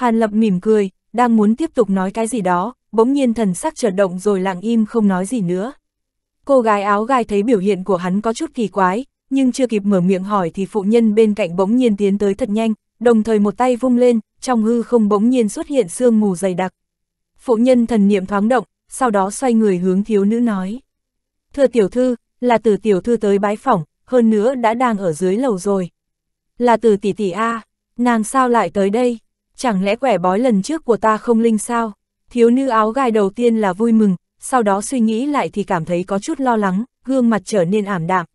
Hàn Lập mỉm cười, đang muốn tiếp tục nói cái gì đó, bỗng nhiên thần sắc chợt động rồi lặng im không nói gì nữa. Cô gái áo gai thấy biểu hiện của hắn có chút kỳ quái, nhưng chưa kịp mở miệng hỏi thì phụ nhân bên cạnh bỗng nhiên tiến tới thật nhanh, đồng thời một tay vung lên, trong hư không bỗng nhiên xuất hiện sương mù dày đặc. Phụ nhân thần niệm thoáng động, sau đó xoay người hướng thiếu nữ nói. Thưa tiểu thư, là từ tiểu thư tới bái phỏng, hơn nữa đã đang ở dưới lầu rồi. Là từ tỷ tỷ A, nàng sao lại tới đây? chẳng lẽ quẻ bói lần trước của ta không linh sao? Thiếu nữ áo gai đầu tiên là vui mừng, sau đó suy nghĩ lại thì cảm thấy có chút lo lắng, gương mặt trở nên ảm đạm.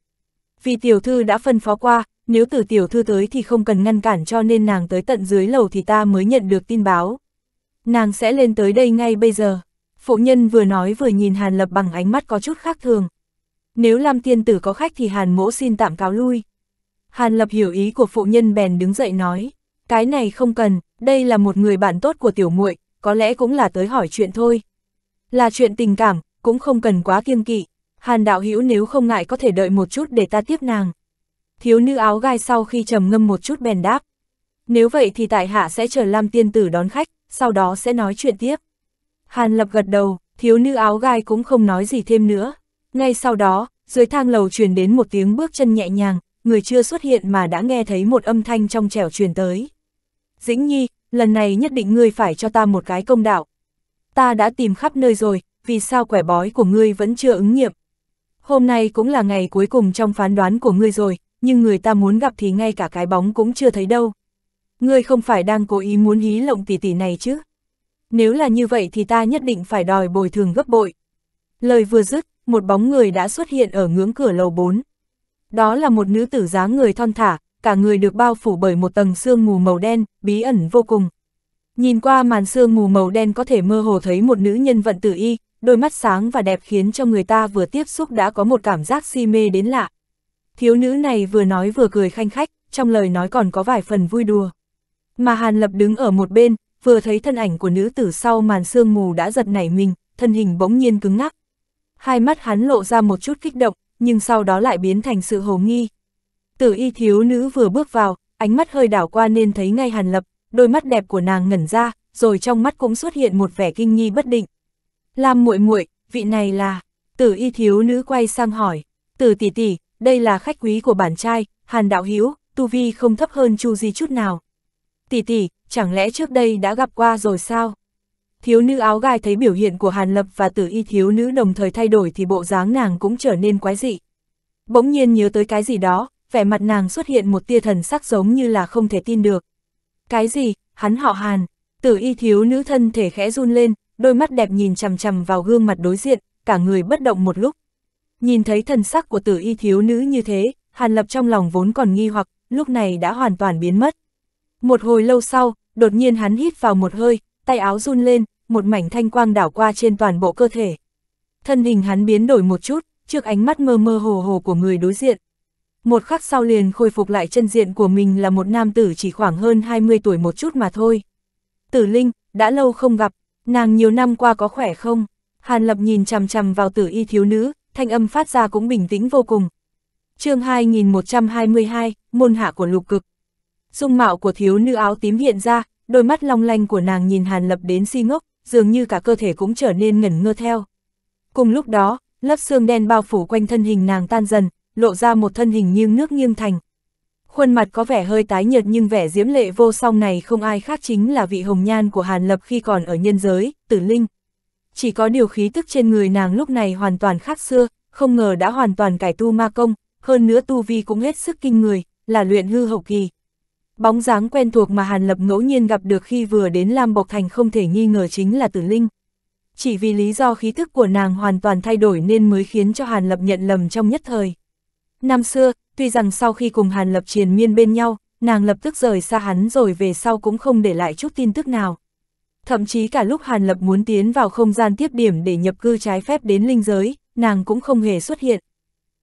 Vì tiểu thư đã phân phó qua, nếu từ tiểu thư tới thì không cần ngăn cản cho nên nàng tới tận dưới lầu thì ta mới nhận được tin báo. Nàng sẽ lên tới đây ngay bây giờ. Phụ nhân vừa nói vừa nhìn Hàn Lập bằng ánh mắt có chút khác thường. Nếu Lam Tiên Tử có khách thì Hàn Mỗ xin tạm cáo lui. Hàn Lập hiểu ý của phụ nhân bèn đứng dậy nói cái này không cần, đây là một người bạn tốt của tiểu muội, có lẽ cũng là tới hỏi chuyện thôi. Là chuyện tình cảm, cũng không cần quá kiêng kỵ, Hàn đạo hữu nếu không ngại có thể đợi một chút để ta tiếp nàng. Thiếu nữ áo gai sau khi trầm ngâm một chút bèn đáp. Nếu vậy thì tại hạ sẽ chờ Lam tiên tử đón khách, sau đó sẽ nói chuyện tiếp. Hàn lập gật đầu, thiếu nữ áo gai cũng không nói gì thêm nữa. Ngay sau đó, dưới thang lầu truyền đến một tiếng bước chân nhẹ nhàng, người chưa xuất hiện mà đã nghe thấy một âm thanh trong trẻo truyền tới. Dĩnh Nhi, lần này nhất định ngươi phải cho ta một cái công đạo. Ta đã tìm khắp nơi rồi, vì sao quẻ bói của ngươi vẫn chưa ứng nghiệm. Hôm nay cũng là ngày cuối cùng trong phán đoán của ngươi rồi, nhưng người ta muốn gặp thì ngay cả cái bóng cũng chưa thấy đâu. Ngươi không phải đang cố ý muốn hí lộng tỷ tỷ này chứ? Nếu là như vậy thì ta nhất định phải đòi bồi thường gấp bội. Lời vừa dứt, một bóng người đã xuất hiện ở ngưỡng cửa lầu 4. Đó là một nữ tử dáng người thon thả, cả người được bao phủ bởi một tầng sương mù màu đen, bí ẩn vô cùng. Nhìn qua màn sương mù màu đen có thể mơ hồ thấy một nữ nhân vận tử y, đôi mắt sáng và đẹp khiến cho người ta vừa tiếp xúc đã có một cảm giác si mê đến lạ. Thiếu nữ này vừa nói vừa cười khanh khách, trong lời nói còn có vài phần vui đùa. Mà Hàn Lập đứng ở một bên, vừa thấy thân ảnh của nữ tử sau màn sương mù đã giật nảy mình, thân hình bỗng nhiên cứng ngắc. Hai mắt hắn lộ ra một chút kích động, nhưng sau đó lại biến thành sự hồ nghi. Tử y thiếu nữ vừa bước vào, ánh mắt hơi đảo qua nên thấy ngay Hàn Lập, đôi mắt đẹp của nàng ngẩn ra, rồi trong mắt cũng xuất hiện một vẻ kinh nghi bất định. Lam muội muội, vị này là? Tử y thiếu nữ quay sang hỏi, "Tử tỷ tỷ, đây là khách quý của bản trai, Hàn đạo Hiếu, tu vi không thấp hơn Chu Di chút nào." "Tỷ tỷ, chẳng lẽ trước đây đã gặp qua rồi sao?" Thiếu nữ áo gai thấy biểu hiện của Hàn Lập và Tử y thiếu nữ đồng thời thay đổi thì bộ dáng nàng cũng trở nên quái dị. Bỗng nhiên nhớ tới cái gì đó, vẻ mặt nàng xuất hiện một tia thần sắc giống như là không thể tin được. Cái gì, hắn họ Hàn, tử y thiếu nữ thân thể khẽ run lên, đôi mắt đẹp nhìn chằm chằm vào gương mặt đối diện, cả người bất động một lúc. Nhìn thấy thần sắc của tử y thiếu nữ như thế, Hàn Lập trong lòng vốn còn nghi hoặc, lúc này đã hoàn toàn biến mất. Một hồi lâu sau, đột nhiên hắn hít vào một hơi, tay áo run lên, một mảnh thanh quang đảo qua trên toàn bộ cơ thể. Thân hình hắn biến đổi một chút, trước ánh mắt mơ mơ hồ hồ của người đối diện, một khắc sau liền khôi phục lại chân diện của mình là một nam tử chỉ khoảng hơn 20 tuổi một chút mà thôi. Tử Linh, đã lâu không gặp, nàng nhiều năm qua có khỏe không? Hàn Lập nhìn chằm chằm vào tử y thiếu nữ, thanh âm phát ra cũng bình tĩnh vô cùng. chương 2122, môn hạ của lục cực. Dung mạo của thiếu nữ áo tím hiện ra, đôi mắt long lanh của nàng nhìn Hàn Lập đến si ngốc, dường như cả cơ thể cũng trở nên ngẩn ngơ theo. Cùng lúc đó, lớp xương đen bao phủ quanh thân hình nàng tan dần, lộ ra một thân hình nghiêng nước nghiêng thành. Khuôn mặt có vẻ hơi tái nhợt nhưng vẻ diễm lệ vô song này không ai khác chính là vị hồng nhan của Hàn Lập khi còn ở nhân giới, tử linh. Chỉ có điều khí tức trên người nàng lúc này hoàn toàn khác xưa, không ngờ đã hoàn toàn cải tu ma công, hơn nữa tu vi cũng hết sức kinh người, là luyện hư hậu kỳ. Bóng dáng quen thuộc mà Hàn Lập ngẫu nhiên gặp được khi vừa đến Lam Bộc Thành không thể nghi ngờ chính là Tử Linh. Chỉ vì lý do khí thức của nàng hoàn toàn thay đổi nên mới khiến cho Hàn Lập nhận lầm trong nhất thời. Năm xưa, tuy rằng sau khi cùng Hàn Lập triền miên bên nhau, nàng lập tức rời xa hắn rồi về sau cũng không để lại chút tin tức nào. Thậm chí cả lúc Hàn Lập muốn tiến vào không gian tiếp điểm để nhập cư trái phép đến linh giới, nàng cũng không hề xuất hiện.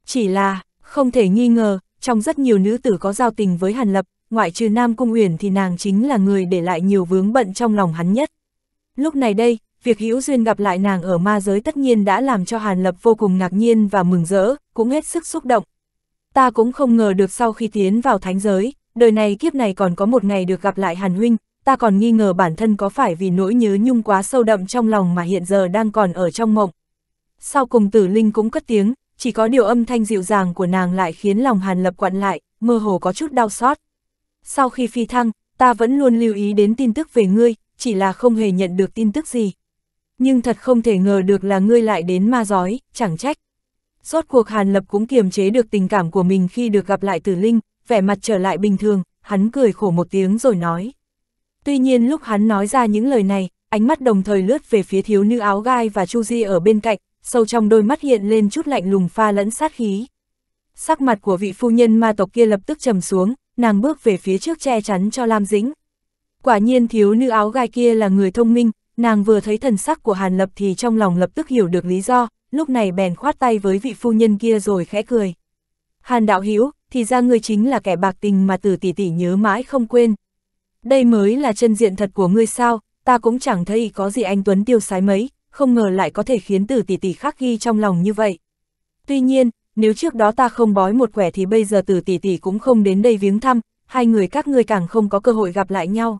Chỉ là, không thể nghi ngờ, trong rất nhiều nữ tử có giao tình với Hàn Lập, ngoại trừ Nam Cung Uyển thì nàng chính là người để lại nhiều vướng bận trong lòng hắn nhất. Lúc này đây, việc hữu duyên gặp lại nàng ở ma giới tất nhiên đã làm cho Hàn Lập vô cùng ngạc nhiên và mừng rỡ, cũng hết sức xúc động ta cũng không ngờ được sau khi tiến vào thánh giới, đời này kiếp này còn có một ngày được gặp lại Hàn Huynh, ta còn nghi ngờ bản thân có phải vì nỗi nhớ nhung quá sâu đậm trong lòng mà hiện giờ đang còn ở trong mộng. Sau cùng tử linh cũng cất tiếng, chỉ có điều âm thanh dịu dàng của nàng lại khiến lòng Hàn Lập quặn lại, mơ hồ có chút đau xót. Sau khi phi thăng, ta vẫn luôn lưu ý đến tin tức về ngươi, chỉ là không hề nhận được tin tức gì. Nhưng thật không thể ngờ được là ngươi lại đến ma giói, chẳng trách. Rốt cuộc Hàn Lập cũng kiềm chế được tình cảm của mình khi được gặp lại Tử Linh, vẻ mặt trở lại bình thường, hắn cười khổ một tiếng rồi nói. Tuy nhiên lúc hắn nói ra những lời này, ánh mắt đồng thời lướt về phía thiếu nữ áo gai và Chu Di ở bên cạnh, sâu trong đôi mắt hiện lên chút lạnh lùng pha lẫn sát khí. Sắc mặt của vị phu nhân ma tộc kia lập tức trầm xuống, nàng bước về phía trước che chắn cho Lam Dĩnh. Quả nhiên thiếu nữ áo gai kia là người thông minh, nàng vừa thấy thần sắc của Hàn Lập thì trong lòng lập tức hiểu được lý do, lúc này bèn khoát tay với vị phu nhân kia rồi khẽ cười. Hàn đạo Hiếu, thì ra ngươi chính là kẻ bạc tình mà từ tỷ tỷ nhớ mãi không quên. Đây mới là chân diện thật của ngươi sao, ta cũng chẳng thấy có gì anh Tuấn tiêu sái mấy, không ngờ lại có thể khiến từ tỷ tỷ khắc ghi trong lòng như vậy. Tuy nhiên, nếu trước đó ta không bói một quẻ thì bây giờ từ tỷ tỷ cũng không đến đây viếng thăm, hai người các ngươi càng không có cơ hội gặp lại nhau.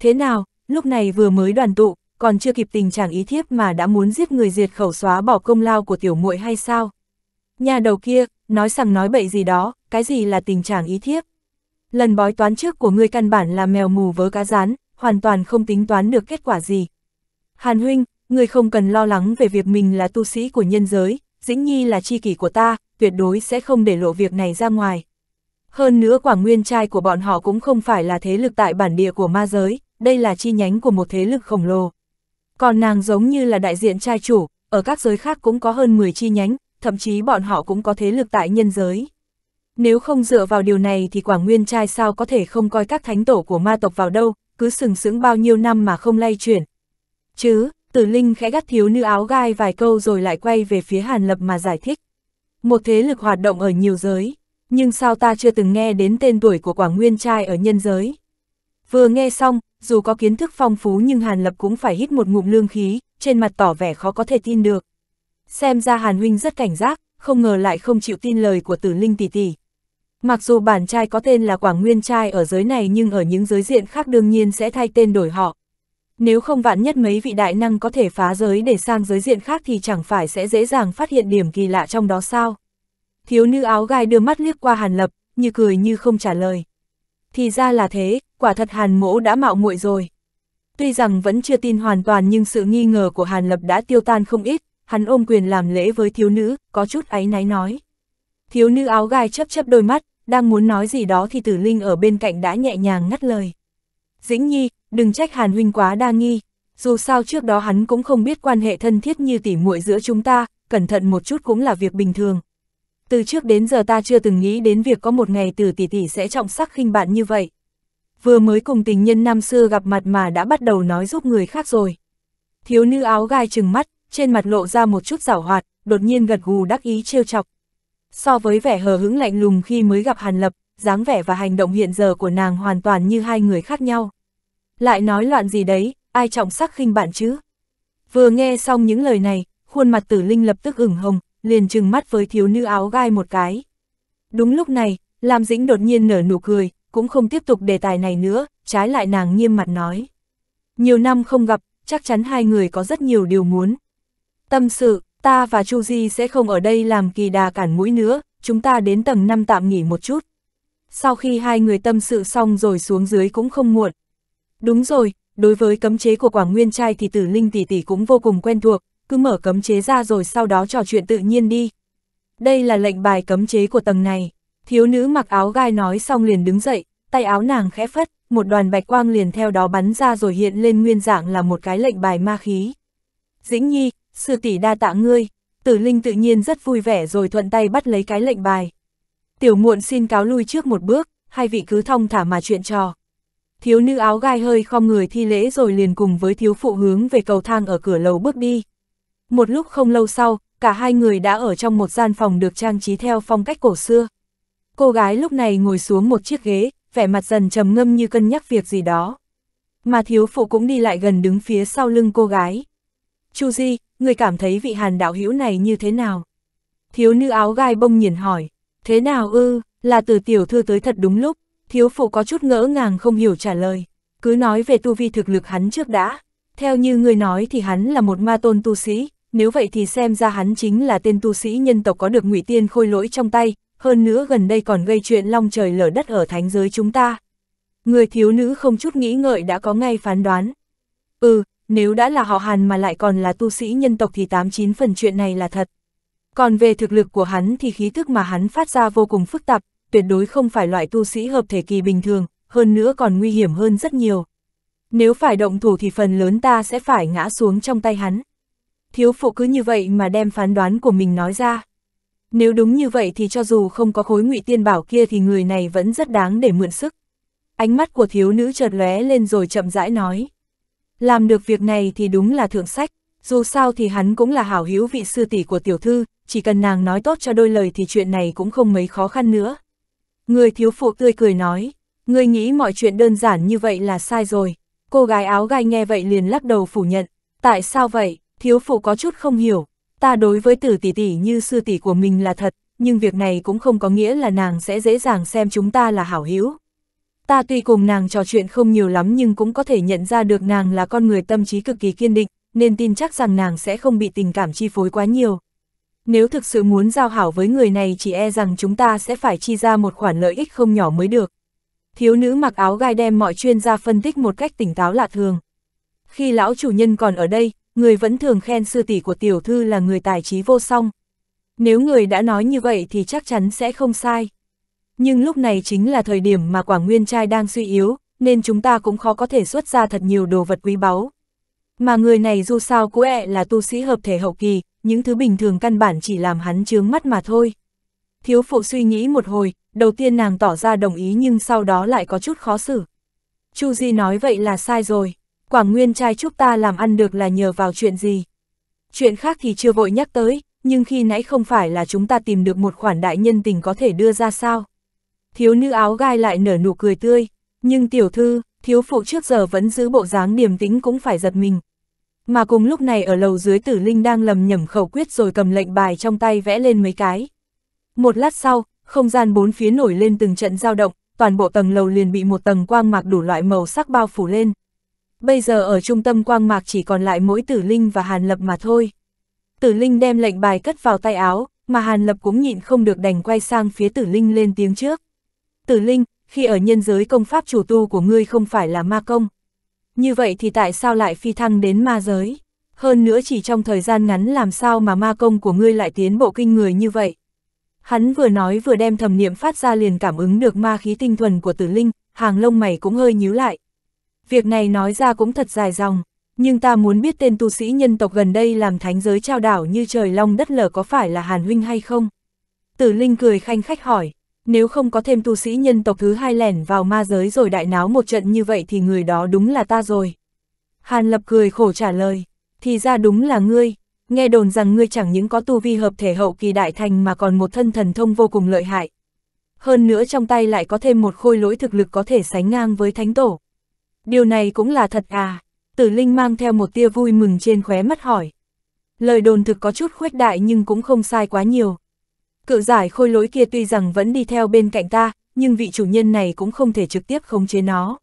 Thế nào, lúc này vừa mới đoàn tụ, còn chưa kịp tình trạng ý thiếp mà đã muốn giết người diệt khẩu xóa bỏ công lao của tiểu muội hay sao? Nhà đầu kia, nói rằng nói bậy gì đó, cái gì là tình trạng ý thiếp? Lần bói toán trước của ngươi căn bản là mèo mù vớ cá rán, hoàn toàn không tính toán được kết quả gì. Hàn huynh, ngươi không cần lo lắng về việc mình là tu sĩ của nhân giới, Dĩnh Nhi là chi kỷ của ta, tuyệt đối sẽ không để lộ việc này ra ngoài. Hơn nữa quả nguyên trai của bọn họ cũng không phải là thế lực tại bản địa của ma giới, đây là chi nhánh của một thế lực khổng lồ. Còn nàng giống như là đại diện trai chủ, ở các giới khác cũng có hơn 10 chi nhánh, thậm chí bọn họ cũng có thế lực tại nhân giới. Nếu không dựa vào điều này thì Quảng Nguyên trai sao có thể không coi các thánh tổ của ma tộc vào đâu, cứ sừng sững bao nhiêu năm mà không lay chuyển. Chứ, Tử Linh khẽ gắt thiếu nữ áo gai vài câu rồi lại quay về phía Hàn Lập mà giải thích. Một thế lực hoạt động ở nhiều giới, nhưng sao ta chưa từng nghe đến tên tuổi của Quảng Nguyên trai ở nhân giới. Vừa nghe xong, dù có kiến thức phong phú nhưng Hàn Lập cũng phải hít một ngụm lương khí, trên mặt tỏ vẻ khó có thể tin được. Xem ra Hàn Huynh rất cảnh giác, không ngờ lại không chịu tin lời của tử linh tỷ tỷ. Mặc dù bản trai có tên là Quảng Nguyên trai ở giới này nhưng ở những giới diện khác đương nhiên sẽ thay tên đổi họ. Nếu không vạn nhất mấy vị đại năng có thể phá giới để sang giới diện khác thì chẳng phải sẽ dễ dàng phát hiện điểm kỳ lạ trong đó sao. Thiếu nữ áo gai đưa mắt liếc qua Hàn Lập, như cười như không trả lời. Thì ra là thế, quả thật Hàn Mỗ đã mạo muội rồi. Tuy rằng vẫn chưa tin hoàn toàn nhưng sự nghi ngờ của Hàn Lập đã tiêu tan không ít, hắn ôm quyền làm lễ với thiếu nữ, có chút áy náy nói. Thiếu nữ áo gai chấp chấp đôi mắt, đang muốn nói gì đó thì tử linh ở bên cạnh đã nhẹ nhàng ngắt lời. Dĩnh nhi, đừng trách Hàn Huynh quá đa nghi, dù sao trước đó hắn cũng không biết quan hệ thân thiết như tỉ muội giữa chúng ta, cẩn thận một chút cũng là việc bình thường. Từ trước đến giờ ta chưa từng nghĩ đến việc có một ngày từ tỷ tỷ sẽ trọng sắc khinh bạn như vậy vừa mới cùng tình nhân năm xưa gặp mặt mà đã bắt đầu nói giúp người khác rồi. Thiếu nữ áo gai trừng mắt, trên mặt lộ ra một chút giảo hoạt, đột nhiên gật gù đắc ý trêu chọc. So với vẻ hờ hững lạnh lùng khi mới gặp Hàn Lập, dáng vẻ và hành động hiện giờ của nàng hoàn toàn như hai người khác nhau. Lại nói loạn gì đấy, ai trọng sắc khinh bạn chứ? Vừa nghe xong những lời này, khuôn mặt tử linh lập tức ửng hồng, liền trừng mắt với thiếu nữ áo gai một cái. Đúng lúc này, Lam Dĩnh đột nhiên nở nụ cười, cũng không tiếp tục đề tài này nữa, trái lại nàng nghiêm mặt nói. Nhiều năm không gặp, chắc chắn hai người có rất nhiều điều muốn. Tâm sự, ta và Chu Di sẽ không ở đây làm kỳ đà cản mũi nữa, chúng ta đến tầng 5 tạm nghỉ một chút. Sau khi hai người tâm sự xong rồi xuống dưới cũng không muộn. Đúng rồi, đối với cấm chế của Quảng Nguyên trai thì Tử Linh tỷ tỷ cũng vô cùng quen thuộc, cứ mở cấm chế ra rồi sau đó trò chuyện tự nhiên đi. Đây là lệnh bài cấm chế của tầng này. Thiếu nữ mặc áo gai nói xong liền đứng dậy, tay áo nàng khẽ phất, một đoàn bạch quang liền theo đó bắn ra rồi hiện lên nguyên dạng là một cái lệnh bài ma khí. Dĩnh nhi, sư tỷ đa tạ ngươi, tử linh tự nhiên rất vui vẻ rồi thuận tay bắt lấy cái lệnh bài. Tiểu muộn xin cáo lui trước một bước, hai vị cứ thông thả mà chuyện trò. Thiếu nữ áo gai hơi khom người thi lễ rồi liền cùng với thiếu phụ hướng về cầu thang ở cửa lầu bước đi. Một lúc không lâu sau, cả hai người đã ở trong một gian phòng được trang trí theo phong cách cổ xưa. Cô gái lúc này ngồi xuống một chiếc ghế, vẻ mặt dần trầm ngâm như cân nhắc việc gì đó. Mà thiếu phụ cũng đi lại gần đứng phía sau lưng cô gái. Chu Di, người cảm thấy vị hàn đạo hữu này như thế nào? Thiếu nữ áo gai bông nhìn hỏi, thế nào ư, là từ tiểu thư tới thật đúng lúc, thiếu phụ có chút ngỡ ngàng không hiểu trả lời. Cứ nói về tu vi thực lực hắn trước đã, theo như người nói thì hắn là một ma tôn tu sĩ, nếu vậy thì xem ra hắn chính là tên tu sĩ nhân tộc có được ngụy tiên khôi lỗi trong tay, hơn nữa gần đây còn gây chuyện long trời lở đất ở thánh giới chúng ta. Người thiếu nữ không chút nghĩ ngợi đã có ngay phán đoán. Ừ, nếu đã là họ Hàn mà lại còn là tu sĩ nhân tộc thì 89 phần chuyện này là thật. Còn về thực lực của hắn thì khí thức mà hắn phát ra vô cùng phức tạp, tuyệt đối không phải loại tu sĩ hợp thể kỳ bình thường, hơn nữa còn nguy hiểm hơn rất nhiều. Nếu phải động thủ thì phần lớn ta sẽ phải ngã xuống trong tay hắn. Thiếu phụ cứ như vậy mà đem phán đoán của mình nói ra. Nếu đúng như vậy thì cho dù không có khối ngụy tiên bảo kia thì người này vẫn rất đáng để mượn sức. Ánh mắt của thiếu nữ chợt lóe lên rồi chậm rãi nói. Làm được việc này thì đúng là thượng sách, dù sao thì hắn cũng là hảo hữu vị sư tỷ của tiểu thư, chỉ cần nàng nói tốt cho đôi lời thì chuyện này cũng không mấy khó khăn nữa. Người thiếu phụ tươi cười nói, người nghĩ mọi chuyện đơn giản như vậy là sai rồi. Cô gái áo gai nghe vậy liền lắc đầu phủ nhận, tại sao vậy, thiếu phụ có chút không hiểu, ta đối với tử tỷ tỷ như sư tỷ của mình là thật, nhưng việc này cũng không có nghĩa là nàng sẽ dễ dàng xem chúng ta là hảo hữu. Ta tuy cùng nàng trò chuyện không nhiều lắm nhưng cũng có thể nhận ra được nàng là con người tâm trí cực kỳ kiên định, nên tin chắc rằng nàng sẽ không bị tình cảm chi phối quá nhiều. Nếu thực sự muốn giao hảo với người này chỉ e rằng chúng ta sẽ phải chi ra một khoản lợi ích không nhỏ mới được. Thiếu nữ mặc áo gai đem mọi chuyên gia phân tích một cách tỉnh táo lạ thường. Khi lão chủ nhân còn ở đây, người vẫn thường khen sư tỷ của tiểu thư là người tài trí vô song. Nếu người đã nói như vậy thì chắc chắn sẽ không sai. Nhưng lúc này chính là thời điểm mà quả Nguyên trai đang suy yếu, nên chúng ta cũng khó có thể xuất ra thật nhiều đồ vật quý báu. Mà người này dù sao cũng ẹ e là tu sĩ hợp thể hậu kỳ, những thứ bình thường căn bản chỉ làm hắn chướng mắt mà thôi. Thiếu phụ suy nghĩ một hồi, đầu tiên nàng tỏ ra đồng ý nhưng sau đó lại có chút khó xử. Chu Di nói vậy là sai rồi. Quảng Nguyên trai chúc ta làm ăn được là nhờ vào chuyện gì? Chuyện khác thì chưa vội nhắc tới, nhưng khi nãy không phải là chúng ta tìm được một khoản đại nhân tình có thể đưa ra sao? Thiếu nữ áo gai lại nở nụ cười tươi, nhưng tiểu thư, thiếu phụ trước giờ vẫn giữ bộ dáng điềm tĩnh cũng phải giật mình. Mà cùng lúc này ở lầu dưới tử linh đang lầm nhầm khẩu quyết rồi cầm lệnh bài trong tay vẽ lên mấy cái. Một lát sau, không gian bốn phía nổi lên từng trận dao động, toàn bộ tầng lầu liền bị một tầng quang mạc đủ loại màu sắc bao phủ lên bây giờ ở trung tâm quang mạc chỉ còn lại mỗi tử linh và hàn lập mà thôi. Tử linh đem lệnh bài cất vào tay áo, mà hàn lập cũng nhịn không được đành quay sang phía tử linh lên tiếng trước. Tử linh, khi ở nhân giới công pháp chủ tu của ngươi không phải là ma công. Như vậy thì tại sao lại phi thăng đến ma giới? Hơn nữa chỉ trong thời gian ngắn làm sao mà ma công của ngươi lại tiến bộ kinh người như vậy? Hắn vừa nói vừa đem thầm niệm phát ra liền cảm ứng được ma khí tinh thuần của tử linh, hàng lông mày cũng hơi nhíu lại việc này nói ra cũng thật dài dòng, nhưng ta muốn biết tên tu sĩ nhân tộc gần đây làm thánh giới trao đảo như trời long đất lở có phải là Hàn Huynh hay không? Tử Linh cười khanh khách hỏi, nếu không có thêm tu sĩ nhân tộc thứ hai lẻn vào ma giới rồi đại náo một trận như vậy thì người đó đúng là ta rồi. Hàn Lập cười khổ trả lời, thì ra đúng là ngươi, nghe đồn rằng ngươi chẳng những có tu vi hợp thể hậu kỳ đại thành mà còn một thân thần thông vô cùng lợi hại. Hơn nữa trong tay lại có thêm một khôi lỗi thực lực có thể sánh ngang với thánh tổ. Điều này cũng là thật à? Tử Linh mang theo một tia vui mừng trên khóe mắt hỏi. Lời đồn thực có chút khuếch đại nhưng cũng không sai quá nhiều. Cự giải khôi lỗi kia tuy rằng vẫn đi theo bên cạnh ta, nhưng vị chủ nhân này cũng không thể trực tiếp khống chế nó.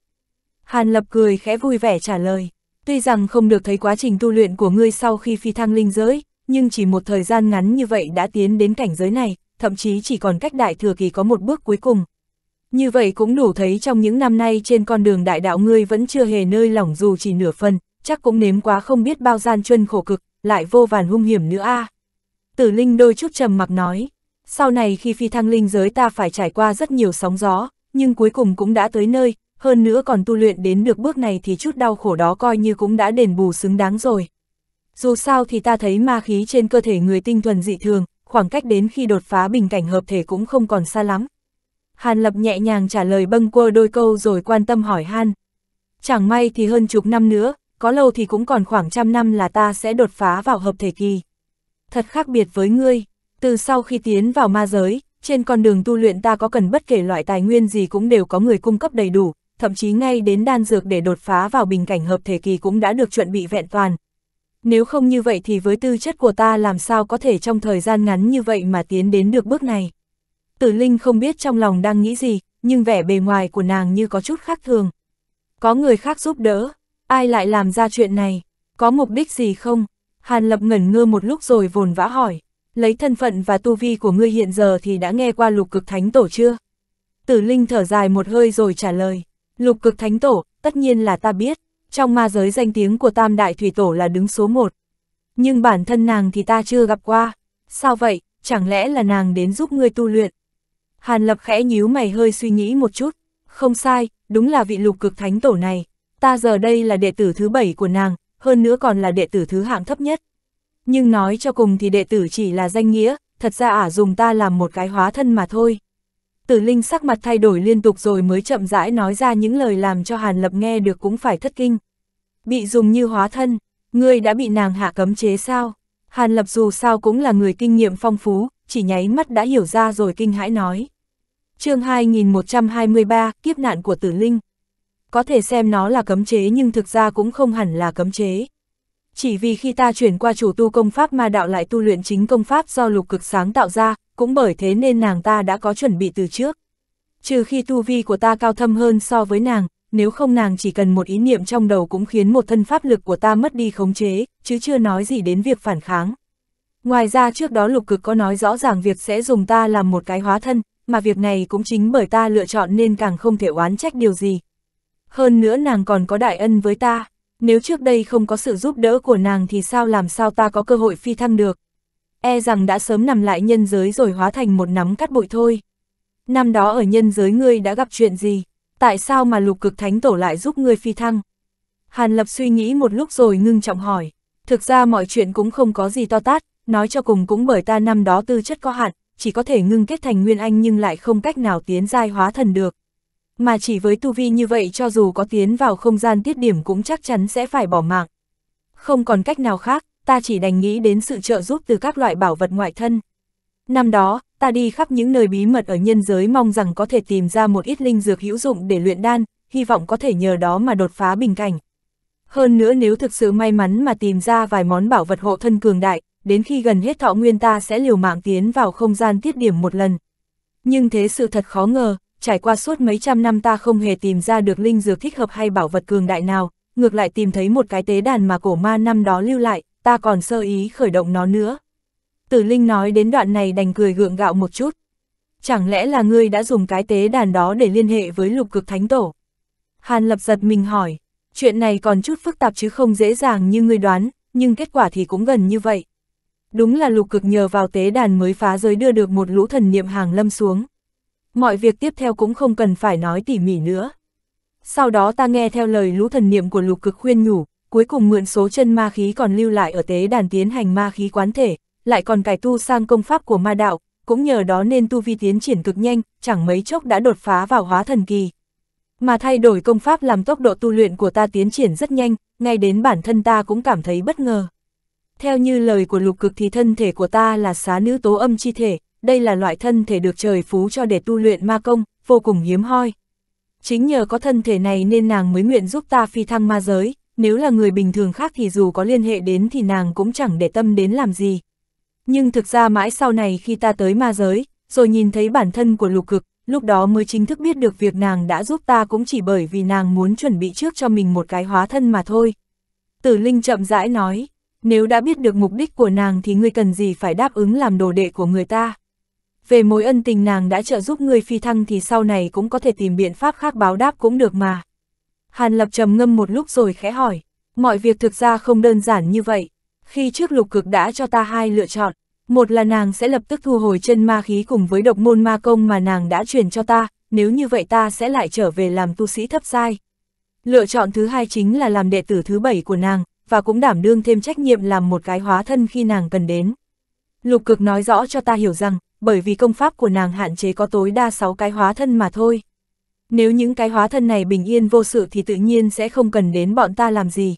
Hàn Lập cười khẽ vui vẻ trả lời. Tuy rằng không được thấy quá trình tu luyện của ngươi sau khi phi thăng linh giới, nhưng chỉ một thời gian ngắn như vậy đã tiến đến cảnh giới này, thậm chí chỉ còn cách đại thừa kỳ có một bước cuối cùng, như vậy cũng đủ thấy trong những năm nay trên con đường đại đạo ngươi vẫn chưa hề nơi lỏng dù chỉ nửa phần, chắc cũng nếm quá không biết bao gian chân khổ cực, lại vô vàn hung hiểm nữa a. À. Tử Linh đôi chút trầm mặc nói, sau này khi phi thăng linh giới ta phải trải qua rất nhiều sóng gió, nhưng cuối cùng cũng đã tới nơi, hơn nữa còn tu luyện đến được bước này thì chút đau khổ đó coi như cũng đã đền bù xứng đáng rồi. Dù sao thì ta thấy ma khí trên cơ thể người tinh thuần dị thường, khoảng cách đến khi đột phá bình cảnh hợp thể cũng không còn xa lắm, Hàn Lập nhẹ nhàng trả lời bâng quơ đôi câu rồi quan tâm hỏi Han. Chẳng may thì hơn chục năm nữa, có lâu thì cũng còn khoảng trăm năm là ta sẽ đột phá vào hợp thể kỳ. Thật khác biệt với ngươi, từ sau khi tiến vào ma giới, trên con đường tu luyện ta có cần bất kể loại tài nguyên gì cũng đều có người cung cấp đầy đủ, thậm chí ngay đến đan dược để đột phá vào bình cảnh hợp thể kỳ cũng đã được chuẩn bị vẹn toàn. Nếu không như vậy thì với tư chất của ta làm sao có thể trong thời gian ngắn như vậy mà tiến đến được bước này tử linh không biết trong lòng đang nghĩ gì, nhưng vẻ bề ngoài của nàng như có chút khác thường. Có người khác giúp đỡ, ai lại làm ra chuyện này, có mục đích gì không? Hàn Lập ngẩn ngơ một lúc rồi vồn vã hỏi, lấy thân phận và tu vi của ngươi hiện giờ thì đã nghe qua lục cực thánh tổ chưa? Tử Linh thở dài một hơi rồi trả lời, lục cực thánh tổ, tất nhiên là ta biết, trong ma giới danh tiếng của tam đại thủy tổ là đứng số một. Nhưng bản thân nàng thì ta chưa gặp qua, sao vậy, chẳng lẽ là nàng đến giúp ngươi tu luyện? Hàn Lập khẽ nhíu mày hơi suy nghĩ một chút, không sai, đúng là vị lục cực thánh tổ này, ta giờ đây là đệ tử thứ bảy của nàng, hơn nữa còn là đệ tử thứ hạng thấp nhất. Nhưng nói cho cùng thì đệ tử chỉ là danh nghĩa, thật ra ả dùng ta làm một cái hóa thân mà thôi. Tử Linh sắc mặt thay đổi liên tục rồi mới chậm rãi nói ra những lời làm cho Hàn Lập nghe được cũng phải thất kinh. Bị dùng như hóa thân, ngươi đã bị nàng hạ cấm chế sao? Hàn Lập dù sao cũng là người kinh nghiệm phong phú, chỉ nháy mắt đã hiểu ra rồi kinh hãi nói chương 2123, kiếp nạn của tử linh. Có thể xem nó là cấm chế nhưng thực ra cũng không hẳn là cấm chế. Chỉ vì khi ta chuyển qua chủ tu công pháp ma đạo lại tu luyện chính công pháp do lục cực sáng tạo ra, cũng bởi thế nên nàng ta đã có chuẩn bị từ trước. Trừ khi tu vi của ta cao thâm hơn so với nàng, nếu không nàng chỉ cần một ý niệm trong đầu cũng khiến một thân pháp lực của ta mất đi khống chế, chứ chưa nói gì đến việc phản kháng. Ngoài ra trước đó lục cực có nói rõ ràng việc sẽ dùng ta làm một cái hóa thân, mà việc này cũng chính bởi ta lựa chọn nên càng không thể oán trách điều gì. Hơn nữa nàng còn có đại ân với ta, nếu trước đây không có sự giúp đỡ của nàng thì sao làm sao ta có cơ hội phi thăng được. E rằng đã sớm nằm lại nhân giới rồi hóa thành một nắm cắt bụi thôi. Năm đó ở nhân giới ngươi đã gặp chuyện gì, tại sao mà lục cực thánh tổ lại giúp ngươi phi thăng? Hàn Lập suy nghĩ một lúc rồi ngưng trọng hỏi, thực ra mọi chuyện cũng không có gì to tát, nói cho cùng cũng bởi ta năm đó tư chất có hạn, chỉ có thể ngưng kết thành nguyên anh nhưng lại không cách nào tiến giai hóa thần được. Mà chỉ với tu vi như vậy cho dù có tiến vào không gian tiết điểm cũng chắc chắn sẽ phải bỏ mạng. Không còn cách nào khác, ta chỉ đành nghĩ đến sự trợ giúp từ các loại bảo vật ngoại thân. Năm đó, ta đi khắp những nơi bí mật ở nhân giới mong rằng có thể tìm ra một ít linh dược hữu dụng để luyện đan, hy vọng có thể nhờ đó mà đột phá bình cảnh. Hơn nữa nếu thực sự may mắn mà tìm ra vài món bảo vật hộ thân cường đại, đến khi gần hết thọ nguyên ta sẽ liều mạng tiến vào không gian tiết điểm một lần. Nhưng thế sự thật khó ngờ, trải qua suốt mấy trăm năm ta không hề tìm ra được linh dược thích hợp hay bảo vật cường đại nào, ngược lại tìm thấy một cái tế đàn mà cổ ma năm đó lưu lại, ta còn sơ ý khởi động nó nữa. Tử Linh nói đến đoạn này đành cười gượng gạo một chút. Chẳng lẽ là ngươi đã dùng cái tế đàn đó để liên hệ với lục cực thánh tổ? Hàn lập giật mình hỏi, chuyện này còn chút phức tạp chứ không dễ dàng như ngươi đoán, nhưng kết quả thì cũng gần như vậy. Đúng là lục cực nhờ vào tế đàn mới phá giới đưa được một lũ thần niệm hàng lâm xuống. Mọi việc tiếp theo cũng không cần phải nói tỉ mỉ nữa. Sau đó ta nghe theo lời lũ thần niệm của lục cực khuyên nhủ, cuối cùng mượn số chân ma khí còn lưu lại ở tế đàn tiến hành ma khí quán thể, lại còn cải tu sang công pháp của ma đạo, cũng nhờ đó nên tu vi tiến triển cực nhanh, chẳng mấy chốc đã đột phá vào hóa thần kỳ. Mà thay đổi công pháp làm tốc độ tu luyện của ta tiến triển rất nhanh, ngay đến bản thân ta cũng cảm thấy bất ngờ. Theo như lời của lục cực thì thân thể của ta là xá nữ tố âm chi thể, đây là loại thân thể được trời phú cho để tu luyện ma công, vô cùng hiếm hoi. Chính nhờ có thân thể này nên nàng mới nguyện giúp ta phi thăng ma giới, nếu là người bình thường khác thì dù có liên hệ đến thì nàng cũng chẳng để tâm đến làm gì. Nhưng thực ra mãi sau này khi ta tới ma giới, rồi nhìn thấy bản thân của lục cực, lúc đó mới chính thức biết được việc nàng đã giúp ta cũng chỉ bởi vì nàng muốn chuẩn bị trước cho mình một cái hóa thân mà thôi. Tử Linh chậm rãi nói, nếu đã biết được mục đích của nàng thì ngươi cần gì phải đáp ứng làm đồ đệ của người ta. Về mối ân tình nàng đã trợ giúp ngươi phi thăng thì sau này cũng có thể tìm biện pháp khác báo đáp cũng được mà. Hàn Lập trầm ngâm một lúc rồi khẽ hỏi, mọi việc thực ra không đơn giản như vậy. Khi trước lục cực đã cho ta hai lựa chọn, một là nàng sẽ lập tức thu hồi chân ma khí cùng với độc môn ma công mà nàng đã truyền cho ta, nếu như vậy ta sẽ lại trở về làm tu sĩ thấp sai. Lựa chọn thứ hai chính là làm đệ tử thứ bảy của nàng, và cũng đảm đương thêm trách nhiệm làm một cái hóa thân khi nàng cần đến. Lục cực nói rõ cho ta hiểu rằng, bởi vì công pháp của nàng hạn chế có tối đa 6 cái hóa thân mà thôi. Nếu những cái hóa thân này bình yên vô sự thì tự nhiên sẽ không cần đến bọn ta làm gì.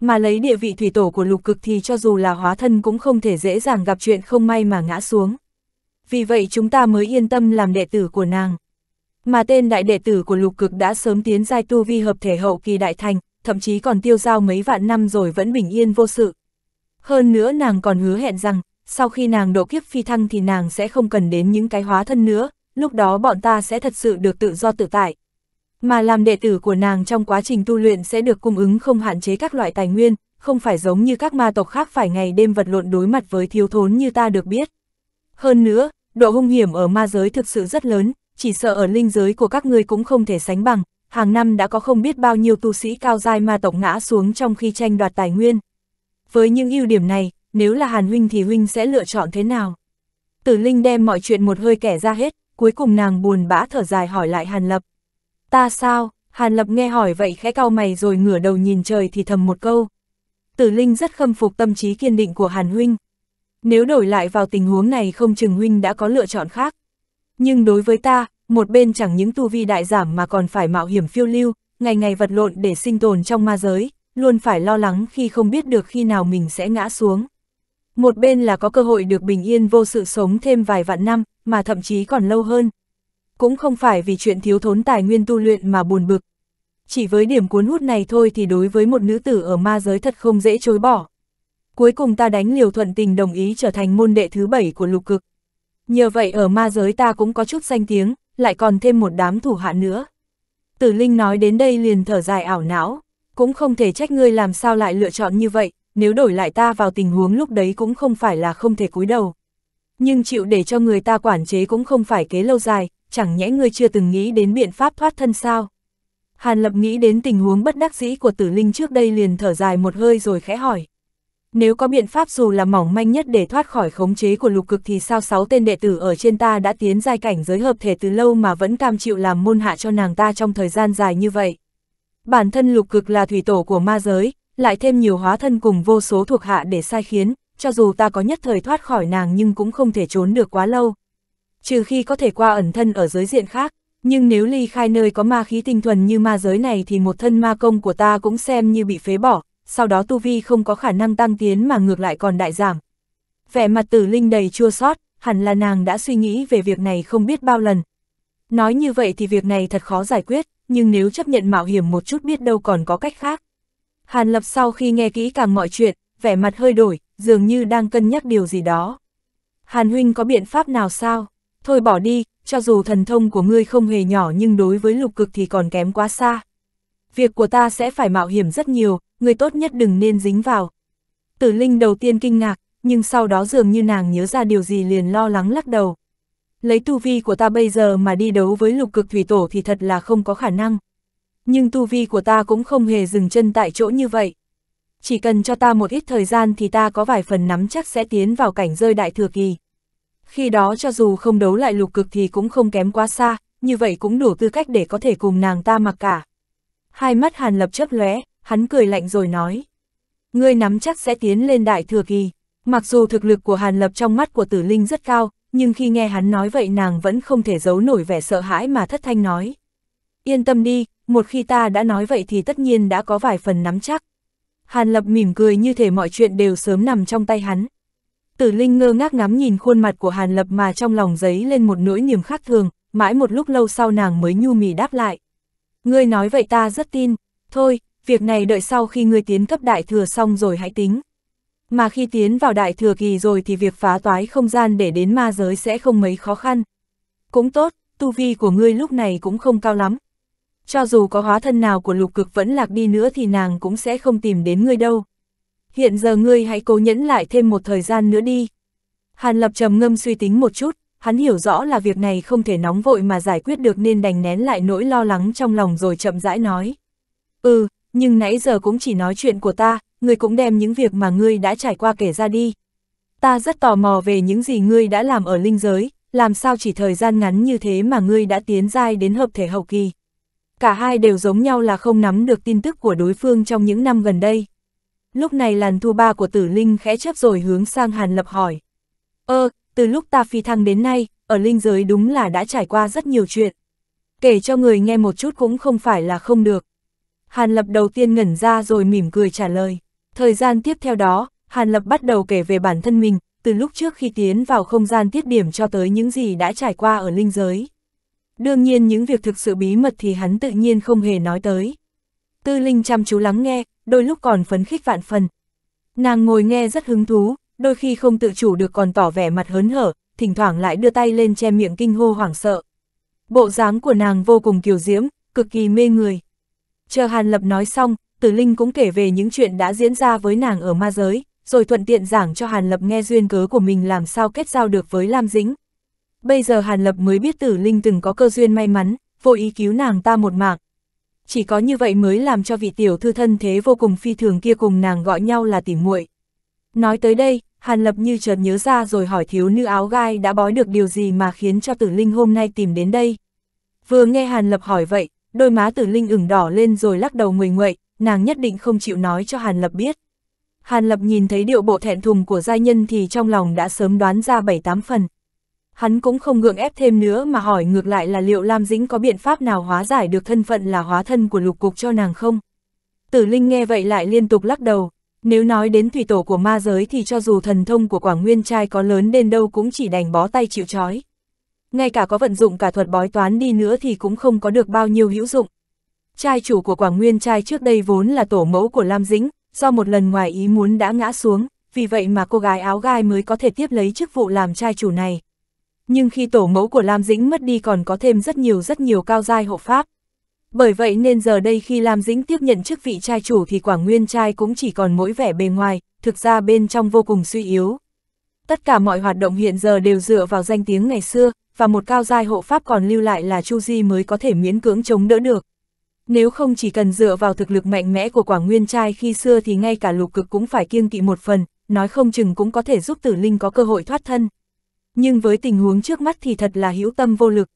Mà lấy địa vị thủy tổ của lục cực thì cho dù là hóa thân cũng không thể dễ dàng gặp chuyện không may mà ngã xuống. Vì vậy chúng ta mới yên tâm làm đệ tử của nàng. Mà tên đại đệ tử của lục cực đã sớm tiến giai tu vi hợp thể hậu kỳ đại thành, thậm chí còn tiêu giao mấy vạn năm rồi vẫn bình yên vô sự. Hơn nữa nàng còn hứa hẹn rằng, sau khi nàng độ kiếp phi thăng thì nàng sẽ không cần đến những cái hóa thân nữa, lúc đó bọn ta sẽ thật sự được tự do tự tại. Mà làm đệ tử của nàng trong quá trình tu luyện sẽ được cung ứng không hạn chế các loại tài nguyên, không phải giống như các ma tộc khác phải ngày đêm vật lộn đối mặt với thiếu thốn như ta được biết. Hơn nữa, độ hung hiểm ở ma giới thực sự rất lớn, chỉ sợ ở linh giới của các ngươi cũng không thể sánh bằng, hàng năm đã có không biết bao nhiêu tu sĩ cao giai ma tộc ngã xuống trong khi tranh đoạt tài nguyên. Với những ưu điểm này, nếu là Hàn Huynh thì Huynh sẽ lựa chọn thế nào? Tử Linh đem mọi chuyện một hơi kể ra hết, cuối cùng nàng buồn bã thở dài hỏi lại Hàn Lập. Ta sao? Hàn Lập nghe hỏi vậy khẽ cau mày rồi ngửa đầu nhìn trời thì thầm một câu. Tử Linh rất khâm phục tâm trí kiên định của Hàn Huynh. Nếu đổi lại vào tình huống này không chừng Huynh đã có lựa chọn khác. Nhưng đối với ta, một bên chẳng những tu vi đại giảm mà còn phải mạo hiểm phiêu lưu, ngày ngày vật lộn để sinh tồn trong ma giới, luôn phải lo lắng khi không biết được khi nào mình sẽ ngã xuống. Một bên là có cơ hội được bình yên vô sự sống thêm vài vạn năm, mà thậm chí còn lâu hơn. Cũng không phải vì chuyện thiếu thốn tài nguyên tu luyện mà buồn bực. Chỉ với điểm cuốn hút này thôi thì đối với một nữ tử ở ma giới thật không dễ chối bỏ. Cuối cùng ta đánh liều thuận tình đồng ý trở thành môn đệ thứ bảy của lục cực. Nhờ vậy ở ma giới ta cũng có chút danh tiếng, lại còn thêm một đám thủ hạ nữa. Tử Linh nói đến đây liền thở dài ảo não, cũng không thể trách ngươi làm sao lại lựa chọn như vậy, nếu đổi lại ta vào tình huống lúc đấy cũng không phải là không thể cúi đầu. Nhưng chịu để cho người ta quản chế cũng không phải kế lâu dài, chẳng nhẽ ngươi chưa từng nghĩ đến biện pháp thoát thân sao. Hàn Lập nghĩ đến tình huống bất đắc dĩ của tử linh trước đây liền thở dài một hơi rồi khẽ hỏi nếu có biện pháp dù là mỏng manh nhất để thoát khỏi khống chế của lục cực thì sao sáu tên đệ tử ở trên ta đã tiến giai cảnh giới hợp thể từ lâu mà vẫn cam chịu làm môn hạ cho nàng ta trong thời gian dài như vậy. Bản thân lục cực là thủy tổ của ma giới, lại thêm nhiều hóa thân cùng vô số thuộc hạ để sai khiến, cho dù ta có nhất thời thoát khỏi nàng nhưng cũng không thể trốn được quá lâu. Trừ khi có thể qua ẩn thân ở giới diện khác, nhưng nếu ly khai nơi có ma khí tinh thuần như ma giới này thì một thân ma công của ta cũng xem như bị phế bỏ, sau đó tu vi không có khả năng tăng tiến mà ngược lại còn đại giảm. Vẻ mặt tử linh đầy chua sót, hẳn là nàng đã suy nghĩ về việc này không biết bao lần. Nói như vậy thì việc này thật khó giải quyết, nhưng nếu chấp nhận mạo hiểm một chút biết đâu còn có cách khác. Hàn Lập sau khi nghe kỹ càng mọi chuyện, vẻ mặt hơi đổi, dường như đang cân nhắc điều gì đó. Hàn Huynh có biện pháp nào sao? Thôi bỏ đi, cho dù thần thông của ngươi không hề nhỏ nhưng đối với lục cực thì còn kém quá xa việc của ta sẽ phải mạo hiểm rất nhiều, người tốt nhất đừng nên dính vào. Tử Linh đầu tiên kinh ngạc, nhưng sau đó dường như nàng nhớ ra điều gì liền lo lắng lắc đầu. Lấy tu vi của ta bây giờ mà đi đấu với lục cực thủy tổ thì thật là không có khả năng. Nhưng tu vi của ta cũng không hề dừng chân tại chỗ như vậy. Chỉ cần cho ta một ít thời gian thì ta có vài phần nắm chắc sẽ tiến vào cảnh rơi đại thừa kỳ. Khi đó cho dù không đấu lại lục cực thì cũng không kém quá xa, như vậy cũng đủ tư cách để có thể cùng nàng ta mặc cả hai mắt Hàn Lập chấp lóe, hắn cười lạnh rồi nói. Ngươi nắm chắc sẽ tiến lên đại thừa kỳ. Mặc dù thực lực của Hàn Lập trong mắt của tử linh rất cao, nhưng khi nghe hắn nói vậy nàng vẫn không thể giấu nổi vẻ sợ hãi mà thất thanh nói. Yên tâm đi, một khi ta đã nói vậy thì tất nhiên đã có vài phần nắm chắc. Hàn Lập mỉm cười như thể mọi chuyện đều sớm nằm trong tay hắn. Tử Linh ngơ ngác ngắm nhìn khuôn mặt của Hàn Lập mà trong lòng giấy lên một nỗi niềm khác thường, mãi một lúc lâu sau nàng mới nhu mì đáp lại. Ngươi nói vậy ta rất tin, thôi, việc này đợi sau khi ngươi tiến cấp đại thừa xong rồi hãy tính. Mà khi tiến vào đại thừa kỳ rồi thì việc phá toái không gian để đến ma giới sẽ không mấy khó khăn. Cũng tốt, tu vi của ngươi lúc này cũng không cao lắm. Cho dù có hóa thân nào của lục cực vẫn lạc đi nữa thì nàng cũng sẽ không tìm đến ngươi đâu. Hiện giờ ngươi hãy cố nhẫn lại thêm một thời gian nữa đi. Hàn Lập trầm ngâm suy tính một chút, hắn hiểu rõ là việc này không thể nóng vội mà giải quyết được nên đành nén lại nỗi lo lắng trong lòng rồi chậm rãi nói. Ừ, nhưng nãy giờ cũng chỉ nói chuyện của ta, ngươi cũng đem những việc mà ngươi đã trải qua kể ra đi. Ta rất tò mò về những gì ngươi đã làm ở linh giới, làm sao chỉ thời gian ngắn như thế mà ngươi đã tiến giai đến hợp thể hậu kỳ. Cả hai đều giống nhau là không nắm được tin tức của đối phương trong những năm gần đây. Lúc này làn thu ba của tử linh khẽ chấp rồi hướng sang Hàn Lập hỏi. Ơ, từ lúc ta phi thăng đến nay, ở linh giới đúng là đã trải qua rất nhiều chuyện. Kể cho người nghe một chút cũng không phải là không được. Hàn Lập đầu tiên ngẩn ra rồi mỉm cười trả lời. Thời gian tiếp theo đó, Hàn Lập bắt đầu kể về bản thân mình, từ lúc trước khi tiến vào không gian tiết điểm cho tới những gì đã trải qua ở linh giới. Đương nhiên những việc thực sự bí mật thì hắn tự nhiên không hề nói tới. Tư Linh chăm chú lắng nghe, đôi lúc còn phấn khích vạn phần. Nàng ngồi nghe rất hứng thú, đôi khi không tự chủ được còn tỏ vẻ mặt hớn hở, thỉnh thoảng lại đưa tay lên che miệng kinh hô hoảng sợ. Bộ dáng của nàng vô cùng kiều diễm, cực kỳ mê người. Chờ Hàn Lập nói xong, Tử Linh cũng kể về những chuyện đã diễn ra với nàng ở ma giới, rồi thuận tiện giảng cho Hàn Lập nghe duyên cớ của mình làm sao kết giao được với Lam Dĩnh. Bây giờ Hàn Lập mới biết Tử Linh từng có cơ duyên may mắn, vô ý cứu nàng ta một mạng. Chỉ có như vậy mới làm cho vị tiểu thư thân thế vô cùng phi thường kia cùng nàng gọi nhau là tỉ muội. Nói tới đây, Hàn Lập như chợt nhớ ra rồi hỏi thiếu nữ áo gai đã bói được điều gì mà khiến cho tử linh hôm nay tìm đến đây. Vừa nghe Hàn Lập hỏi vậy, đôi má tử linh ửng đỏ lên rồi lắc đầu người nguậy, nàng nhất định không chịu nói cho Hàn Lập biết. Hàn Lập nhìn thấy điệu bộ thẹn thùng của gia nhân thì trong lòng đã sớm đoán ra bảy tám phần. Hắn cũng không gượng ép thêm nữa mà hỏi ngược lại là liệu Lam Dĩnh có biện pháp nào hóa giải được thân phận là hóa thân của lục cục cho nàng không? Tử Linh nghe vậy lại liên tục lắc đầu, nếu nói đến thủy tổ của ma giới thì cho dù thần thông của Quảng Nguyên trai có lớn đến đâu cũng chỉ đành bó tay chịu trói. Ngay cả có vận dụng cả thuật bói toán đi nữa thì cũng không có được bao nhiêu hữu dụng. Trai chủ của Quảng Nguyên trai trước đây vốn là tổ mẫu của Lam Dĩnh, do một lần ngoài ý muốn đã ngã xuống, vì vậy mà cô gái áo gai mới có thể tiếp lấy chức vụ làm trai chủ này. Nhưng khi tổ mẫu của Lam Dĩnh mất đi còn có thêm rất nhiều rất nhiều cao giai hộ pháp. Bởi vậy nên giờ đây khi Lam Dĩnh tiếp nhận chức vị trai chủ thì Quảng Nguyên trai cũng chỉ còn mỗi vẻ bề ngoài, thực ra bên trong vô cùng suy yếu. Tất cả mọi hoạt động hiện giờ đều dựa vào danh tiếng ngày xưa, và một cao giai hộ pháp còn lưu lại là Chu Di mới có thể miễn cưỡng chống đỡ được. Nếu không chỉ cần dựa vào thực lực mạnh mẽ của Quảng Nguyên trai khi xưa thì ngay cả lục cực cũng phải kiêng kỵ một phần, nói không chừng cũng có thể giúp Tử Linh có cơ hội thoát thân. Nhưng với tình huống trước mắt thì thật là hữu tâm vô lực,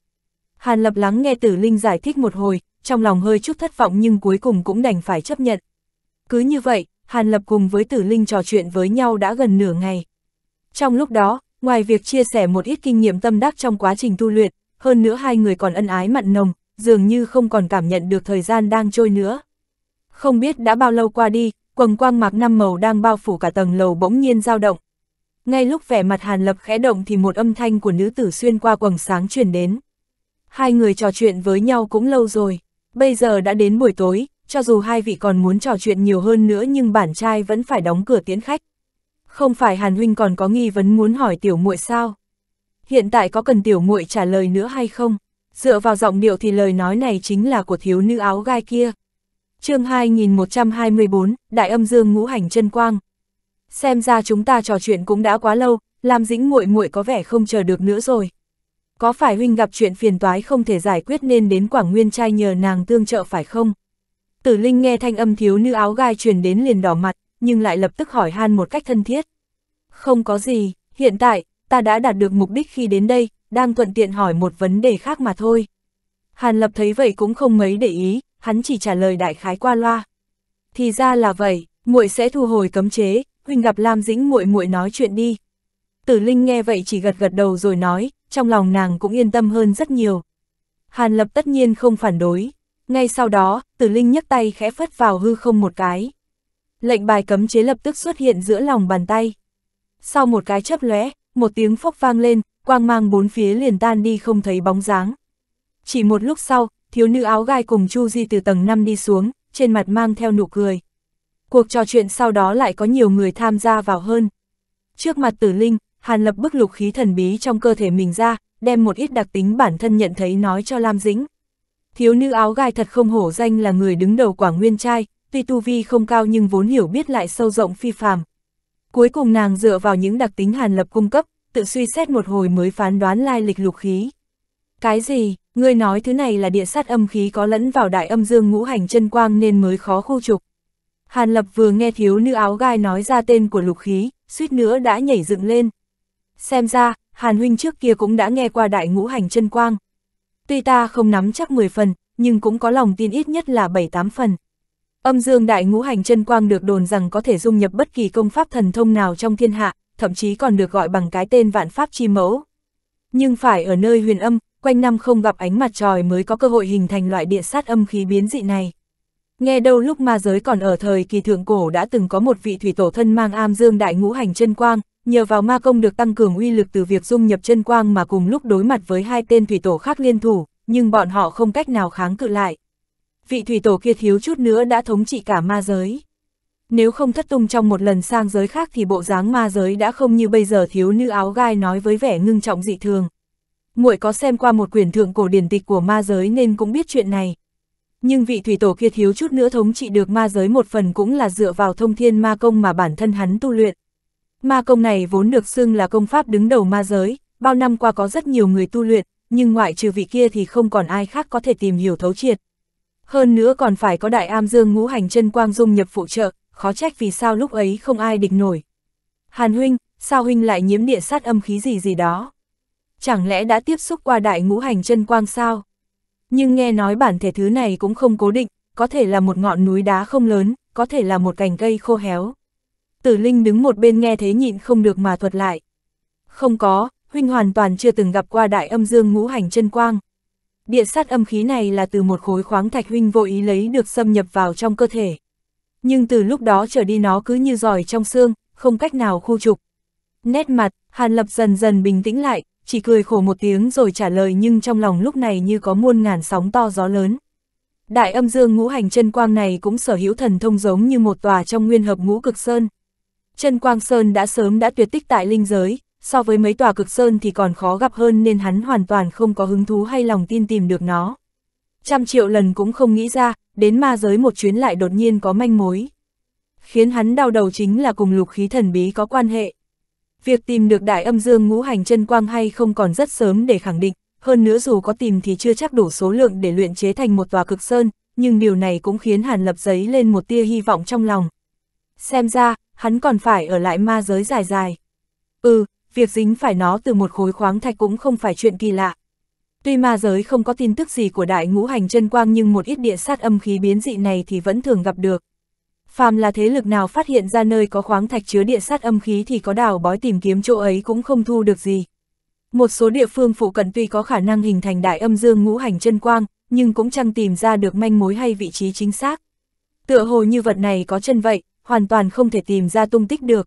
Hàn Lập lắng nghe Tử Linh giải thích một hồi, trong lòng hơi chút thất vọng nhưng cuối cùng cũng đành phải chấp nhận. Cứ như vậy, Hàn Lập cùng với Tử Linh trò chuyện với nhau đã gần nửa ngày. Trong lúc đó, ngoài việc chia sẻ một ít kinh nghiệm tâm đắc trong quá trình tu luyện, hơn nữa hai người còn ân ái mặn nồng, dường như không còn cảm nhận được thời gian đang trôi nữa. Không biết đã bao lâu qua đi, quần quang mạc năm màu đang bao phủ cả tầng lầu bỗng nhiên dao động. Ngay lúc vẻ mặt Hàn Lập khẽ động thì một âm thanh của nữ tử xuyên qua quầng sáng truyền đến. Hai người trò chuyện với nhau cũng lâu rồi, bây giờ đã đến buổi tối, cho dù hai vị còn muốn trò chuyện nhiều hơn nữa nhưng bản trai vẫn phải đóng cửa tiến khách. Không phải Hàn Huynh còn có nghi vấn muốn hỏi tiểu muội sao? Hiện tại có cần tiểu muội trả lời nữa hay không? Dựa vào giọng điệu thì lời nói này chính là của thiếu nữ áo gai kia. chương 2124, Đại âm dương ngũ hành chân quang. Xem ra chúng ta trò chuyện cũng đã quá lâu, làm dĩnh muội muội có vẻ không chờ được nữa rồi có phải huynh gặp chuyện phiền toái không thể giải quyết nên đến Quảng Nguyên trai nhờ nàng tương trợ phải không? Tử Linh nghe thanh âm thiếu nữ áo gai truyền đến liền đỏ mặt, nhưng lại lập tức hỏi han một cách thân thiết. Không có gì, hiện tại, ta đã đạt được mục đích khi đến đây, đang thuận tiện hỏi một vấn đề khác mà thôi. Hàn Lập thấy vậy cũng không mấy để ý, hắn chỉ trả lời đại khái qua loa. Thì ra là vậy, muội sẽ thu hồi cấm chế, huynh gặp Lam Dĩnh muội muội nói chuyện đi, Tử Linh nghe vậy chỉ gật gật đầu rồi nói, trong lòng nàng cũng yên tâm hơn rất nhiều. Hàn Lập tất nhiên không phản đối. Ngay sau đó, Tử Linh nhấc tay khẽ phất vào hư không một cái. Lệnh bài cấm chế lập tức xuất hiện giữa lòng bàn tay. Sau một cái chớp lóe, một tiếng phốc vang lên, quang mang bốn phía liền tan đi không thấy bóng dáng. Chỉ một lúc sau, thiếu nữ áo gai cùng Chu Di từ tầng 5 đi xuống, trên mặt mang theo nụ cười. Cuộc trò chuyện sau đó lại có nhiều người tham gia vào hơn. Trước mặt tử linh, Hàn Lập bức lục khí thần bí trong cơ thể mình ra, đem một ít đặc tính bản thân nhận thấy nói cho Lam Dĩnh. Thiếu nữ áo gai thật không hổ danh là người đứng đầu Quảng Nguyên trai, tuy tu vi không cao nhưng vốn hiểu biết lại sâu rộng phi phàm. Cuối cùng nàng dựa vào những đặc tính Hàn Lập cung cấp, tự suy xét một hồi mới phán đoán lai lịch lục khí. Cái gì, ngươi nói thứ này là địa sát âm khí có lẫn vào đại âm dương ngũ hành chân quang nên mới khó khu trục. Hàn Lập vừa nghe thiếu nữ áo gai nói ra tên của lục khí, suýt nữa đã nhảy dựng lên xem ra, Hàn Huynh trước kia cũng đã nghe qua đại ngũ hành chân quang. Tuy ta không nắm chắc 10 phần, nhưng cũng có lòng tin ít nhất là 7-8 phần. Âm dương đại ngũ hành chân quang được đồn rằng có thể dung nhập bất kỳ công pháp thần thông nào trong thiên hạ, thậm chí còn được gọi bằng cái tên vạn pháp chi mẫu. Nhưng phải ở nơi huyền âm, quanh năm không gặp ánh mặt trời mới có cơ hội hình thành loại địa sát âm khí biến dị này. Nghe đâu lúc ma giới còn ở thời kỳ thượng cổ đã từng có một vị thủy tổ thân mang am dương đại ngũ hành chân quang, nhờ vào ma công được tăng cường uy lực từ việc dung nhập chân quang mà cùng lúc đối mặt với hai tên thủy tổ khác liên thủ, nhưng bọn họ không cách nào kháng cự lại. Vị thủy tổ kia thiếu chút nữa đã thống trị cả ma giới. Nếu không thất tung trong một lần sang giới khác thì bộ dáng ma giới đã không như bây giờ thiếu nữ áo gai nói với vẻ ngưng trọng dị thường. muội có xem qua một quyển thượng cổ điển tịch của ma giới nên cũng biết chuyện này. Nhưng vị thủy tổ kia thiếu chút nữa thống trị được ma giới một phần cũng là dựa vào thông thiên ma công mà bản thân hắn tu luyện. Ma công này vốn được xưng là công pháp đứng đầu ma giới, bao năm qua có rất nhiều người tu luyện, nhưng ngoại trừ vị kia thì không còn ai khác có thể tìm hiểu thấu triệt. Hơn nữa còn phải có đại am dương ngũ hành chân quang dung nhập phụ trợ, khó trách vì sao lúc ấy không ai địch nổi. Hàn huynh, sao huynh lại nhiễm địa sát âm khí gì gì đó? Chẳng lẽ đã tiếp xúc qua đại ngũ hành chân quang sao? Nhưng nghe nói bản thể thứ này cũng không cố định, có thể là một ngọn núi đá không lớn, có thể là một cành cây khô héo tử linh đứng một bên nghe thế nhịn không được mà thuật lại. Không có, huynh hoàn toàn chưa từng gặp qua đại âm dương ngũ hành chân quang. Địa sát âm khí này là từ một khối khoáng thạch huynh vô ý lấy được xâm nhập vào trong cơ thể. Nhưng từ lúc đó trở đi nó cứ như giỏi trong xương, không cách nào khu trục. Nét mặt, Hàn Lập dần dần bình tĩnh lại, chỉ cười khổ một tiếng rồi trả lời nhưng trong lòng lúc này như có muôn ngàn sóng to gió lớn. Đại âm dương ngũ hành chân quang này cũng sở hữu thần thông giống như một tòa trong nguyên hợp ngũ cực sơn. Trần Quang Sơn đã sớm đã tuyệt tích tại linh giới, so với mấy tòa cực sơn thì còn khó gặp hơn nên hắn hoàn toàn không có hứng thú hay lòng tin tìm được nó. Trăm triệu lần cũng không nghĩ ra, đến ma giới một chuyến lại đột nhiên có manh mối. Khiến hắn đau đầu chính là cùng lục khí thần bí có quan hệ. Việc tìm được đại âm dương ngũ hành chân quang hay không còn rất sớm để khẳng định, hơn nữa dù có tìm thì chưa chắc đủ số lượng để luyện chế thành một tòa cực sơn, nhưng điều này cũng khiến Hàn Lập giấy lên một tia hy vọng trong lòng. Xem ra, hắn còn phải ở lại ma giới dài dài. Ừ, việc dính phải nó từ một khối khoáng thạch cũng không phải chuyện kỳ lạ. Tuy ma giới không có tin tức gì của đại ngũ hành chân quang nhưng một ít địa sát âm khí biến dị này thì vẫn thường gặp được. Phàm là thế lực nào phát hiện ra nơi có khoáng thạch chứa địa sát âm khí thì có đào bói tìm kiếm chỗ ấy cũng không thu được gì. Một số địa phương phụ cận tuy có khả năng hình thành đại âm dương ngũ hành chân quang, nhưng cũng chẳng tìm ra được manh mối hay vị trí chính xác. Tựa hồ như vật này có chân vậy, hoàn toàn không thể tìm ra tung tích được.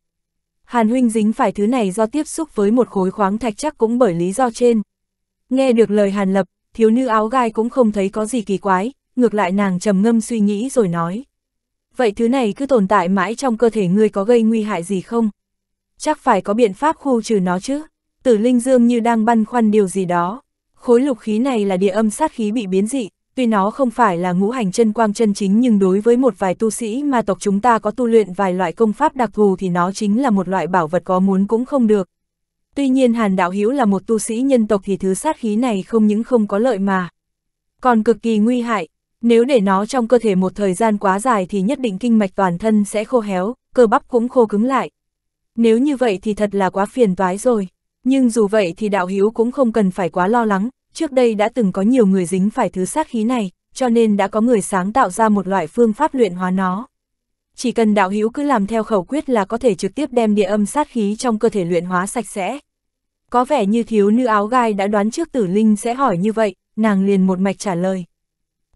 Hàn huynh dính phải thứ này do tiếp xúc với một khối khoáng thạch chắc cũng bởi lý do trên. Nghe được lời Hàn Lập, thiếu nữ áo gai cũng không thấy có gì kỳ quái, ngược lại nàng trầm ngâm suy nghĩ rồi nói. Vậy thứ này cứ tồn tại mãi trong cơ thể ngươi có gây nguy hại gì không? Chắc phải có biện pháp khu trừ nó chứ. Tử Linh Dương như đang băn khoăn điều gì đó. Khối lục khí này là địa âm sát khí bị biến dị, Tuy nó không phải là ngũ hành chân quang chân chính nhưng đối với một vài tu sĩ mà tộc chúng ta có tu luyện vài loại công pháp đặc thù thì nó chính là một loại bảo vật có muốn cũng không được. Tuy nhiên Hàn Đạo Hiếu là một tu sĩ nhân tộc thì thứ sát khí này không những không có lợi mà, còn cực kỳ nguy hại. Nếu để nó trong cơ thể một thời gian quá dài thì nhất định kinh mạch toàn thân sẽ khô héo, cơ bắp cũng khô cứng lại. Nếu như vậy thì thật là quá phiền toái rồi. Nhưng dù vậy thì đạo hiếu cũng không cần phải quá lo lắng, Trước đây đã từng có nhiều người dính phải thứ sát khí này, cho nên đã có người sáng tạo ra một loại phương pháp luyện hóa nó. Chỉ cần đạo hữu cứ làm theo khẩu quyết là có thể trực tiếp đem địa âm sát khí trong cơ thể luyện hóa sạch sẽ. Có vẻ như thiếu nữ áo gai đã đoán trước tử linh sẽ hỏi như vậy, nàng liền một mạch trả lời.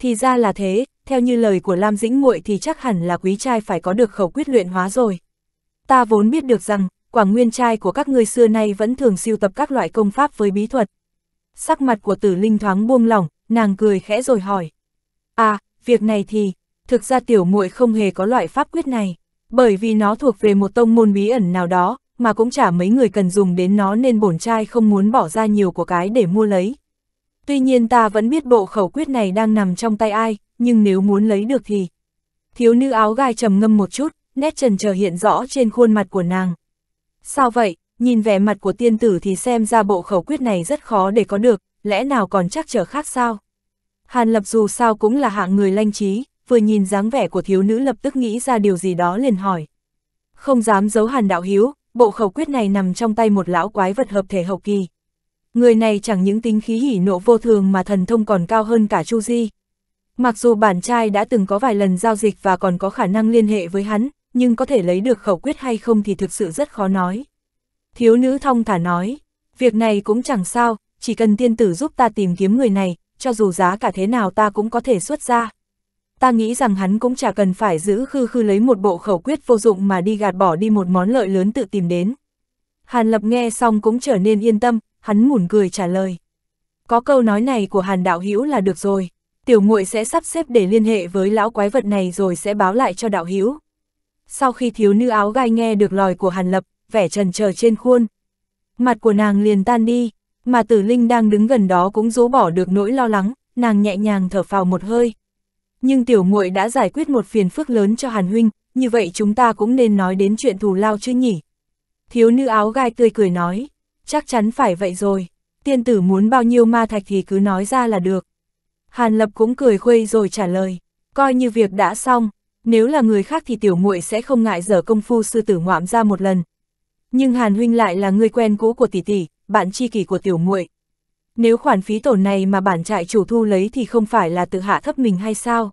Thì ra là thế, theo như lời của Lam Dĩnh muội thì chắc hẳn là quý trai phải có được khẩu quyết luyện hóa rồi. Ta vốn biết được rằng, quảng nguyên trai của các ngươi xưa nay vẫn thường siêu tập các loại công pháp với bí thuật sắc mặt của tử linh thoáng buông lỏng, nàng cười khẽ rồi hỏi. À, việc này thì, thực ra tiểu muội không hề có loại pháp quyết này, bởi vì nó thuộc về một tông môn bí ẩn nào đó, mà cũng chả mấy người cần dùng đến nó nên bổn trai không muốn bỏ ra nhiều của cái để mua lấy. Tuy nhiên ta vẫn biết bộ khẩu quyết này đang nằm trong tay ai, nhưng nếu muốn lấy được thì... Thiếu nữ áo gai trầm ngâm một chút, nét trần chờ hiện rõ trên khuôn mặt của nàng. Sao vậy, nhìn vẻ mặt của tiên tử thì xem ra bộ khẩu quyết này rất khó để có được, lẽ nào còn chắc trở khác sao? Hàn Lập dù sao cũng là hạng người lanh trí, vừa nhìn dáng vẻ của thiếu nữ lập tức nghĩ ra điều gì đó liền hỏi. Không dám giấu Hàn Đạo Hiếu, bộ khẩu quyết này nằm trong tay một lão quái vật hợp thể hậu kỳ. Người này chẳng những tính khí hỉ nộ vô thường mà thần thông còn cao hơn cả Chu Di. Mặc dù bản trai đã từng có vài lần giao dịch và còn có khả năng liên hệ với hắn, nhưng có thể lấy được khẩu quyết hay không thì thực sự rất khó nói. Thiếu nữ thong thả nói, việc này cũng chẳng sao, chỉ cần tiên tử giúp ta tìm kiếm người này, cho dù giá cả thế nào ta cũng có thể xuất ra. Ta nghĩ rằng hắn cũng chả cần phải giữ khư khư lấy một bộ khẩu quyết vô dụng mà đi gạt bỏ đi một món lợi lớn tự tìm đến. Hàn Lập nghe xong cũng trở nên yên tâm, hắn mỉm cười trả lời. Có câu nói này của Hàn Đạo Hữu là được rồi, tiểu muội sẽ sắp xếp để liên hệ với lão quái vật này rồi sẽ báo lại cho Đạo Hữu. Sau khi thiếu nữ áo gai nghe được lời của Hàn Lập, vẻ trần chờ trên khuôn. Mặt của nàng liền tan đi, mà tử linh đang đứng gần đó cũng rũ bỏ được nỗi lo lắng, nàng nhẹ nhàng thở phào một hơi. Nhưng tiểu muội đã giải quyết một phiền phức lớn cho Hàn Huynh, như vậy chúng ta cũng nên nói đến chuyện thù lao chứ nhỉ? Thiếu nữ áo gai tươi cười nói, chắc chắn phải vậy rồi, tiên tử muốn bao nhiêu ma thạch thì cứ nói ra là được. Hàn Lập cũng cười khuây rồi trả lời, coi như việc đã xong, nếu là người khác thì tiểu muội sẽ không ngại dở công phu sư tử ngoạm ra một lần, nhưng Hàn Huynh lại là người quen cũ của tỷ tỷ, bạn tri kỷ của tiểu muội. Nếu khoản phí tổn này mà bản trại chủ thu lấy thì không phải là tự hạ thấp mình hay sao?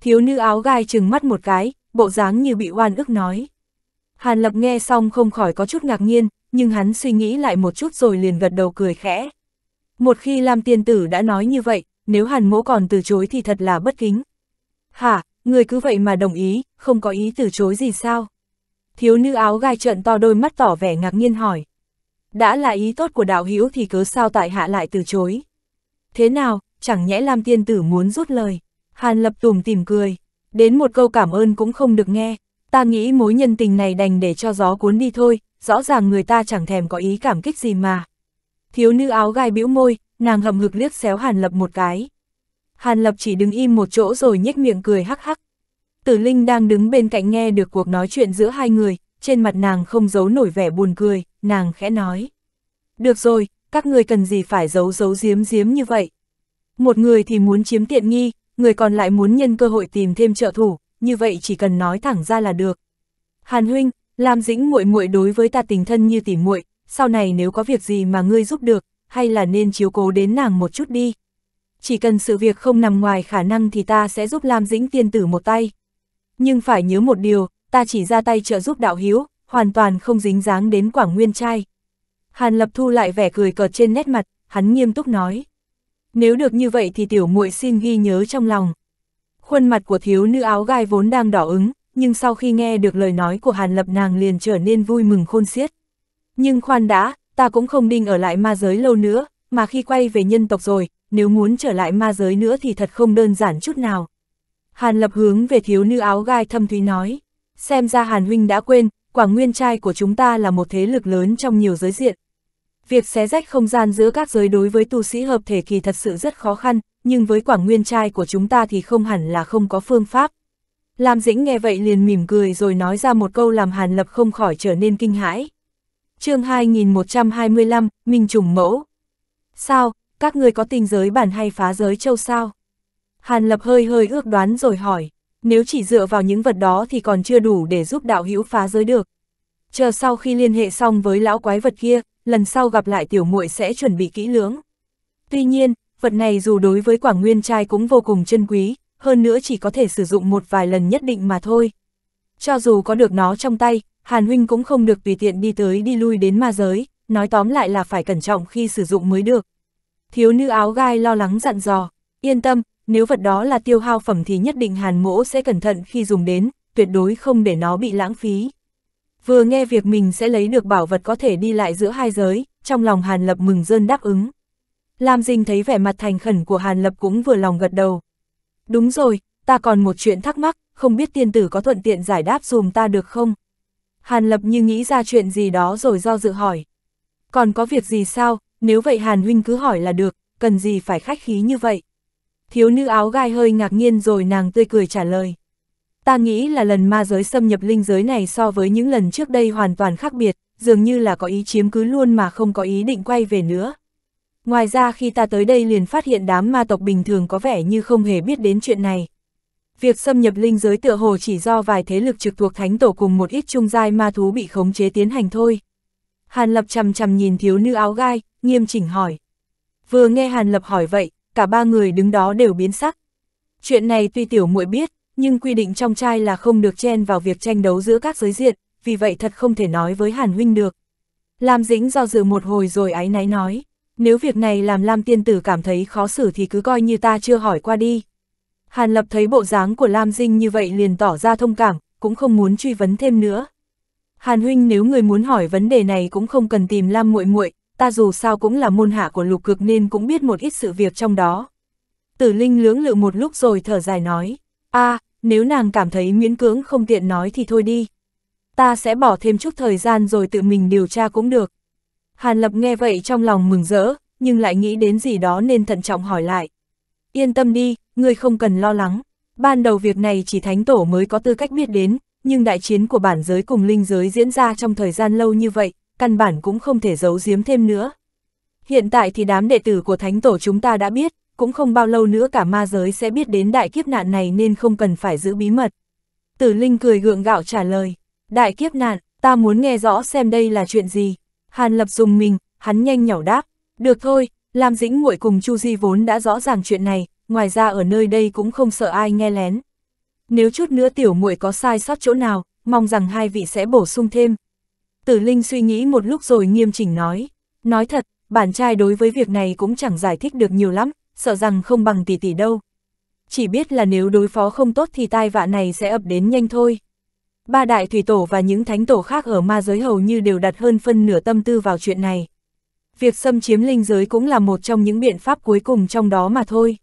Thiếu nữ áo gai trừng mắt một cái, bộ dáng như bị oan ức nói. Hàn Lập nghe xong không khỏi có chút ngạc nhiên, nhưng hắn suy nghĩ lại một chút rồi liền gật đầu cười khẽ. Một khi Lam Tiên Tử đã nói như vậy, nếu Hàn Mỗ còn từ chối thì thật là bất kính. Hả, người cứ vậy mà đồng ý, không có ý từ chối gì sao? thiếu nữ áo gai trợn to đôi mắt tỏ vẻ ngạc nhiên hỏi. Đã là ý tốt của đạo hữu thì cớ sao tại hạ lại từ chối. Thế nào, chẳng nhẽ Lam Tiên Tử muốn rút lời. Hàn Lập Tùm tìm cười, đến một câu cảm ơn cũng không được nghe. Ta nghĩ mối nhân tình này đành để cho gió cuốn đi thôi, rõ ràng người ta chẳng thèm có ý cảm kích gì mà. Thiếu nữ áo gai bĩu môi, nàng hầm hực liếc xéo Hàn Lập một cái. Hàn Lập chỉ đứng im một chỗ rồi nhếch miệng cười hắc hắc. Tử Linh đang đứng bên cạnh nghe được cuộc nói chuyện giữa hai người, trên mặt nàng không giấu nổi vẻ buồn cười, nàng khẽ nói. Được rồi, các người cần gì phải giấu giấu giếm giếm như vậy. Một người thì muốn chiếm tiện nghi, người còn lại muốn nhân cơ hội tìm thêm trợ thủ, như vậy chỉ cần nói thẳng ra là được. Hàn huynh, Lam Dĩnh muội muội đối với ta tình thân như tỉ muội, sau này nếu có việc gì mà ngươi giúp được, hay là nên chiếu cố đến nàng một chút đi. Chỉ cần sự việc không nằm ngoài khả năng thì ta sẽ giúp Lam Dĩnh tiên tử một tay nhưng phải nhớ một điều, ta chỉ ra tay trợ giúp đạo hiếu, hoàn toàn không dính dáng đến Quảng Nguyên trai. Hàn Lập Thu lại vẻ cười cợt trên nét mặt, hắn nghiêm túc nói. Nếu được như vậy thì tiểu muội xin ghi nhớ trong lòng. Khuôn mặt của thiếu nữ áo gai vốn đang đỏ ứng, nhưng sau khi nghe được lời nói của Hàn Lập nàng liền trở nên vui mừng khôn xiết. Nhưng khoan đã, ta cũng không định ở lại ma giới lâu nữa, mà khi quay về nhân tộc rồi, nếu muốn trở lại ma giới nữa thì thật không đơn giản chút nào. Hàn Lập hướng về thiếu nữ áo gai thâm thúy nói, xem ra Hàn Huynh đã quên, Quảng Nguyên trai của chúng ta là một thế lực lớn trong nhiều giới diện. Việc xé rách không gian giữa các giới đối với tu sĩ hợp thể kỳ thật sự rất khó khăn, nhưng với Quảng Nguyên trai của chúng ta thì không hẳn là không có phương pháp. Lam Dĩnh nghe vậy liền mỉm cười rồi nói ra một câu làm Hàn Lập không khỏi trở nên kinh hãi. chương 2125, Minh Trùng Mẫu. Sao, các người có tình giới bản hay phá giới châu sao? Hàn Lập hơi hơi ước đoán rồi hỏi, nếu chỉ dựa vào những vật đó thì còn chưa đủ để giúp đạo hữu phá giới được. Chờ sau khi liên hệ xong với lão quái vật kia, lần sau gặp lại tiểu muội sẽ chuẩn bị kỹ lưỡng. Tuy nhiên, vật này dù đối với Quảng Nguyên trai cũng vô cùng chân quý, hơn nữa chỉ có thể sử dụng một vài lần nhất định mà thôi. Cho dù có được nó trong tay, Hàn Huynh cũng không được tùy tiện đi tới đi lui đến ma giới, nói tóm lại là phải cẩn trọng khi sử dụng mới được. Thiếu nữ áo gai lo lắng dặn dò, yên tâm, nếu vật đó là tiêu hao phẩm thì nhất định hàn mỗ sẽ cẩn thận khi dùng đến, tuyệt đối không để nó bị lãng phí. Vừa nghe việc mình sẽ lấy được bảo vật có thể đi lại giữa hai giới, trong lòng Hàn Lập mừng rơn đáp ứng. Lam Dinh thấy vẻ mặt thành khẩn của Hàn Lập cũng vừa lòng gật đầu. Đúng rồi, ta còn một chuyện thắc mắc, không biết tiên tử có thuận tiện giải đáp dùm ta được không? Hàn Lập như nghĩ ra chuyện gì đó rồi do dự hỏi. Còn có việc gì sao, nếu vậy Hàn Huynh cứ hỏi là được, cần gì phải khách khí như vậy? thiếu nữ áo gai hơi ngạc nhiên rồi nàng tươi cười trả lời. Ta nghĩ là lần ma giới xâm nhập linh giới này so với những lần trước đây hoàn toàn khác biệt, dường như là có ý chiếm cứ luôn mà không có ý định quay về nữa. Ngoài ra khi ta tới đây liền phát hiện đám ma tộc bình thường có vẻ như không hề biết đến chuyện này. Việc xâm nhập linh giới tựa hồ chỉ do vài thế lực trực thuộc thánh tổ cùng một ít trung giai ma thú bị khống chế tiến hành thôi. Hàn Lập chầm chầm nhìn thiếu nữ áo gai, nghiêm chỉnh hỏi. Vừa nghe Hàn Lập hỏi vậy, cả ba người đứng đó đều biến sắc. Chuyện này tuy tiểu muội biết, nhưng quy định trong trai là không được chen vào việc tranh đấu giữa các giới diện, vì vậy thật không thể nói với Hàn Huynh được. Lam Dĩnh do dự một hồi rồi áy náy nói, nếu việc này làm Lam Tiên Tử cảm thấy khó xử thì cứ coi như ta chưa hỏi qua đi. Hàn Lập thấy bộ dáng của Lam Dinh như vậy liền tỏ ra thông cảm, cũng không muốn truy vấn thêm nữa. Hàn Huynh nếu người muốn hỏi vấn đề này cũng không cần tìm Lam muội muội ta dù sao cũng là môn hạ của lục cực nên cũng biết một ít sự việc trong đó. Tử Linh lưỡng lự một lúc rồi thở dài nói, a nếu nàng cảm thấy miễn cưỡng không tiện nói thì thôi đi. Ta sẽ bỏ thêm chút thời gian rồi tự mình điều tra cũng được. Hàn Lập nghe vậy trong lòng mừng rỡ, nhưng lại nghĩ đến gì đó nên thận trọng hỏi lại. Yên tâm đi, ngươi không cần lo lắng. Ban đầu việc này chỉ thánh tổ mới có tư cách biết đến, nhưng đại chiến của bản giới cùng linh giới diễn ra trong thời gian lâu như vậy, căn bản cũng không thể giấu giếm thêm nữa. Hiện tại thì đám đệ tử của thánh tổ chúng ta đã biết, cũng không bao lâu nữa cả ma giới sẽ biết đến đại kiếp nạn này nên không cần phải giữ bí mật. Tử Linh cười gượng gạo trả lời, đại kiếp nạn, ta muốn nghe rõ xem đây là chuyện gì. Hàn Lập dùng mình, hắn nhanh nhỏ đáp, được thôi, Lam Dĩnh muội cùng Chu Di vốn đã rõ ràng chuyện này, ngoài ra ở nơi đây cũng không sợ ai nghe lén. Nếu chút nữa tiểu muội có sai sót chỗ nào, mong rằng hai vị sẽ bổ sung thêm. Tử Linh suy nghĩ một lúc rồi nghiêm chỉnh nói. Nói thật, bản trai đối với việc này cũng chẳng giải thích được nhiều lắm, sợ rằng không bằng tỷ tỷ đâu. Chỉ biết là nếu đối phó không tốt thì tai vạ này sẽ ập đến nhanh thôi. Ba đại thủy tổ và những thánh tổ khác ở ma giới hầu như đều đặt hơn phân nửa tâm tư vào chuyện này. Việc xâm chiếm linh giới cũng là một trong những biện pháp cuối cùng trong đó mà thôi.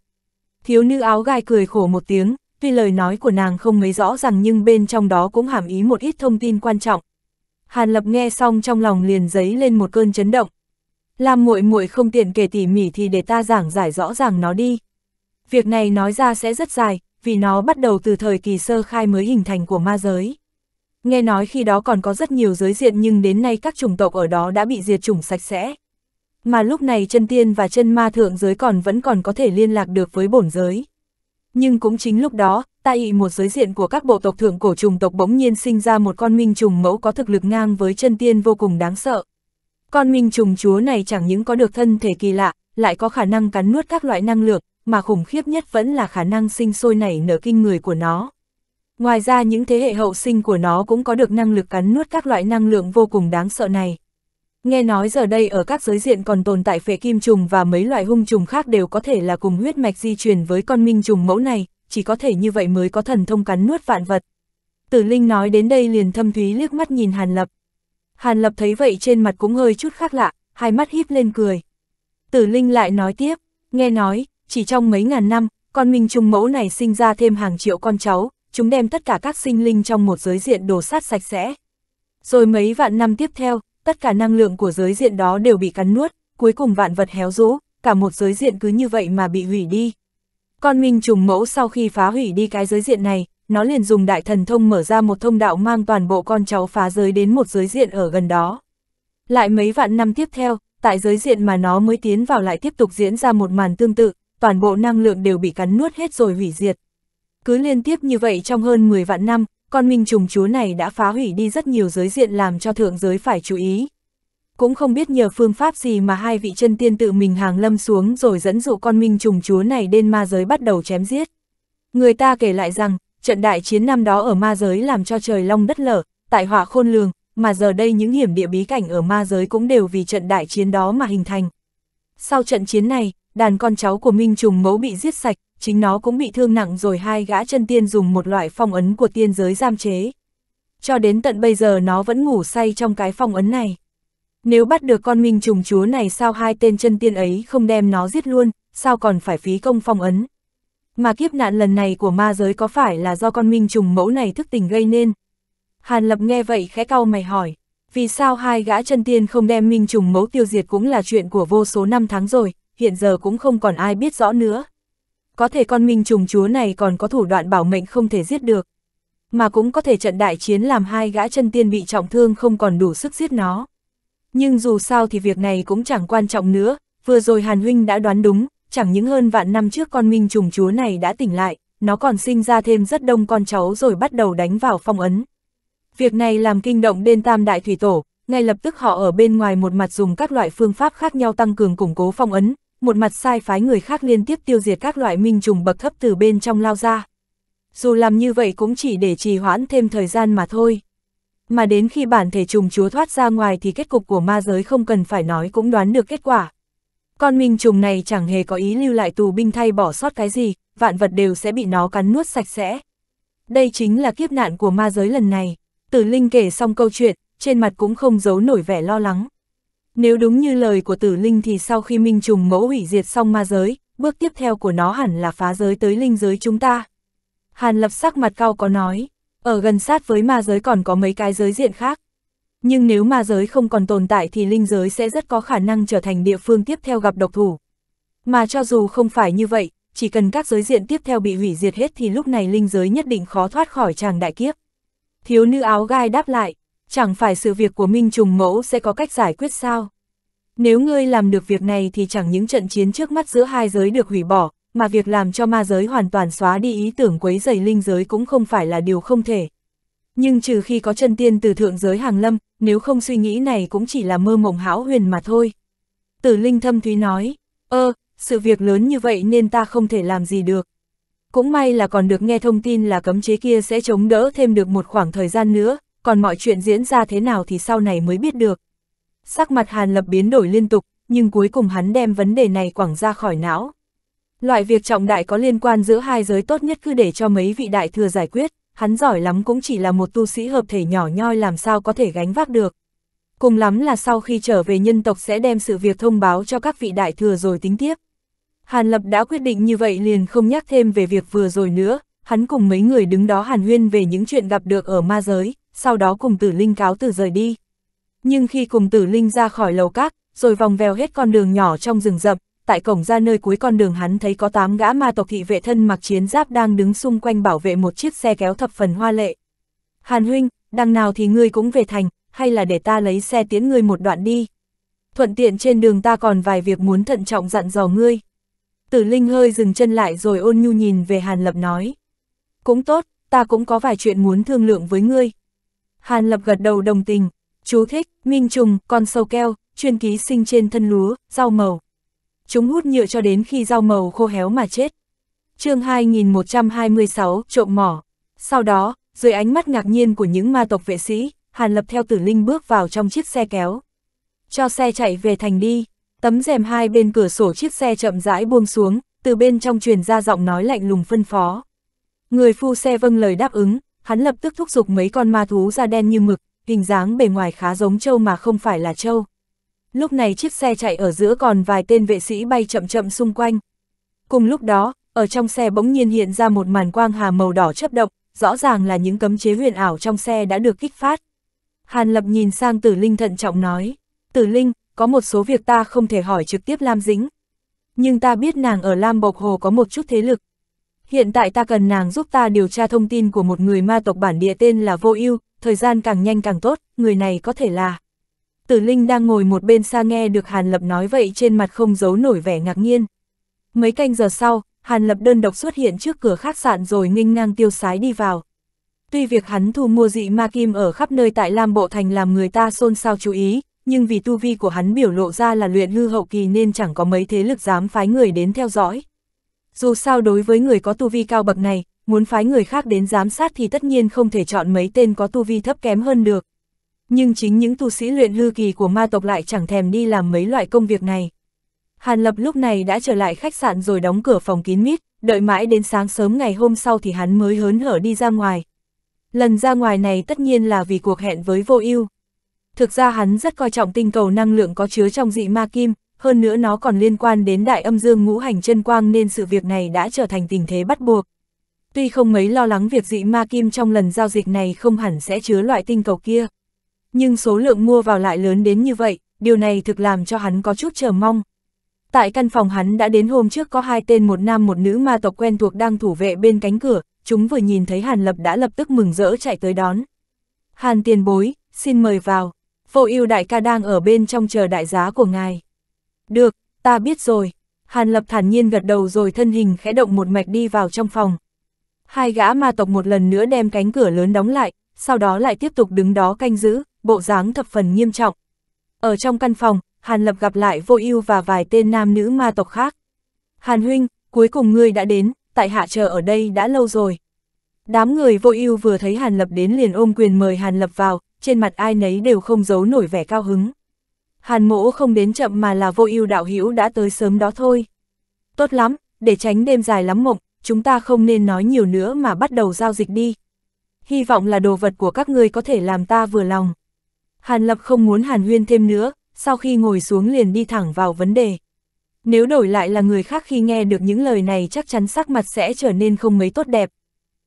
Thiếu nữ áo gai cười khổ một tiếng, tuy lời nói của nàng không mấy rõ ràng nhưng bên trong đó cũng hàm ý một ít thông tin quan trọng, Hàn Lập nghe xong trong lòng liền giấy lên một cơn chấn động. Làm muội muội không tiện kể tỉ mỉ thì để ta giảng giải rõ ràng nó đi. Việc này nói ra sẽ rất dài, vì nó bắt đầu từ thời kỳ sơ khai mới hình thành của ma giới. Nghe nói khi đó còn có rất nhiều giới diện nhưng đến nay các chủng tộc ở đó đã bị diệt chủng sạch sẽ. Mà lúc này chân tiên và chân ma thượng giới còn vẫn còn có thể liên lạc được với bổn giới. Nhưng cũng chính lúc đó, ta ị một giới diện của các bộ tộc thượng cổ trùng tộc bỗng nhiên sinh ra một con minh trùng mẫu có thực lực ngang với chân tiên vô cùng đáng sợ. Con minh trùng chúa này chẳng những có được thân thể kỳ lạ, lại có khả năng cắn nuốt các loại năng lượng, mà khủng khiếp nhất vẫn là khả năng sinh sôi nảy nở kinh người của nó. Ngoài ra những thế hệ hậu sinh của nó cũng có được năng lực cắn nuốt các loại năng lượng vô cùng đáng sợ này. Nghe nói giờ đây ở các giới diện còn tồn tại phệ kim trùng và mấy loại hung trùng khác đều có thể là cùng huyết mạch di truyền với con minh trùng mẫu này, chỉ có thể như vậy mới có thần thông cắn nuốt vạn vật. Tử Linh nói đến đây liền thâm thúy liếc mắt nhìn Hàn Lập. Hàn Lập thấy vậy trên mặt cũng hơi chút khác lạ, hai mắt híp lên cười. Tử Linh lại nói tiếp, nghe nói, chỉ trong mấy ngàn năm, con minh trùng mẫu này sinh ra thêm hàng triệu con cháu, chúng đem tất cả các sinh linh trong một giới diện đổ sát sạch sẽ. Rồi mấy vạn năm tiếp theo, tất cả năng lượng của giới diện đó đều bị cắn nuốt, cuối cùng vạn vật héo rũ, cả một giới diện cứ như vậy mà bị hủy đi. Con minh trùng mẫu sau khi phá hủy đi cái giới diện này, nó liền dùng đại thần thông mở ra một thông đạo mang toàn bộ con cháu phá giới đến một giới diện ở gần đó. Lại mấy vạn năm tiếp theo, tại giới diện mà nó mới tiến vào lại tiếp tục diễn ra một màn tương tự, toàn bộ năng lượng đều bị cắn nuốt hết rồi hủy diệt. Cứ liên tiếp như vậy trong hơn 10 vạn năm, con minh trùng chúa này đã phá hủy đi rất nhiều giới diện làm cho thượng giới phải chú ý cũng không biết nhờ phương pháp gì mà hai vị chân tiên tự mình hàng lâm xuống rồi dẫn dụ con minh trùng chúa này đến ma giới bắt đầu chém giết. Người ta kể lại rằng, trận đại chiến năm đó ở ma giới làm cho trời long đất lở, tại họa khôn lường, mà giờ đây những hiểm địa bí cảnh ở ma giới cũng đều vì trận đại chiến đó mà hình thành. Sau trận chiến này, đàn con cháu của Minh Trùng Mẫu bị giết sạch, chính nó cũng bị thương nặng rồi hai gã chân tiên dùng một loại phong ấn của tiên giới giam chế. Cho đến tận bây giờ nó vẫn ngủ say trong cái phong ấn này. Nếu bắt được con minh trùng chúa này sao hai tên chân tiên ấy không đem nó giết luôn, sao còn phải phí công phong ấn. Mà kiếp nạn lần này của ma giới có phải là do con minh trùng mẫu này thức tình gây nên? Hàn Lập nghe vậy khẽ cau mày hỏi, vì sao hai gã chân tiên không đem minh trùng mẫu tiêu diệt cũng là chuyện của vô số năm tháng rồi, hiện giờ cũng không còn ai biết rõ nữa. Có thể con minh trùng chúa này còn có thủ đoạn bảo mệnh không thể giết được, mà cũng có thể trận đại chiến làm hai gã chân tiên bị trọng thương không còn đủ sức giết nó. Nhưng dù sao thì việc này cũng chẳng quan trọng nữa, vừa rồi Hàn Huynh đã đoán đúng, chẳng những hơn vạn năm trước con minh trùng chúa này đã tỉnh lại, nó còn sinh ra thêm rất đông con cháu rồi bắt đầu đánh vào phong ấn. Việc này làm kinh động bên tam đại thủy tổ, ngay lập tức họ ở bên ngoài một mặt dùng các loại phương pháp khác nhau tăng cường củng cố phong ấn, một mặt sai phái người khác liên tiếp tiêu diệt các loại minh trùng bậc thấp từ bên trong lao ra. Dù làm như vậy cũng chỉ để trì hoãn thêm thời gian mà thôi mà đến khi bản thể trùng chúa thoát ra ngoài thì kết cục của ma giới không cần phải nói cũng đoán được kết quả. Con minh trùng này chẳng hề có ý lưu lại tù binh thay bỏ sót cái gì, vạn vật đều sẽ bị nó cắn nuốt sạch sẽ. Đây chính là kiếp nạn của ma giới lần này. Tử Linh kể xong câu chuyện, trên mặt cũng không giấu nổi vẻ lo lắng. Nếu đúng như lời của Tử Linh thì sau khi Minh Trùng mẫu hủy diệt xong ma giới, bước tiếp theo của nó hẳn là phá giới tới linh giới chúng ta. Hàn Lập sắc mặt cao có nói, ở gần sát với ma giới còn có mấy cái giới diện khác. Nhưng nếu ma giới không còn tồn tại thì linh giới sẽ rất có khả năng trở thành địa phương tiếp theo gặp độc thủ. Mà cho dù không phải như vậy, chỉ cần các giới diện tiếp theo bị hủy diệt hết thì lúc này linh giới nhất định khó thoát khỏi chàng đại kiếp. Thiếu nữ áo gai đáp lại, chẳng phải sự việc của Minh Trùng Mẫu sẽ có cách giải quyết sao? Nếu ngươi làm được việc này thì chẳng những trận chiến trước mắt giữa hai giới được hủy bỏ, mà việc làm cho ma giới hoàn toàn xóa đi ý tưởng quấy dày linh giới cũng không phải là điều không thể. Nhưng trừ khi có chân tiên từ thượng giới hàng lâm, nếu không suy nghĩ này cũng chỉ là mơ mộng hão huyền mà thôi. Tử Linh thâm thúy nói, ơ, sự việc lớn như vậy nên ta không thể làm gì được. Cũng may là còn được nghe thông tin là cấm chế kia sẽ chống đỡ thêm được một khoảng thời gian nữa, còn mọi chuyện diễn ra thế nào thì sau này mới biết được. Sắc mặt Hàn Lập biến đổi liên tục, nhưng cuối cùng hắn đem vấn đề này quẳng ra khỏi não. Loại việc trọng đại có liên quan giữa hai giới tốt nhất cứ để cho mấy vị đại thừa giải quyết, hắn giỏi lắm cũng chỉ là một tu sĩ hợp thể nhỏ nhoi làm sao có thể gánh vác được. Cùng lắm là sau khi trở về nhân tộc sẽ đem sự việc thông báo cho các vị đại thừa rồi tính tiếp. Hàn Lập đã quyết định như vậy liền không nhắc thêm về việc vừa rồi nữa, hắn cùng mấy người đứng đó hàn huyên về những chuyện gặp được ở ma giới, sau đó cùng tử linh cáo từ rời đi. Nhưng khi cùng tử linh ra khỏi lầu các, rồi vòng vèo hết con đường nhỏ trong rừng rậm, tại cổng ra nơi cuối con đường hắn thấy có 8 gã ma tộc thị vệ thân mặc chiến giáp đang đứng xung quanh bảo vệ một chiếc xe kéo thập phần hoa lệ. Hàn huynh, đằng nào thì ngươi cũng về thành, hay là để ta lấy xe tiến ngươi một đoạn đi. Thuận tiện trên đường ta còn vài việc muốn thận trọng dặn dò ngươi. Tử Linh hơi dừng chân lại rồi ôn nhu nhìn về Hàn Lập nói. Cũng tốt, ta cũng có vài chuyện muốn thương lượng với ngươi. Hàn Lập gật đầu đồng tình, chú thích, minh trùng, con sâu keo, chuyên ký sinh trên thân lúa, rau màu chúng hút nhựa cho đến khi rau màu khô héo mà chết. chương 2126, trộm mỏ. Sau đó, dưới ánh mắt ngạc nhiên của những ma tộc vệ sĩ, Hàn Lập theo tử linh bước vào trong chiếc xe kéo. Cho xe chạy về thành đi, tấm rèm hai bên cửa sổ chiếc xe chậm rãi buông xuống, từ bên trong truyền ra giọng nói lạnh lùng phân phó. Người phu xe vâng lời đáp ứng, hắn lập tức thúc giục mấy con ma thú da đen như mực, hình dáng bề ngoài khá giống trâu mà không phải là trâu, Lúc này chiếc xe chạy ở giữa còn vài tên vệ sĩ bay chậm chậm xung quanh. Cùng lúc đó, ở trong xe bỗng nhiên hiện ra một màn quang hà màu đỏ chấp động, rõ ràng là những cấm chế huyền ảo trong xe đã được kích phát. Hàn Lập nhìn sang Tử Linh thận trọng nói, Tử Linh, có một số việc ta không thể hỏi trực tiếp Lam Dĩnh Nhưng ta biết nàng ở Lam Bộc Hồ có một chút thế lực. Hiện tại ta cần nàng giúp ta điều tra thông tin của một người ma tộc bản địa tên là Vô Ưu, thời gian càng nhanh càng tốt, người này có thể là... Tử Linh đang ngồi một bên xa nghe được Hàn Lập nói vậy trên mặt không giấu nổi vẻ ngạc nhiên. Mấy canh giờ sau, Hàn Lập đơn độc xuất hiện trước cửa khách sạn rồi nghênh ngang tiêu sái đi vào. Tuy việc hắn thu mua dị ma kim ở khắp nơi tại Lam Bộ Thành làm người ta xôn xao chú ý, nhưng vì tu vi của hắn biểu lộ ra là luyện hư hậu kỳ nên chẳng có mấy thế lực dám phái người đến theo dõi. Dù sao đối với người có tu vi cao bậc này, muốn phái người khác đến giám sát thì tất nhiên không thể chọn mấy tên có tu vi thấp kém hơn được nhưng chính những tu sĩ luyện hư kỳ của ma tộc lại chẳng thèm đi làm mấy loại công việc này. Hàn Lập lúc này đã trở lại khách sạn rồi đóng cửa phòng kín mít, đợi mãi đến sáng sớm ngày hôm sau thì hắn mới hớn hở đi ra ngoài. Lần ra ngoài này tất nhiên là vì cuộc hẹn với vô ưu. Thực ra hắn rất coi trọng tinh cầu năng lượng có chứa trong dị ma kim, hơn nữa nó còn liên quan đến đại âm dương ngũ hành chân quang nên sự việc này đã trở thành tình thế bắt buộc. Tuy không mấy lo lắng việc dị ma kim trong lần giao dịch này không hẳn sẽ chứa loại tinh cầu kia nhưng số lượng mua vào lại lớn đến như vậy, điều này thực làm cho hắn có chút chờ mong. Tại căn phòng hắn đã đến hôm trước có hai tên một nam một nữ ma tộc quen thuộc đang thủ vệ bên cánh cửa, chúng vừa nhìn thấy Hàn Lập đã lập tức mừng rỡ chạy tới đón. Hàn tiền bối, xin mời vào, vô yêu đại ca đang ở bên trong chờ đại giá của ngài. Được, ta biết rồi. Hàn Lập thản nhiên gật đầu rồi thân hình khẽ động một mạch đi vào trong phòng. Hai gã ma tộc một lần nữa đem cánh cửa lớn đóng lại, sau đó lại tiếp tục đứng đó canh giữ bộ dáng thập phần nghiêm trọng. Ở trong căn phòng, Hàn Lập gặp lại Vô Ưu và vài tên nam nữ ma tộc khác. "Hàn huynh, cuối cùng ngươi đã đến, tại hạ chờ ở đây đã lâu rồi." Đám người Vô Ưu vừa thấy Hàn Lập đến liền ôm quyền mời Hàn Lập vào, trên mặt ai nấy đều không giấu nổi vẻ cao hứng. Hàn Mỗ không đến chậm mà là Vô Ưu đạo hữu đã tới sớm đó thôi. "Tốt lắm, để tránh đêm dài lắm mộng, chúng ta không nên nói nhiều nữa mà bắt đầu giao dịch đi." hy vọng là đồ vật của các ngươi có thể làm ta vừa lòng. Hàn Lập không muốn hàn huyên thêm nữa, sau khi ngồi xuống liền đi thẳng vào vấn đề. Nếu đổi lại là người khác khi nghe được những lời này chắc chắn sắc mặt sẽ trở nên không mấy tốt đẹp.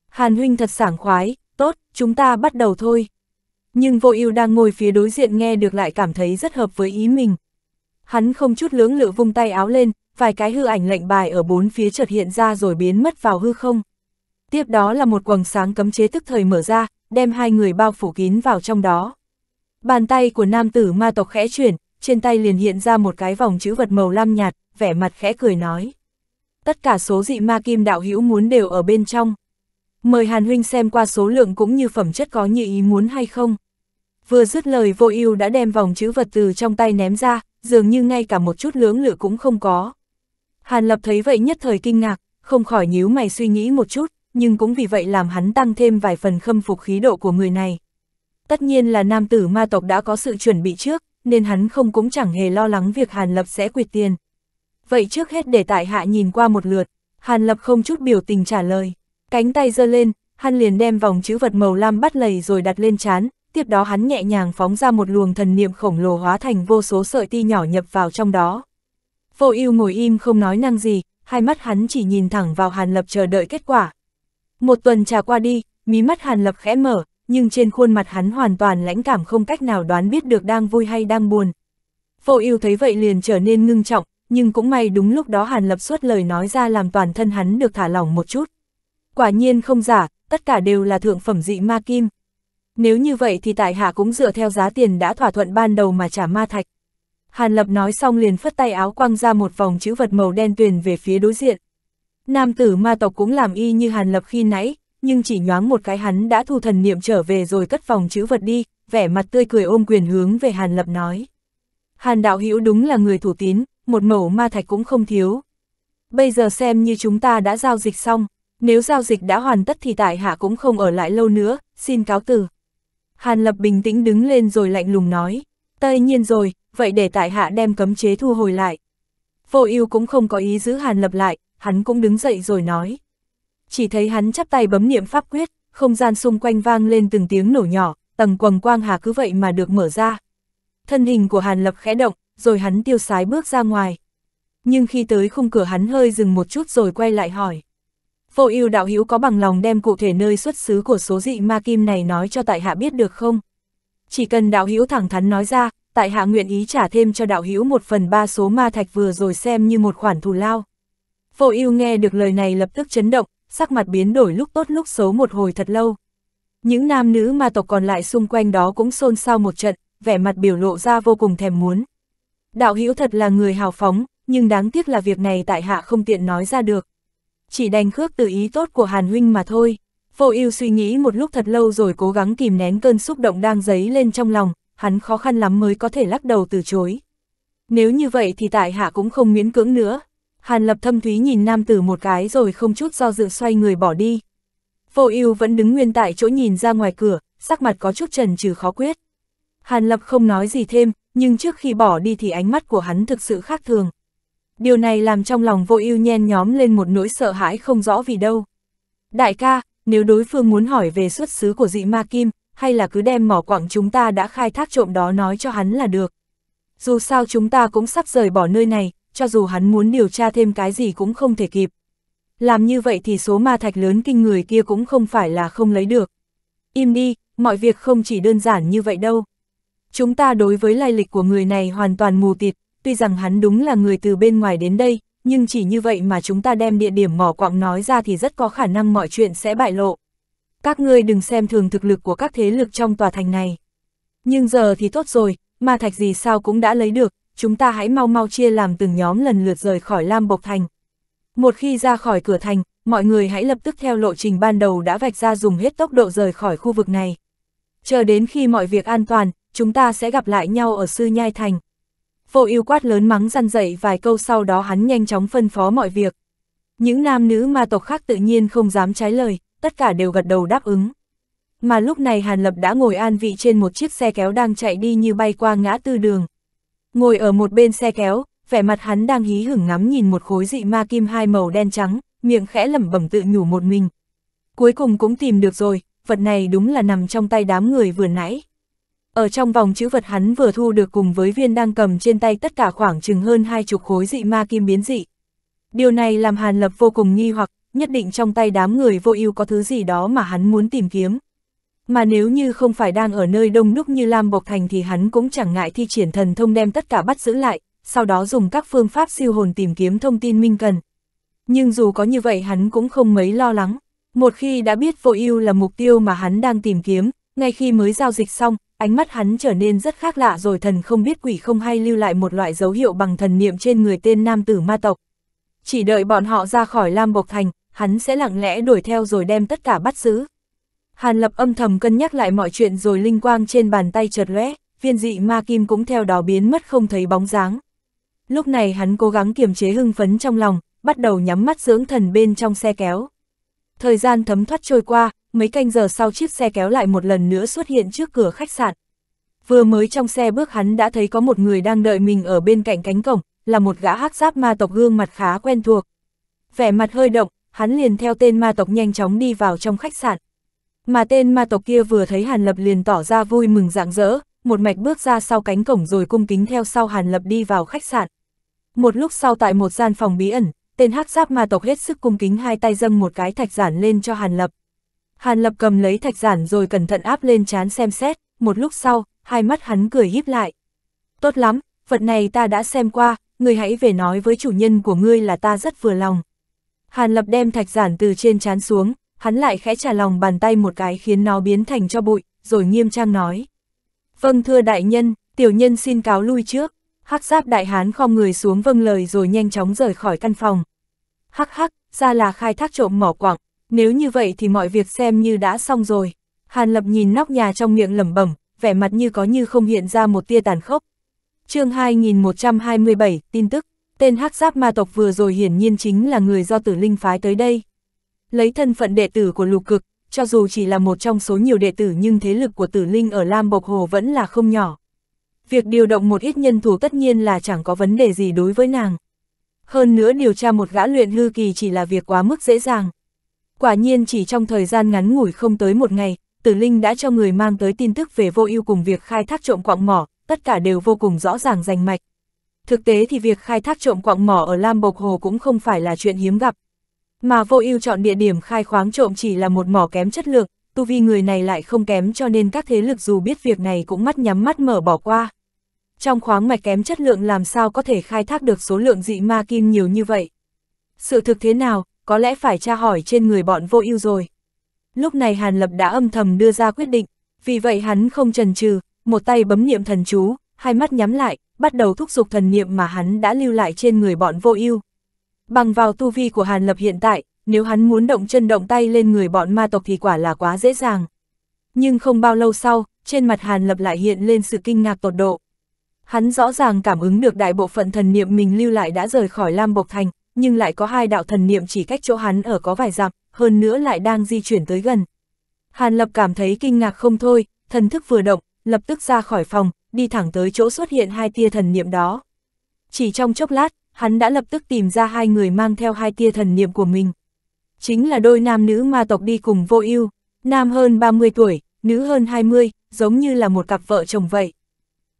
Hàn huynh thật sảng khoái, tốt, chúng ta bắt đầu thôi. Nhưng vô ưu đang ngồi phía đối diện nghe được lại cảm thấy rất hợp với ý mình. Hắn không chút lưỡng lự vung tay áo lên, vài cái hư ảnh lệnh bài ở bốn phía chợt hiện ra rồi biến mất vào hư không. Tiếp đó là một quầng sáng cấm chế tức thời mở ra, đem hai người bao phủ kín vào trong đó. Bàn tay của nam tử ma tộc khẽ chuyển, trên tay liền hiện ra một cái vòng chữ vật màu lam nhạt, vẻ mặt khẽ cười nói. Tất cả số dị ma kim đạo hữu muốn đều ở bên trong. Mời Hàn Huynh xem qua số lượng cũng như phẩm chất có như ý muốn hay không. Vừa dứt lời vô ưu đã đem vòng chữ vật từ trong tay ném ra, dường như ngay cả một chút lưỡng lửa cũng không có. Hàn Lập thấy vậy nhất thời kinh ngạc, không khỏi nhíu mày suy nghĩ một chút, nhưng cũng vì vậy làm hắn tăng thêm vài phần khâm phục khí độ của người này. Tất nhiên là nam tử ma tộc đã có sự chuẩn bị trước, nên hắn không cũng chẳng hề lo lắng việc Hàn Lập sẽ quyệt tiền. Vậy trước hết để tại hạ nhìn qua một lượt, Hàn Lập không chút biểu tình trả lời. Cánh tay giơ lên, hắn liền đem vòng chữ vật màu lam bắt lầy rồi đặt lên chán, tiếp đó hắn nhẹ nhàng phóng ra một luồng thần niệm khổng lồ hóa thành vô số sợi ti nhỏ nhập vào trong đó. Vô ưu ngồi im không nói năng gì, hai mắt hắn chỉ nhìn thẳng vào Hàn Lập chờ đợi kết quả. Một tuần trà qua đi, mí mắt Hàn Lập khẽ mở, nhưng trên khuôn mặt hắn hoàn toàn lãnh cảm không cách nào đoán biết được đang vui hay đang buồn. Phổ yêu thấy vậy liền trở nên ngưng trọng, nhưng cũng may đúng lúc đó Hàn Lập suốt lời nói ra làm toàn thân hắn được thả lỏng một chút. Quả nhiên không giả, tất cả đều là thượng phẩm dị ma kim. Nếu như vậy thì tại hạ cũng dựa theo giá tiền đã thỏa thuận ban đầu mà trả ma thạch. Hàn Lập nói xong liền phất tay áo quăng ra một vòng chữ vật màu đen tuyền về phía đối diện. Nam tử ma tộc cũng làm y như Hàn Lập khi nãy, nhưng chỉ nhoáng một cái hắn đã thu thần niệm trở về rồi cất phòng chữ vật đi, vẻ mặt tươi cười ôm quyền hướng về Hàn Lập nói. Hàn đạo hữu đúng là người thủ tín, một mẫu ma thạch cũng không thiếu. Bây giờ xem như chúng ta đã giao dịch xong, nếu giao dịch đã hoàn tất thì tại hạ cũng không ở lại lâu nữa, xin cáo từ. Hàn Lập bình tĩnh đứng lên rồi lạnh lùng nói, tây nhiên rồi, vậy để tại hạ đem cấm chế thu hồi lại. Vô ưu cũng không có ý giữ Hàn Lập lại, hắn cũng đứng dậy rồi nói chỉ thấy hắn chắp tay bấm niệm pháp quyết, không gian xung quanh vang lên từng tiếng nổ nhỏ, tầng quầng quang hà cứ vậy mà được mở ra. Thân hình của Hàn Lập khẽ động, rồi hắn tiêu sái bước ra ngoài. Nhưng khi tới khung cửa hắn hơi dừng một chút rồi quay lại hỏi. Vô ưu đạo hữu có bằng lòng đem cụ thể nơi xuất xứ của số dị ma kim này nói cho tại hạ biết được không? Chỉ cần đạo hữu thẳng thắn nói ra, tại hạ nguyện ý trả thêm cho đạo hữu một phần ba số ma thạch vừa rồi xem như một khoản thù lao. Vô ưu nghe được lời này lập tức chấn động, sắc mặt biến đổi lúc tốt lúc xấu một hồi thật lâu. Những nam nữ ma tộc còn lại xung quanh đó cũng xôn xao một trận, vẻ mặt biểu lộ ra vô cùng thèm muốn. Đạo hữu thật là người hào phóng, nhưng đáng tiếc là việc này tại hạ không tiện nói ra được. Chỉ đành khước từ ý tốt của Hàn Huynh mà thôi. Vô ưu suy nghĩ một lúc thật lâu rồi cố gắng kìm nén cơn xúc động đang dấy lên trong lòng, hắn khó khăn lắm mới có thể lắc đầu từ chối. Nếu như vậy thì tại hạ cũng không miễn cưỡng nữa, Hàn Lập thâm thúy nhìn nam tử một cái rồi không chút do dự xoay người bỏ đi. Vô ưu vẫn đứng nguyên tại chỗ nhìn ra ngoài cửa, sắc mặt có chút trần trừ khó quyết. Hàn Lập không nói gì thêm, nhưng trước khi bỏ đi thì ánh mắt của hắn thực sự khác thường. Điều này làm trong lòng vô ưu nhen nhóm lên một nỗi sợ hãi không rõ vì đâu. Đại ca, nếu đối phương muốn hỏi về xuất xứ của dị ma kim, hay là cứ đem mỏ quặng chúng ta đã khai thác trộm đó nói cho hắn là được. Dù sao chúng ta cũng sắp rời bỏ nơi này, cho dù hắn muốn điều tra thêm cái gì cũng không thể kịp. Làm như vậy thì số ma thạch lớn kinh người kia cũng không phải là không lấy được. Im đi, mọi việc không chỉ đơn giản như vậy đâu. Chúng ta đối với lai lịch của người này hoàn toàn mù tịt, tuy rằng hắn đúng là người từ bên ngoài đến đây, nhưng chỉ như vậy mà chúng ta đem địa điểm mỏ quạng nói ra thì rất có khả năng mọi chuyện sẽ bại lộ. Các ngươi đừng xem thường thực lực của các thế lực trong tòa thành này. Nhưng giờ thì tốt rồi, ma thạch gì sao cũng đã lấy được, chúng ta hãy mau mau chia làm từng nhóm lần lượt rời khỏi Lam Bộc Thành. Một khi ra khỏi cửa thành, mọi người hãy lập tức theo lộ trình ban đầu đã vạch ra dùng hết tốc độ rời khỏi khu vực này. Chờ đến khi mọi việc an toàn, chúng ta sẽ gặp lại nhau ở Sư Nhai Thành. Vô yêu quát lớn mắng răn dậy vài câu sau đó hắn nhanh chóng phân phó mọi việc. Những nam nữ ma tộc khác tự nhiên không dám trái lời, tất cả đều gật đầu đáp ứng. Mà lúc này Hàn Lập đã ngồi an vị trên một chiếc xe kéo đang chạy đi như bay qua ngã tư đường. Ngồi ở một bên xe kéo, vẻ mặt hắn đang hí hửng ngắm nhìn một khối dị ma kim hai màu đen trắng, miệng khẽ lẩm bẩm tự nhủ một mình. Cuối cùng cũng tìm được rồi, vật này đúng là nằm trong tay đám người vừa nãy. Ở trong vòng chữ vật hắn vừa thu được cùng với viên đang cầm trên tay tất cả khoảng chừng hơn hai chục khối dị ma kim biến dị. Điều này làm Hàn Lập vô cùng nghi hoặc, nhất định trong tay đám người vô ưu có thứ gì đó mà hắn muốn tìm kiếm mà nếu như không phải đang ở nơi đông đúc như Lam Bộc Thành thì hắn cũng chẳng ngại thi triển thần thông đem tất cả bắt giữ lại, sau đó dùng các phương pháp siêu hồn tìm kiếm thông tin minh cần. Nhưng dù có như vậy hắn cũng không mấy lo lắng, một khi đã biết vô ưu là mục tiêu mà hắn đang tìm kiếm, ngay khi mới giao dịch xong, ánh mắt hắn trở nên rất khác lạ rồi thần không biết quỷ không hay lưu lại một loại dấu hiệu bằng thần niệm trên người tên nam tử ma tộc. Chỉ đợi bọn họ ra khỏi Lam Bộc Thành, hắn sẽ lặng lẽ đuổi theo rồi đem tất cả bắt giữ. Hàn Lập âm thầm cân nhắc lại mọi chuyện rồi linh quang trên bàn tay chợt lóe, viên dị ma kim cũng theo đó biến mất không thấy bóng dáng. Lúc này hắn cố gắng kiềm chế hưng phấn trong lòng, bắt đầu nhắm mắt dưỡng thần bên trong xe kéo. Thời gian thấm thoát trôi qua, mấy canh giờ sau chiếc xe kéo lại một lần nữa xuất hiện trước cửa khách sạn. Vừa mới trong xe bước hắn đã thấy có một người đang đợi mình ở bên cạnh cánh cổng, là một gã hắc giáp ma tộc gương mặt khá quen thuộc. Vẻ mặt hơi động, hắn liền theo tên ma tộc nhanh chóng đi vào trong khách sạn. Mà tên ma tộc kia vừa thấy Hàn Lập liền tỏ ra vui mừng rạng rỡ, một mạch bước ra sau cánh cổng rồi cung kính theo sau Hàn Lập đi vào khách sạn. Một lúc sau tại một gian phòng bí ẩn, tên hắc giáp ma tộc hết sức cung kính hai tay dâng một cái thạch giản lên cho Hàn Lập. Hàn Lập cầm lấy thạch giản rồi cẩn thận áp lên chán xem xét, một lúc sau, hai mắt hắn cười híp lại. Tốt lắm, vật này ta đã xem qua, ngươi hãy về nói với chủ nhân của ngươi là ta rất vừa lòng. Hàn Lập đem thạch giản từ trên chán xuống, hắn lại khẽ trả lòng bàn tay một cái khiến nó biến thành cho bụi, rồi nghiêm trang nói. Vâng thưa đại nhân, tiểu nhân xin cáo lui trước. Hắc giáp đại hán khom người xuống vâng lời rồi nhanh chóng rời khỏi căn phòng. Hắc hắc, ra là khai thác trộm mỏ quặng, nếu như vậy thì mọi việc xem như đã xong rồi. Hàn Lập nhìn nóc nhà trong miệng lẩm bẩm, vẻ mặt như có như không hiện ra một tia tàn khốc. Chương 2127, tin tức, tên hắc giáp ma tộc vừa rồi hiển nhiên chính là người do Tử Linh phái tới đây. Lấy thân phận đệ tử của lục cực, cho dù chỉ là một trong số nhiều đệ tử nhưng thế lực của tử linh ở Lam Bộc Hồ vẫn là không nhỏ. Việc điều động một ít nhân thủ tất nhiên là chẳng có vấn đề gì đối với nàng. Hơn nữa điều tra một gã luyện hư kỳ chỉ là việc quá mức dễ dàng. Quả nhiên chỉ trong thời gian ngắn ngủi không tới một ngày, tử linh đã cho người mang tới tin tức về vô ưu cùng việc khai thác trộm quạng mỏ, tất cả đều vô cùng rõ ràng rành mạch. Thực tế thì việc khai thác trộm quạng mỏ ở Lam Bộc Hồ cũng không phải là chuyện hiếm gặp, mà vô ưu chọn địa điểm khai khoáng trộm chỉ là một mỏ kém chất lượng, tu vi người này lại không kém cho nên các thế lực dù biết việc này cũng mắt nhắm mắt mở bỏ qua. Trong khoáng mạch kém chất lượng làm sao có thể khai thác được số lượng dị ma kim nhiều như vậy? Sự thực thế nào, có lẽ phải tra hỏi trên người bọn vô ưu rồi. Lúc này Hàn Lập đã âm thầm đưa ra quyết định, vì vậy hắn không chần chừ, một tay bấm niệm thần chú, hai mắt nhắm lại, bắt đầu thúc giục thần niệm mà hắn đã lưu lại trên người bọn vô ưu. Bằng vào tu vi của Hàn Lập hiện tại, nếu hắn muốn động chân động tay lên người bọn ma tộc thì quả là quá dễ dàng. Nhưng không bao lâu sau, trên mặt Hàn Lập lại hiện lên sự kinh ngạc tột độ. Hắn rõ ràng cảm ứng được đại bộ phận thần niệm mình lưu lại đã rời khỏi Lam Bộc Thành, nhưng lại có hai đạo thần niệm chỉ cách chỗ hắn ở có vài dặm, hơn nữa lại đang di chuyển tới gần. Hàn Lập cảm thấy kinh ngạc không thôi, thần thức vừa động, lập tức ra khỏi phòng, đi thẳng tới chỗ xuất hiện hai tia thần niệm đó. Chỉ trong chốc lát, hắn đã lập tức tìm ra hai người mang theo hai tia thần niệm của mình. Chính là đôi nam nữ ma tộc đi cùng vô ưu, nam hơn 30 tuổi, nữ hơn 20, giống như là một cặp vợ chồng vậy.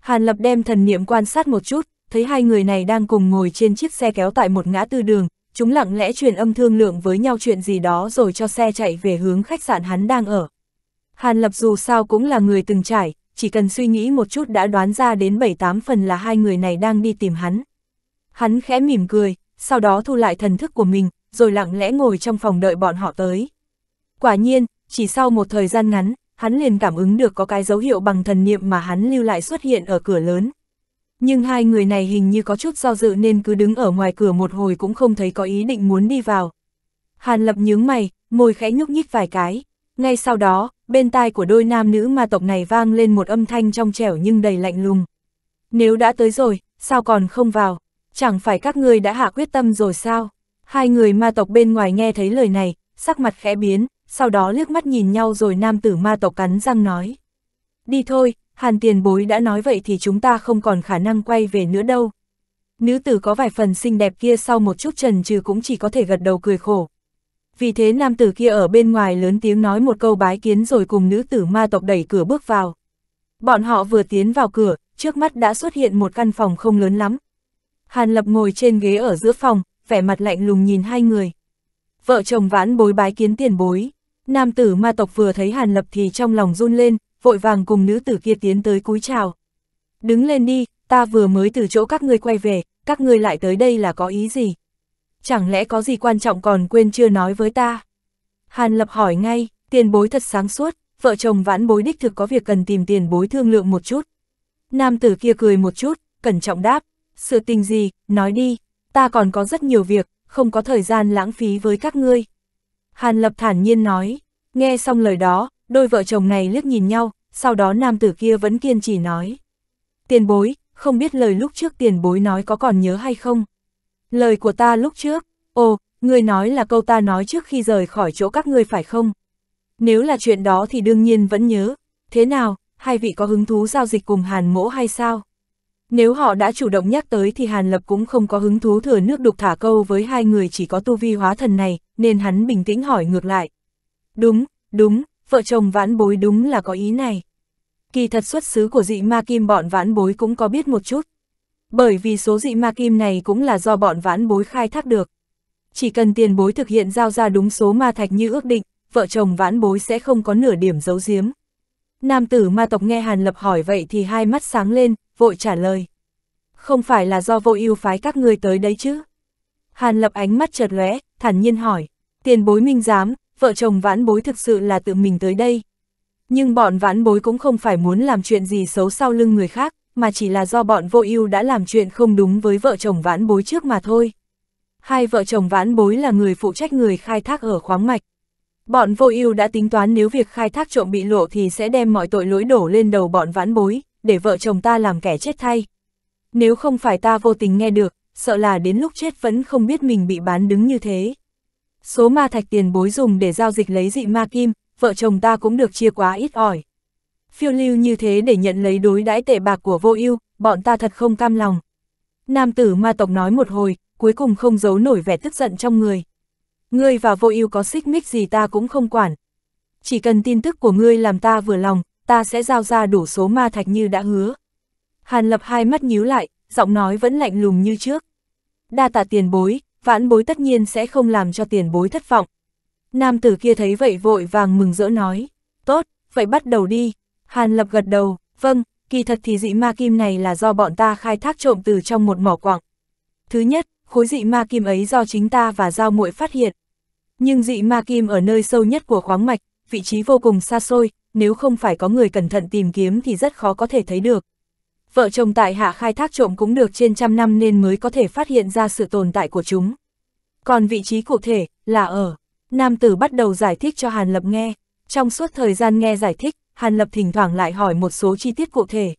Hàn Lập đem thần niệm quan sát một chút, thấy hai người này đang cùng ngồi trên chiếc xe kéo tại một ngã tư đường, chúng lặng lẽ truyền âm thương lượng với nhau chuyện gì đó rồi cho xe chạy về hướng khách sạn hắn đang ở. Hàn Lập dù sao cũng là người từng trải, chỉ cần suy nghĩ một chút đã đoán ra đến 7-8 phần là hai người này đang đi tìm hắn. Hắn khẽ mỉm cười, sau đó thu lại thần thức của mình, rồi lặng lẽ ngồi trong phòng đợi bọn họ tới. Quả nhiên, chỉ sau một thời gian ngắn, hắn liền cảm ứng được có cái dấu hiệu bằng thần niệm mà hắn lưu lại xuất hiện ở cửa lớn. Nhưng hai người này hình như có chút do dự nên cứ đứng ở ngoài cửa một hồi cũng không thấy có ý định muốn đi vào. Hàn lập nhướng mày, môi khẽ nhúc nhích vài cái. Ngay sau đó, bên tai của đôi nam nữ ma tộc này vang lên một âm thanh trong trẻo nhưng đầy lạnh lùng. Nếu đã tới rồi, sao còn không vào? chẳng phải các ngươi đã hạ quyết tâm rồi sao? Hai người ma tộc bên ngoài nghe thấy lời này, sắc mặt khẽ biến, sau đó liếc mắt nhìn nhau rồi nam tử ma tộc cắn răng nói. Đi thôi, hàn tiền bối đã nói vậy thì chúng ta không còn khả năng quay về nữa đâu. Nữ tử có vài phần xinh đẹp kia sau một chút trần trừ cũng chỉ có thể gật đầu cười khổ. Vì thế nam tử kia ở bên ngoài lớn tiếng nói một câu bái kiến rồi cùng nữ tử ma tộc đẩy cửa bước vào. Bọn họ vừa tiến vào cửa, trước mắt đã xuất hiện một căn phòng không lớn lắm, Hàn Lập ngồi trên ghế ở giữa phòng, vẻ mặt lạnh lùng nhìn hai người. Vợ chồng vãn bối bái kiến tiền bối. Nam tử ma tộc vừa thấy Hàn Lập thì trong lòng run lên, vội vàng cùng nữ tử kia tiến tới cúi chào. Đứng lên đi, ta vừa mới từ chỗ các ngươi quay về, các ngươi lại tới đây là có ý gì? Chẳng lẽ có gì quan trọng còn quên chưa nói với ta? Hàn Lập hỏi ngay, tiền bối thật sáng suốt, vợ chồng vãn bối đích thực có việc cần tìm tiền bối thương lượng một chút. Nam tử kia cười một chút, cẩn trọng đáp, sự tình gì, nói đi, ta còn có rất nhiều việc, không có thời gian lãng phí với các ngươi. Hàn Lập thản nhiên nói, nghe xong lời đó, đôi vợ chồng này liếc nhìn nhau, sau đó nam tử kia vẫn kiên trì nói. Tiền bối, không biết lời lúc trước tiền bối nói có còn nhớ hay không? Lời của ta lúc trước, ồ, người nói là câu ta nói trước khi rời khỏi chỗ các ngươi phải không? Nếu là chuyện đó thì đương nhiên vẫn nhớ, thế nào, hai vị có hứng thú giao dịch cùng hàn mỗ hay sao? Nếu họ đã chủ động nhắc tới thì Hàn Lập cũng không có hứng thú thừa nước đục thả câu với hai người chỉ có tu vi hóa thần này, nên hắn bình tĩnh hỏi ngược lại. Đúng, đúng, vợ chồng vãn bối đúng là có ý này. Kỳ thật xuất xứ của dị ma kim bọn vãn bối cũng có biết một chút. Bởi vì số dị ma kim này cũng là do bọn vãn bối khai thác được. Chỉ cần tiền bối thực hiện giao ra đúng số ma thạch như ước định, vợ chồng vãn bối sẽ không có nửa điểm giấu giếm. Nam tử ma tộc nghe Hàn Lập hỏi vậy thì hai mắt sáng lên, vội trả lời. Không phải là do vô ưu phái các người tới đấy chứ? Hàn lập ánh mắt chợt lóe, thản nhiên hỏi, tiền bối minh giám, vợ chồng vãn bối thực sự là tự mình tới đây. Nhưng bọn vãn bối cũng không phải muốn làm chuyện gì xấu sau lưng người khác, mà chỉ là do bọn vô ưu đã làm chuyện không đúng với vợ chồng vãn bối trước mà thôi. Hai vợ chồng vãn bối là người phụ trách người khai thác ở khoáng mạch. Bọn vô ưu đã tính toán nếu việc khai thác trộm bị lộ thì sẽ đem mọi tội lỗi đổ lên đầu bọn vãn bối để vợ chồng ta làm kẻ chết thay. Nếu không phải ta vô tình nghe được, sợ là đến lúc chết vẫn không biết mình bị bán đứng như thế. Số ma thạch tiền bối dùng để giao dịch lấy dị ma kim, vợ chồng ta cũng được chia quá ít ỏi. Phiêu lưu như thế để nhận lấy đối đãi tệ bạc của vô ưu, bọn ta thật không cam lòng. Nam tử ma tộc nói một hồi, cuối cùng không giấu nổi vẻ tức giận trong người. Ngươi và vô ưu có xích mích gì ta cũng không quản. Chỉ cần tin tức của ngươi làm ta vừa lòng, ta sẽ giao ra đủ số ma thạch như đã hứa. Hàn lập hai mắt nhíu lại, giọng nói vẫn lạnh lùng như trước. Đa tạ tiền bối, vãn bối tất nhiên sẽ không làm cho tiền bối thất vọng. Nam tử kia thấy vậy vội vàng mừng rỡ nói, tốt, vậy bắt đầu đi. Hàn lập gật đầu, vâng, kỳ thật thì dị ma kim này là do bọn ta khai thác trộm từ trong một mỏ quặng. Thứ nhất, khối dị ma kim ấy do chính ta và Giao muội phát hiện. Nhưng dị ma kim ở nơi sâu nhất của khoáng mạch, vị trí vô cùng xa xôi, nếu không phải có người cẩn thận tìm kiếm thì rất khó có thể thấy được. Vợ chồng tại hạ khai thác trộm cũng được trên trăm năm nên mới có thể phát hiện ra sự tồn tại của chúng. Còn vị trí cụ thể là ở, nam tử bắt đầu giải thích cho Hàn Lập nghe. Trong suốt thời gian nghe giải thích, Hàn Lập thỉnh thoảng lại hỏi một số chi tiết cụ thể.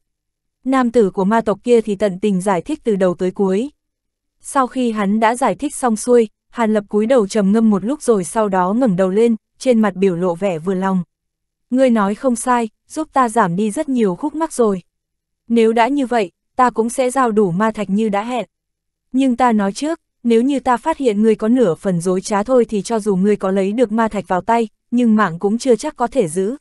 Nam tử của ma tộc kia thì tận tình giải thích từ đầu tới cuối. Sau khi hắn đã giải thích xong xuôi, Hàn Lập cúi đầu trầm ngâm một lúc rồi sau đó ngẩng đầu lên, trên mặt biểu lộ vẻ vừa lòng. Ngươi nói không sai, giúp ta giảm đi rất nhiều khúc mắc rồi. Nếu đã như vậy, ta cũng sẽ giao đủ ma thạch như đã hẹn. Nhưng ta nói trước, nếu như ta phát hiện ngươi có nửa phần dối trá thôi thì cho dù ngươi có lấy được ma thạch vào tay, nhưng mạng cũng chưa chắc có thể giữ.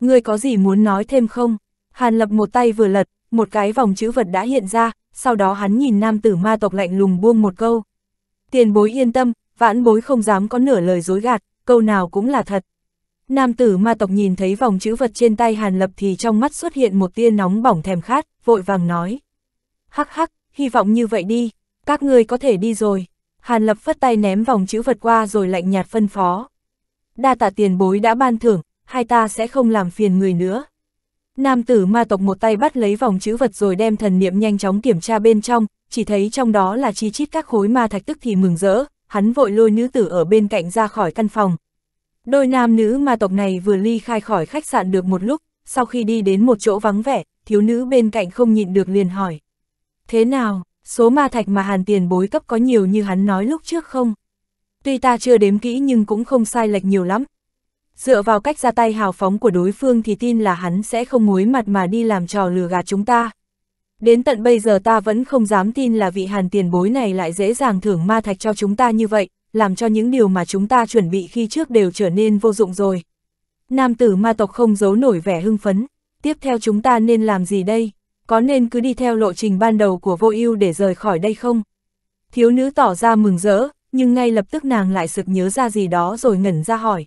Ngươi có gì muốn nói thêm không? Hàn lập một tay vừa lật, một cái vòng chữ vật đã hiện ra, sau đó hắn nhìn nam tử ma tộc lạnh lùng buông một câu. Tiền bối yên tâm, vãn bối không dám có nửa lời dối gạt, câu nào cũng là thật. Nam tử ma tộc nhìn thấy vòng chữ vật trên tay Hàn Lập thì trong mắt xuất hiện một tia nóng bỏng thèm khát, vội vàng nói. Hắc hắc, hy vọng như vậy đi, các ngươi có thể đi rồi. Hàn Lập phất tay ném vòng chữ vật qua rồi lạnh nhạt phân phó. Đa tạ tiền bối đã ban thưởng, hai ta sẽ không làm phiền người nữa. Nam tử ma tộc một tay bắt lấy vòng chữ vật rồi đem thần niệm nhanh chóng kiểm tra bên trong, chỉ thấy trong đó là chi chít các khối ma thạch tức thì mừng rỡ, hắn vội lôi nữ tử ở bên cạnh ra khỏi căn phòng. Đôi nam nữ ma tộc này vừa ly khai khỏi khách sạn được một lúc, sau khi đi đến một chỗ vắng vẻ, thiếu nữ bên cạnh không nhịn được liền hỏi. Thế nào, số ma thạch mà hàn tiền bối cấp có nhiều như hắn nói lúc trước không? Tuy ta chưa đếm kỹ nhưng cũng không sai lệch nhiều lắm. Dựa vào cách ra tay hào phóng của đối phương thì tin là hắn sẽ không muối mặt mà đi làm trò lừa gạt chúng ta. Đến tận bây giờ ta vẫn không dám tin là vị hàn tiền bối này lại dễ dàng thưởng ma thạch cho chúng ta như vậy, làm cho những điều mà chúng ta chuẩn bị khi trước đều trở nên vô dụng rồi. Nam tử ma tộc không giấu nổi vẻ hưng phấn, tiếp theo chúng ta nên làm gì đây? Có nên cứ đi theo lộ trình ban đầu của vô ưu để rời khỏi đây không? Thiếu nữ tỏ ra mừng rỡ, nhưng ngay lập tức nàng lại sực nhớ ra gì đó rồi ngẩn ra hỏi.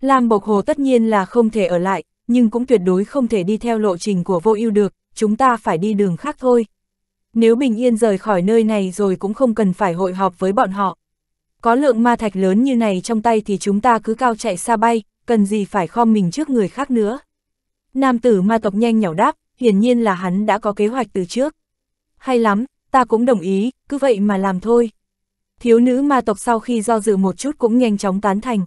Lam Bộc Hồ tất nhiên là không thể ở lại, nhưng cũng tuyệt đối không thể đi theo lộ trình của vô ưu được, chúng ta phải đi đường khác thôi. Nếu bình yên rời khỏi nơi này rồi cũng không cần phải hội họp với bọn họ. Có lượng ma thạch lớn như này trong tay thì chúng ta cứ cao chạy xa bay, cần gì phải khom mình trước người khác nữa. Nam tử ma tộc nhanh nhỏ đáp, hiển nhiên là hắn đã có kế hoạch từ trước. Hay lắm, ta cũng đồng ý, cứ vậy mà làm thôi. Thiếu nữ ma tộc sau khi do dự một chút cũng nhanh chóng tán thành.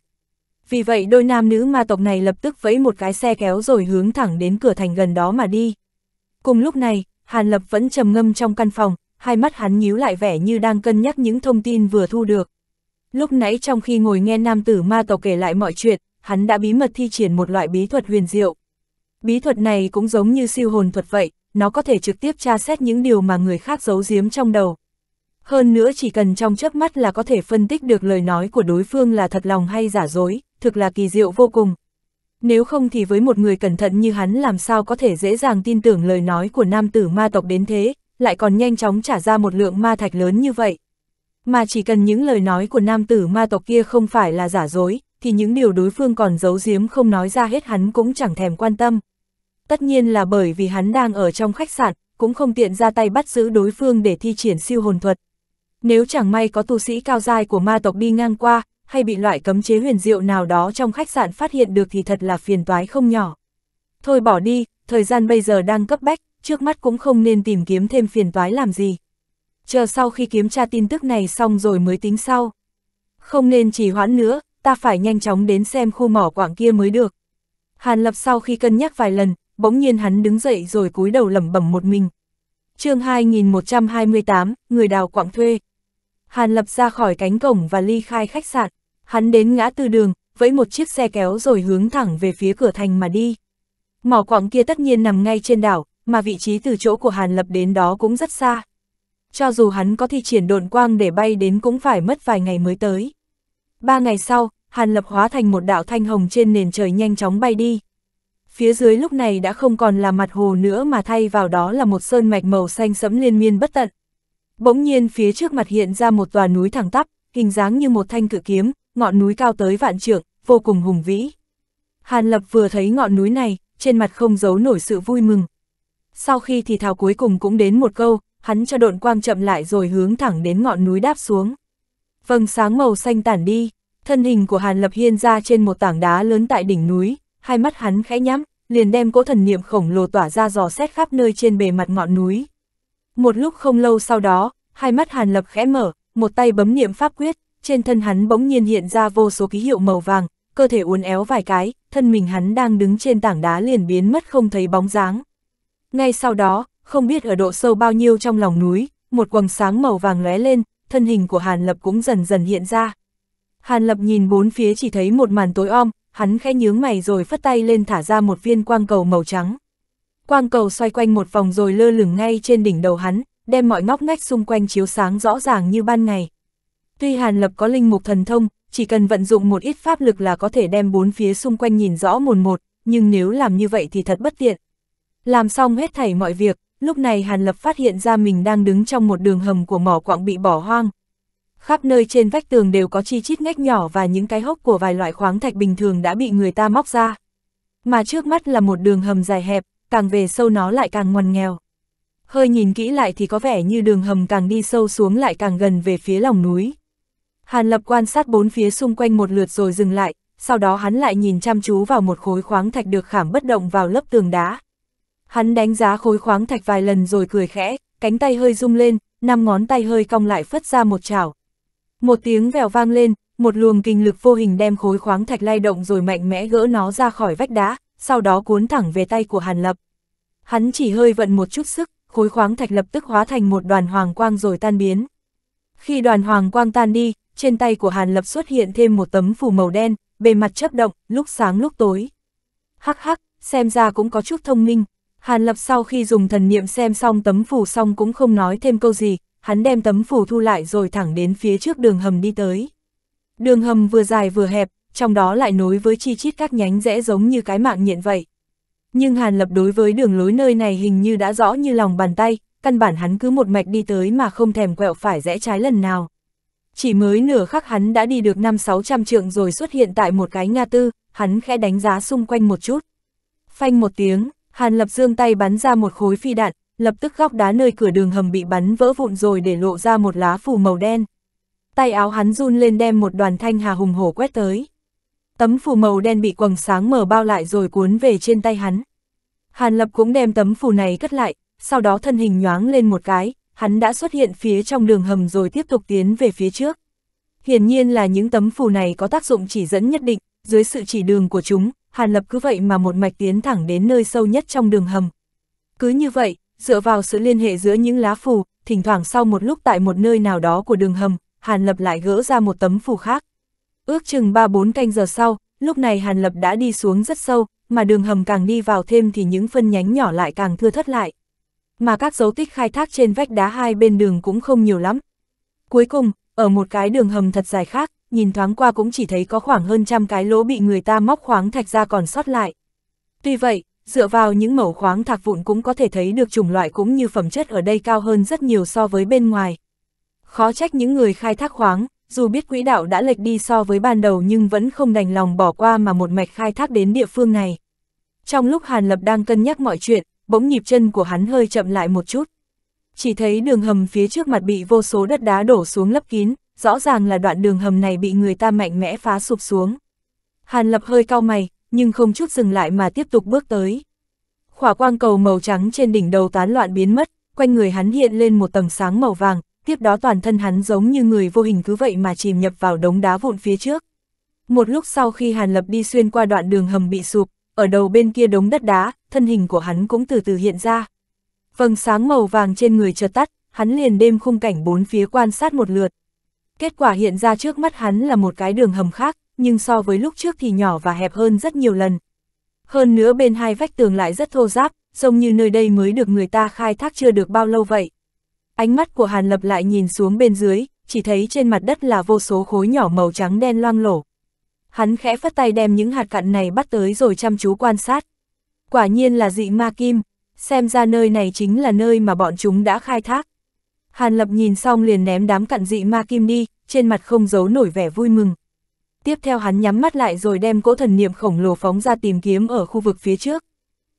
Vì vậy đôi nam nữ ma tộc này lập tức vẫy một cái xe kéo rồi hướng thẳng đến cửa thành gần đó mà đi. Cùng lúc này, Hàn Lập vẫn trầm ngâm trong căn phòng, hai mắt hắn nhíu lại vẻ như đang cân nhắc những thông tin vừa thu được. Lúc nãy trong khi ngồi nghe nam tử ma tộc kể lại mọi chuyện, hắn đã bí mật thi triển một loại bí thuật huyền diệu. Bí thuật này cũng giống như siêu hồn thuật vậy, nó có thể trực tiếp tra xét những điều mà người khác giấu giếm trong đầu. Hơn nữa chỉ cần trong chớp mắt là có thể phân tích được lời nói của đối phương là thật lòng hay giả dối, thực là kỳ diệu vô cùng, nếu không thì với một người cẩn thận như hắn làm sao có thể dễ dàng tin tưởng lời nói của nam tử ma tộc đến thế, lại còn nhanh chóng trả ra một lượng ma thạch lớn như vậy. Mà chỉ cần những lời nói của nam tử ma tộc kia không phải là giả dối, thì những điều đối phương còn giấu giếm không nói ra hết hắn cũng chẳng thèm quan tâm. Tất nhiên là bởi vì hắn đang ở trong khách sạn, cũng không tiện ra tay bắt giữ đối phương để thi triển siêu hồn thuật. Nếu chẳng may có tu sĩ cao dài của ma tộc đi ngang qua, hay bị loại cấm chế huyền diệu nào đó trong khách sạn phát hiện được thì thật là phiền toái không nhỏ. Thôi bỏ đi, thời gian bây giờ đang cấp bách, trước mắt cũng không nên tìm kiếm thêm phiền toái làm gì. Chờ sau khi kiếm tra tin tức này xong rồi mới tính sau. Không nên trì hoãn nữa, ta phải nhanh chóng đến xem khu mỏ quảng kia mới được. Hàn Lập sau khi cân nhắc vài lần, bỗng nhiên hắn đứng dậy rồi cúi đầu lẩm bẩm một mình. chương 2128, người đào quảng thuê, Hàn Lập ra khỏi cánh cổng và ly khai khách sạn, hắn đến ngã tư đường, vẫy một chiếc xe kéo rồi hướng thẳng về phía cửa thành mà đi. Mỏ quặng kia tất nhiên nằm ngay trên đảo, mà vị trí từ chỗ của Hàn Lập đến đó cũng rất xa. Cho dù hắn có thi triển độn quang để bay đến cũng phải mất vài ngày mới tới. Ba ngày sau, Hàn Lập hóa thành một đạo thanh hồng trên nền trời nhanh chóng bay đi. Phía dưới lúc này đã không còn là mặt hồ nữa mà thay vào đó là một sơn mạch màu xanh sẫm liên miên bất tận. Bỗng nhiên phía trước mặt hiện ra một tòa núi thẳng tắp, hình dáng như một thanh cự kiếm, ngọn núi cao tới vạn trượng, vô cùng hùng vĩ. Hàn Lập vừa thấy ngọn núi này, trên mặt không giấu nổi sự vui mừng. Sau khi thì thào cuối cùng cũng đến một câu, hắn cho độn quang chậm lại rồi hướng thẳng đến ngọn núi đáp xuống. Vầng sáng màu xanh tản đi, thân hình của Hàn Lập hiên ra trên một tảng đá lớn tại đỉnh núi, hai mắt hắn khẽ nhắm, liền đem cỗ thần niệm khổng lồ tỏa ra dò xét khắp nơi trên bề mặt ngọn núi. Một lúc không lâu sau đó, hai mắt Hàn Lập khẽ mở, một tay bấm niệm pháp quyết, trên thân hắn bỗng nhiên hiện ra vô số ký hiệu màu vàng, cơ thể uốn éo vài cái, thân mình hắn đang đứng trên tảng đá liền biến mất không thấy bóng dáng. Ngay sau đó, không biết ở độ sâu bao nhiêu trong lòng núi, một quầng sáng màu vàng lóe lên, thân hình của Hàn Lập cũng dần dần hiện ra. Hàn Lập nhìn bốn phía chỉ thấy một màn tối om, hắn khẽ nhướng mày rồi phất tay lên thả ra một viên quang cầu màu trắng quang cầu xoay quanh một vòng rồi lơ lửng ngay trên đỉnh đầu hắn, đem mọi ngóc ngách xung quanh chiếu sáng rõ ràng như ban ngày. Tuy Hàn Lập có linh mục thần thông, chỉ cần vận dụng một ít pháp lực là có thể đem bốn phía xung quanh nhìn rõ mồn một, nhưng nếu làm như vậy thì thật bất tiện. Làm xong hết thảy mọi việc, lúc này Hàn Lập phát hiện ra mình đang đứng trong một đường hầm của mỏ quạng bị bỏ hoang. Khắp nơi trên vách tường đều có chi chít ngách nhỏ và những cái hốc của vài loại khoáng thạch bình thường đã bị người ta móc ra. Mà trước mắt là một đường hầm dài hẹp, càng về sâu nó lại càng ngoằn nghèo. Hơi nhìn kỹ lại thì có vẻ như đường hầm càng đi sâu xuống lại càng gần về phía lòng núi. Hàn Lập quan sát bốn phía xung quanh một lượt rồi dừng lại, sau đó hắn lại nhìn chăm chú vào một khối khoáng thạch được khảm bất động vào lớp tường đá. Hắn đánh giá khối khoáng thạch vài lần rồi cười khẽ, cánh tay hơi rung lên, năm ngón tay hơi cong lại phất ra một chảo. Một tiếng vèo vang lên, một luồng kinh lực vô hình đem khối khoáng thạch lay động rồi mạnh mẽ gỡ nó ra khỏi vách đá, sau đó cuốn thẳng về tay của Hàn Lập. Hắn chỉ hơi vận một chút sức, khối khoáng thạch lập tức hóa thành một đoàn hoàng quang rồi tan biến. Khi đoàn hoàng quang tan đi, trên tay của Hàn Lập xuất hiện thêm một tấm phủ màu đen, bề mặt chấp động, lúc sáng lúc tối. Hắc hắc, xem ra cũng có chút thông minh. Hàn Lập sau khi dùng thần niệm xem xong tấm phủ xong cũng không nói thêm câu gì, hắn đem tấm phủ thu lại rồi thẳng đến phía trước đường hầm đi tới. Đường hầm vừa dài vừa hẹp, trong đó lại nối với chi chít các nhánh rẽ giống như cái mạng nhện vậy. Nhưng Hàn Lập đối với đường lối nơi này hình như đã rõ như lòng bàn tay, căn bản hắn cứ một mạch đi tới mà không thèm quẹo phải rẽ trái lần nào. Chỉ mới nửa khắc hắn đã đi được 5-600 trượng rồi xuất hiện tại một cái nga tư, hắn khẽ đánh giá xung quanh một chút. Phanh một tiếng, Hàn Lập dương tay bắn ra một khối phi đạn, lập tức góc đá nơi cửa đường hầm bị bắn vỡ vụn rồi để lộ ra một lá phủ màu đen. Tay áo hắn run lên đem một đoàn thanh hà hùng hổ quét tới. Tấm phù màu đen bị quầng sáng mờ bao lại rồi cuốn về trên tay hắn. Hàn Lập cũng đem tấm phù này cất lại, sau đó thân hình nhoáng lên một cái, hắn đã xuất hiện phía trong đường hầm rồi tiếp tục tiến về phía trước. Hiển nhiên là những tấm phù này có tác dụng chỉ dẫn nhất định, dưới sự chỉ đường của chúng, Hàn Lập cứ vậy mà một mạch tiến thẳng đến nơi sâu nhất trong đường hầm. Cứ như vậy, dựa vào sự liên hệ giữa những lá phù, thỉnh thoảng sau một lúc tại một nơi nào đó của đường hầm, Hàn Lập lại gỡ ra một tấm phù khác. Ước chừng 3-4 canh giờ sau, lúc này Hàn Lập đã đi xuống rất sâu, mà đường hầm càng đi vào thêm thì những phân nhánh nhỏ lại càng thưa thất lại. Mà các dấu tích khai thác trên vách đá hai bên đường cũng không nhiều lắm. Cuối cùng, ở một cái đường hầm thật dài khác, nhìn thoáng qua cũng chỉ thấy có khoảng hơn trăm cái lỗ bị người ta móc khoáng thạch ra còn sót lại. Tuy vậy, dựa vào những mẫu khoáng thạch vụn cũng có thể thấy được chủng loại cũng như phẩm chất ở đây cao hơn rất nhiều so với bên ngoài. Khó trách những người khai thác khoáng, dù biết quỹ đạo đã lệch đi so với ban đầu nhưng vẫn không đành lòng bỏ qua mà một mạch khai thác đến địa phương này. Trong lúc Hàn Lập đang cân nhắc mọi chuyện, bỗng nhịp chân của hắn hơi chậm lại một chút. Chỉ thấy đường hầm phía trước mặt bị vô số đất đá đổ xuống lấp kín, rõ ràng là đoạn đường hầm này bị người ta mạnh mẽ phá sụp xuống. Hàn Lập hơi cau mày, nhưng không chút dừng lại mà tiếp tục bước tới. Khỏa quang cầu màu trắng trên đỉnh đầu tán loạn biến mất, quanh người hắn hiện lên một tầng sáng màu vàng, tiếp đó toàn thân hắn giống như người vô hình cứ vậy mà chìm nhập vào đống đá vụn phía trước. Một lúc sau khi Hàn Lập đi xuyên qua đoạn đường hầm bị sụp, ở đầu bên kia đống đất đá, thân hình của hắn cũng từ từ hiện ra. Vầng sáng màu vàng trên người chợt tắt, hắn liền đêm khung cảnh bốn phía quan sát một lượt. Kết quả hiện ra trước mắt hắn là một cái đường hầm khác, nhưng so với lúc trước thì nhỏ và hẹp hơn rất nhiều lần. Hơn nữa bên hai vách tường lại rất thô ráp, giống như nơi đây mới được người ta khai thác chưa được bao lâu vậy. Ánh mắt của Hàn Lập lại nhìn xuống bên dưới, chỉ thấy trên mặt đất là vô số khối nhỏ màu trắng đen loang lổ. Hắn khẽ phát tay đem những hạt cặn này bắt tới rồi chăm chú quan sát. Quả nhiên là dị ma kim, xem ra nơi này chính là nơi mà bọn chúng đã khai thác. Hàn Lập nhìn xong liền ném đám cặn dị ma kim đi, trên mặt không giấu nổi vẻ vui mừng. Tiếp theo hắn nhắm mắt lại rồi đem cỗ thần niệm khổng lồ phóng ra tìm kiếm ở khu vực phía trước.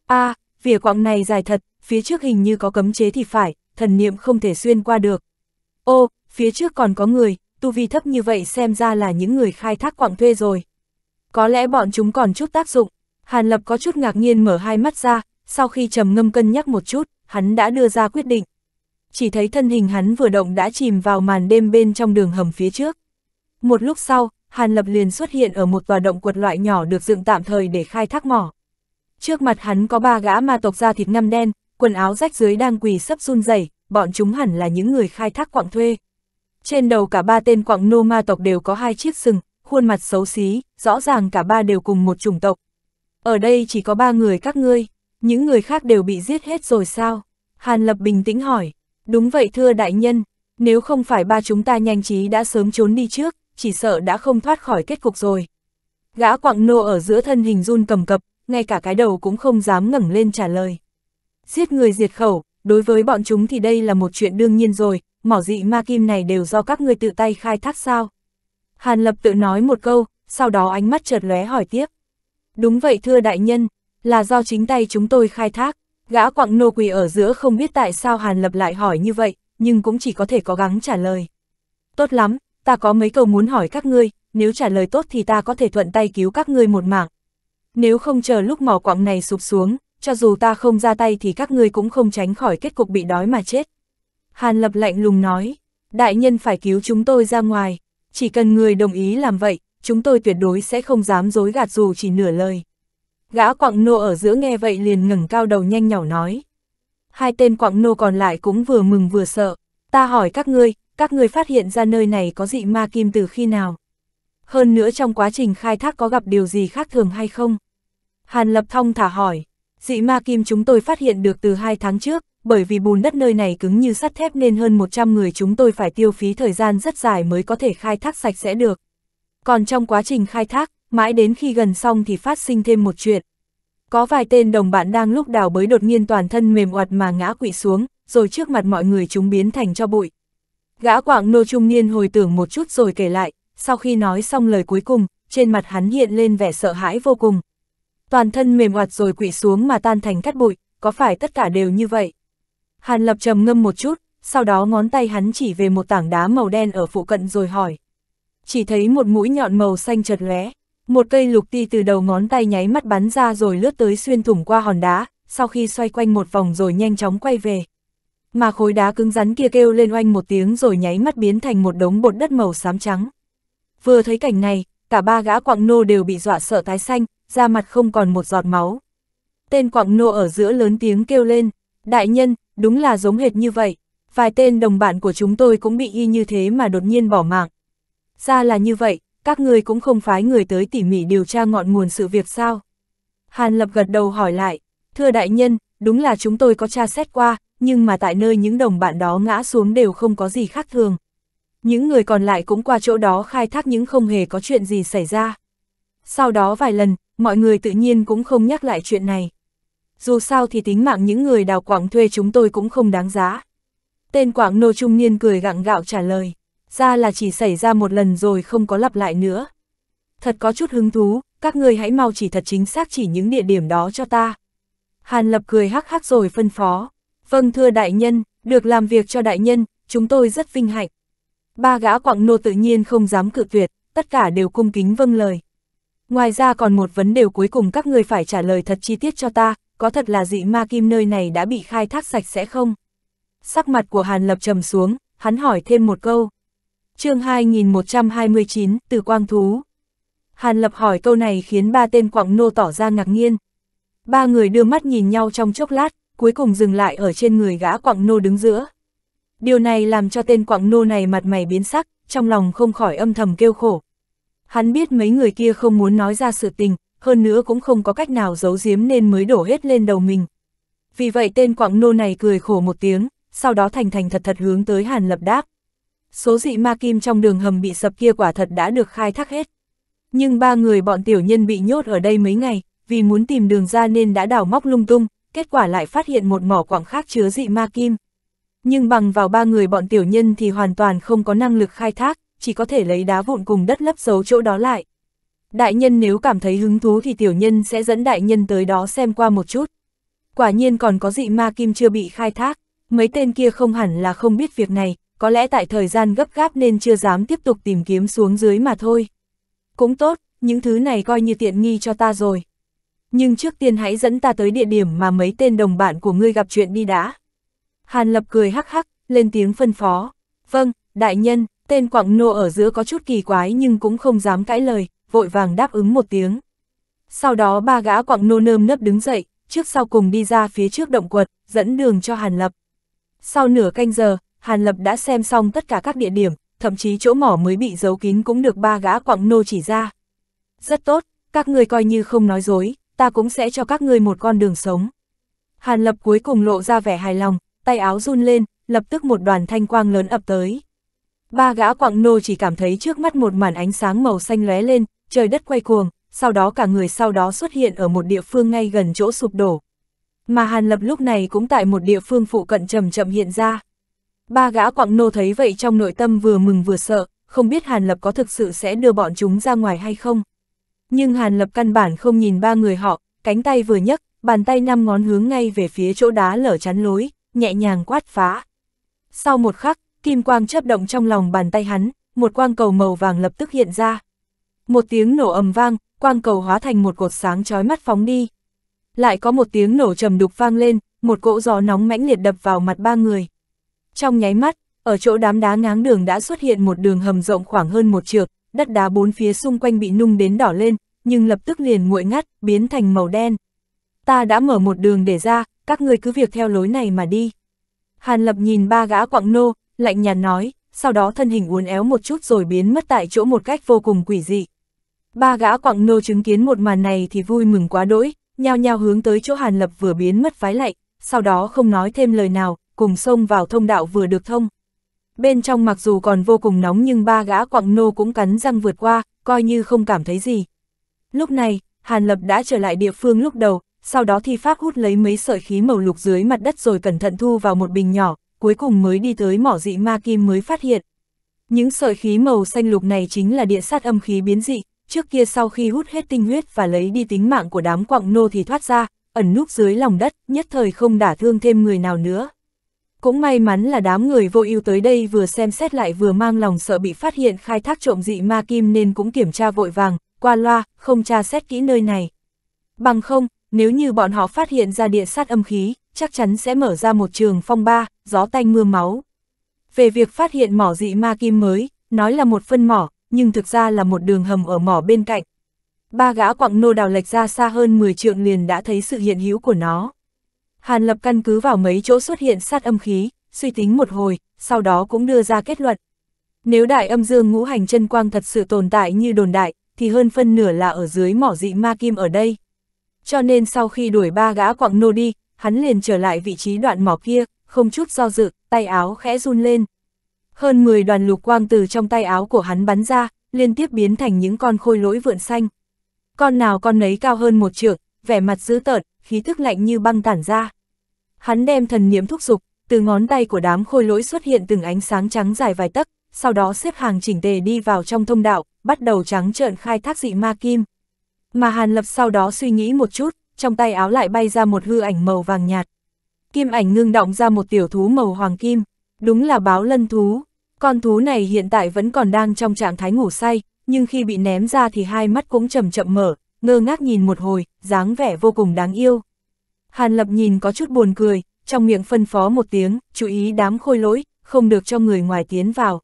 a à, vỉa quạng này dài thật, phía trước hình như có cấm chế thì phải, thần niệm không thể xuyên qua được. Ô, phía trước còn có người, tu vi thấp như vậy xem ra là những người khai thác quảng thuê rồi. Có lẽ bọn chúng còn chút tác dụng, Hàn Lập có chút ngạc nhiên mở hai mắt ra, sau khi trầm ngâm cân nhắc một chút, hắn đã đưa ra quyết định. Chỉ thấy thân hình hắn vừa động đã chìm vào màn đêm bên trong đường hầm phía trước. Một lúc sau, Hàn Lập liền xuất hiện ở một tòa động quật loại nhỏ được dựng tạm thời để khai thác mỏ. Trước mặt hắn có ba gã ma tộc da thịt ngăm đen, quần áo rách dưới đang quỳ sấp run rẩy, bọn chúng hẳn là những người khai thác quặng thuê. Trên đầu cả ba tên quặng nô ma tộc đều có hai chiếc sừng, khuôn mặt xấu xí, rõ ràng cả ba đều cùng một chủng tộc. Ở đây chỉ có ba người các ngươi, những người khác đều bị giết hết rồi sao? Hàn Lập bình tĩnh hỏi, đúng vậy thưa đại nhân, nếu không phải ba chúng ta nhanh trí đã sớm trốn đi trước, chỉ sợ đã không thoát khỏi kết cục rồi. Gã quặng nô ở giữa thân hình run cầm cập, ngay cả cái đầu cũng không dám ngẩng lên trả lời. Giết người diệt khẩu, đối với bọn chúng thì đây là một chuyện đương nhiên rồi, mỏ dị ma kim này đều do các ngươi tự tay khai thác sao. Hàn Lập tự nói một câu, sau đó ánh mắt chợt lóe hỏi tiếp. Đúng vậy thưa đại nhân, là do chính tay chúng tôi khai thác, gã quặng nô quỳ ở giữa không biết tại sao Hàn Lập lại hỏi như vậy, nhưng cũng chỉ có thể cố gắng trả lời. Tốt lắm, ta có mấy câu muốn hỏi các ngươi, nếu trả lời tốt thì ta có thể thuận tay cứu các ngươi một mạng. Nếu không chờ lúc mỏ quặng này sụp xuống, cho dù ta không ra tay thì các ngươi cũng không tránh khỏi kết cục bị đói mà chết. Hàn Lập lạnh lùng nói, đại nhân phải cứu chúng tôi ra ngoài, chỉ cần người đồng ý làm vậy, chúng tôi tuyệt đối sẽ không dám dối gạt dù chỉ nửa lời. Gã quặng nô ở giữa nghe vậy liền ngẩng cao đầu nhanh nhỏ nói. Hai tên quặng nô còn lại cũng vừa mừng vừa sợ. Ta hỏi các ngươi, các ngươi phát hiện ra nơi này có dị ma kim từ khi nào? Hơn nữa trong quá trình khai thác có gặp điều gì khác thường hay không? Hàn Lập Thông thả hỏi, Dị ma kim chúng tôi phát hiện được từ 2 tháng trước, bởi vì bùn đất nơi này cứng như sắt thép nên hơn 100 người chúng tôi phải tiêu phí thời gian rất dài mới có thể khai thác sạch sẽ được. Còn trong quá trình khai thác, mãi đến khi gần xong thì phát sinh thêm một chuyện. Có vài tên đồng bạn đang lúc đào bới đột nhiên toàn thân mềm oặt mà ngã quỵ xuống, rồi trước mặt mọi người chúng biến thành cho bụi. Gã quảng nô trung niên hồi tưởng một chút rồi kể lại, sau khi nói xong lời cuối cùng, trên mặt hắn hiện lên vẻ sợ hãi vô cùng, toàn thân mềm hoạt rồi quỵ xuống mà tan thành cát bụi, có phải tất cả đều như vậy? Hàn Lập trầm ngâm một chút, sau đó ngón tay hắn chỉ về một tảng đá màu đen ở phụ cận rồi hỏi. Chỉ thấy một mũi nhọn màu xanh chợt lóe, một cây lục ti từ đầu ngón tay nháy mắt bắn ra rồi lướt tới xuyên thủng qua hòn đá, sau khi xoay quanh một vòng rồi nhanh chóng quay về. Mà khối đá cứng rắn kia kêu lên oanh một tiếng rồi nháy mắt biến thành một đống bột đất màu xám trắng. Vừa thấy cảnh này, cả ba gã quạng nô đều bị dọa sợ tái xanh, da mặt không còn một giọt máu. Tên quặng nô ở giữa lớn tiếng kêu lên, đại nhân, đúng là giống hệt như vậy, vài tên đồng bạn của chúng tôi cũng bị y như thế mà đột nhiên bỏ mạng. Ra là như vậy, các người cũng không phái người tới tỉ mỉ điều tra ngọn nguồn sự việc sao? Hàn Lập gật đầu hỏi lại, thưa đại nhân, đúng là chúng tôi có tra xét qua, nhưng mà tại nơi những đồng bạn đó ngã xuống đều không có gì khác thường. Những người còn lại cũng qua chỗ đó khai thác những không hề có chuyện gì xảy ra. Sau đó vài lần, mọi người tự nhiên cũng không nhắc lại chuyện này. Dù sao thì tính mạng những người đào quảng thuê chúng tôi cũng không đáng giá. Tên quảng nô trung niên cười gặng gạo trả lời, ra là chỉ xảy ra một lần rồi không có lặp lại nữa. Thật có chút hứng thú, các người hãy mau chỉ thật chính xác chỉ những địa điểm đó cho ta. Hàn Lập cười hắc hắc rồi phân phó. Vâng thưa đại nhân, được làm việc cho đại nhân, chúng tôi rất vinh hạnh. Ba gã quặng nô tự nhiên không dám cự tuyệt, tất cả đều cung kính vâng lời. Ngoài ra còn một vấn đề cuối cùng các người phải trả lời thật chi tiết cho ta, có thật là dị ma kim nơi này đã bị khai thác sạch sẽ không? Sắc mặt của Hàn Lập trầm xuống, hắn hỏi thêm một câu. chương 2129, từ quang thú. Hàn Lập hỏi câu này khiến ba tên quặng nô tỏ ra ngạc nhiên. Ba người đưa mắt nhìn nhau trong chốc lát, cuối cùng dừng lại ở trên người gã quặng nô đứng giữa. Điều này làm cho tên quặng nô này mặt mày biến sắc, trong lòng không khỏi âm thầm kêu khổ, Hắn biết mấy người kia không muốn nói ra sự tình, hơn nữa cũng không có cách nào giấu giếm nên mới đổ hết lên đầu mình. Vì vậy tên quạng nô này cười khổ một tiếng, sau đó thành thành thật thật hướng tới Hàn Lập đáp. Số dị ma kim trong đường hầm bị sập kia quả thật đã được khai thác hết. Nhưng ba người bọn tiểu nhân bị nhốt ở đây mấy ngày, vì muốn tìm đường ra nên đã đào móc lung tung, kết quả lại phát hiện một mỏ quạng khác chứa dị ma kim. Nhưng bằng vào ba người bọn tiểu nhân thì hoàn toàn không có năng lực khai thác, chỉ có thể lấy đá vụn cùng đất lấp giấu chỗ đó lại. Đại nhân nếu cảm thấy hứng thú thì tiểu nhân sẽ dẫn đại nhân tới đó xem qua một chút. Quả nhiên còn có dị ma kim chưa bị khai thác, mấy tên kia không hẳn là không biết việc này, có lẽ tại thời gian gấp gáp nên chưa dám tiếp tục tìm kiếm xuống dưới mà thôi. Cũng tốt, những thứ này coi như tiện nghi cho ta rồi. Nhưng trước tiên hãy dẫn ta tới địa điểm mà mấy tên đồng bạn của ngươi gặp chuyện đi đã. Hàn Lập cười hắc hắc, lên tiếng phân phó. Vâng, đại nhân, Tên quặng nô ở giữa có chút kỳ quái nhưng cũng không dám cãi lời, vội vàng đáp ứng một tiếng. Sau đó ba gã quặng nô nơm nấp đứng dậy, trước sau cùng đi ra phía trước động quật, dẫn đường cho Hàn Lập. Sau nửa canh giờ, Hàn Lập đã xem xong tất cả các địa điểm, thậm chí chỗ mỏ mới bị giấu kín cũng được ba gã quặng nô chỉ ra. Rất tốt, các người coi như không nói dối, ta cũng sẽ cho các ngươi một con đường sống. Hàn Lập cuối cùng lộ ra vẻ hài lòng, tay áo run lên, lập tức một đoàn thanh quang lớn ập tới. Ba gã quặng nô chỉ cảm thấy trước mắt một màn ánh sáng màu xanh lóe lên, trời đất quay cuồng, sau đó cả người sau đó xuất hiện ở một địa phương ngay gần chỗ sụp đổ. Mà Hàn Lập lúc này cũng tại một địa phương phụ cận chậm chậm hiện ra. Ba gã quặng nô thấy vậy trong nội tâm vừa mừng vừa sợ, không biết Hàn Lập có thực sự sẽ đưa bọn chúng ra ngoài hay không. Nhưng Hàn Lập căn bản không nhìn ba người họ, cánh tay vừa nhấc, bàn tay năm ngón hướng ngay về phía chỗ đá lở chắn lối, nhẹ nhàng quát phá. Sau một khắc, kim quang chớp động trong lòng bàn tay hắn, một quang cầu màu vàng lập tức hiện ra. Một tiếng nổ ầm vang, quang cầu hóa thành một cột sáng chói mắt phóng đi. Lại có một tiếng nổ trầm đục vang lên, một cỗ gió nóng mãnh liệt đập vào mặt ba người. Trong nháy mắt, ở chỗ đám đá ngáng đường đã xuất hiện một đường hầm rộng khoảng hơn một trượt, đất đá bốn phía xung quanh bị nung đến đỏ lên, nhưng lập tức liền nguội ngắt, biến thành màu đen. Ta đã mở một đường để ra, các ngươi cứ việc theo lối này mà đi. Hàn Lập nhìn ba gã quặng nô, lạnh nhạt nói, sau đó thân hình uốn éo một chút rồi biến mất tại chỗ một cách vô cùng quỷ dị. Ba gã quặng nô chứng kiến một màn này thì vui mừng quá đỗi, nhao nhao hướng tới chỗ Hàn Lập vừa biến mất phái lạnh, sau đó không nói thêm lời nào, cùng xông vào thông đạo vừa được thông. Bên trong mặc dù còn vô cùng nóng nhưng ba gã quặng nô cũng cắn răng vượt qua, coi như không cảm thấy gì. Lúc này, Hàn Lập đã trở lại địa phương lúc đầu, sau đó thi pháp hút lấy mấy sợi khí màu lục dưới mặt đất rồi cẩn thận thu vào một bình nhỏ, cuối cùng mới đi tới mỏ dị ma kim mới phát hiện. Những sợi khí màu xanh lục này chính là địa sát âm khí biến dị, trước kia sau khi hút hết tinh huyết và lấy đi tính mạng của đám quặng nô thì thoát ra, ẩn núp dưới lòng đất, nhất thời không đả thương thêm người nào nữa. Cũng may mắn là đám người vô ưu tới đây vừa xem xét lại vừa mang lòng sợ bị phát hiện khai thác trộm dị ma kim nên cũng kiểm tra vội vàng, qua loa, không tra xét kỹ nơi này. Bằng không, nếu như bọn họ phát hiện ra địa sát âm khí, chắc chắn sẽ mở ra một trường phong ba, gió tanh mưa máu. Về việc phát hiện mỏ dị ma kim mới, nói là một phân mỏ, nhưng thực ra là một đường hầm ở mỏ bên cạnh. Ba gã quặng nô đào lệch ra xa hơn 10 trượng liền đã thấy sự hiện hữu của nó. Hàn lập căn cứ vào mấy chỗ xuất hiện sát âm khí, suy tính một hồi, sau đó cũng đưa ra kết luận. Nếu đại âm dương ngũ hành chân quang thật sự tồn tại như đồn đại, thì hơn phân nửa là ở dưới mỏ dị ma kim ở đây. Cho nên sau khi đuổi ba gã quặng nô đi, hắn liền trở lại vị trí đoạn mỏ kia, không chút do dự, tay áo khẽ run lên. Hơn 10 đoàn lục quang từ trong tay áo của hắn bắn ra, liên tiếp biến thành những con khôi lỗi vượn xanh. Con nào con nấy cao hơn một trượng, vẻ mặt dữ tợn, khí thức lạnh như băng tản ra. Hắn đem thần niệm thúc dục, từ ngón tay của đám khôi lỗi xuất hiện từng ánh sáng trắng dài vài tấc, sau đó xếp hàng chỉnh tề đi vào trong thông đạo, bắt đầu trắng trợn khai thác dị ma kim. Mà Hàn Lập sau đó suy nghĩ một chút, trong tay áo lại bay ra một hư ảnh màu vàng nhạt. Kim ảnh ngưng động ra một tiểu thú màu hoàng kim, đúng là báo lân thú. Con thú này hiện tại vẫn còn đang trong trạng thái ngủ say, nhưng khi bị ném ra thì hai mắt cũng chậm chậm mở, ngơ ngác nhìn một hồi, dáng vẻ vô cùng đáng yêu. Hàn Lập nhìn có chút buồn cười, trong miệng phân phó một tiếng, chú ý đám khôi lỗi, không được cho người ngoài tiến vào.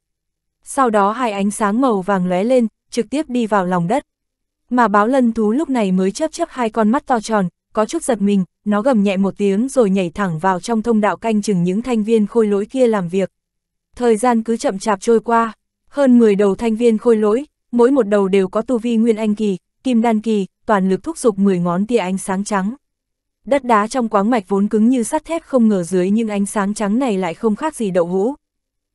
Sau đó hai ánh sáng màu vàng lóe lên, trực tiếp đi vào lòng đất. Mà báo lân thú lúc này mới chớp chớp hai con mắt to tròn, có chút giật mình, nó gầm nhẹ một tiếng rồi nhảy thẳng vào trong thông đạo canh chừng những thanh viên khôi lỗi kia làm việc. Thời gian cứ chậm chạp trôi qua, hơn 10 đầu thanh viên khôi lỗi, mỗi một đầu đều có tu vi nguyên anh kỳ, kim đan kỳ, toàn lực thúc giục 10 ngón tia ánh sáng trắng. Đất đá trong quáng mạch vốn cứng như sắt thép không ngờ dưới nhưng ánh sáng trắng này lại không khác gì đậu hũ.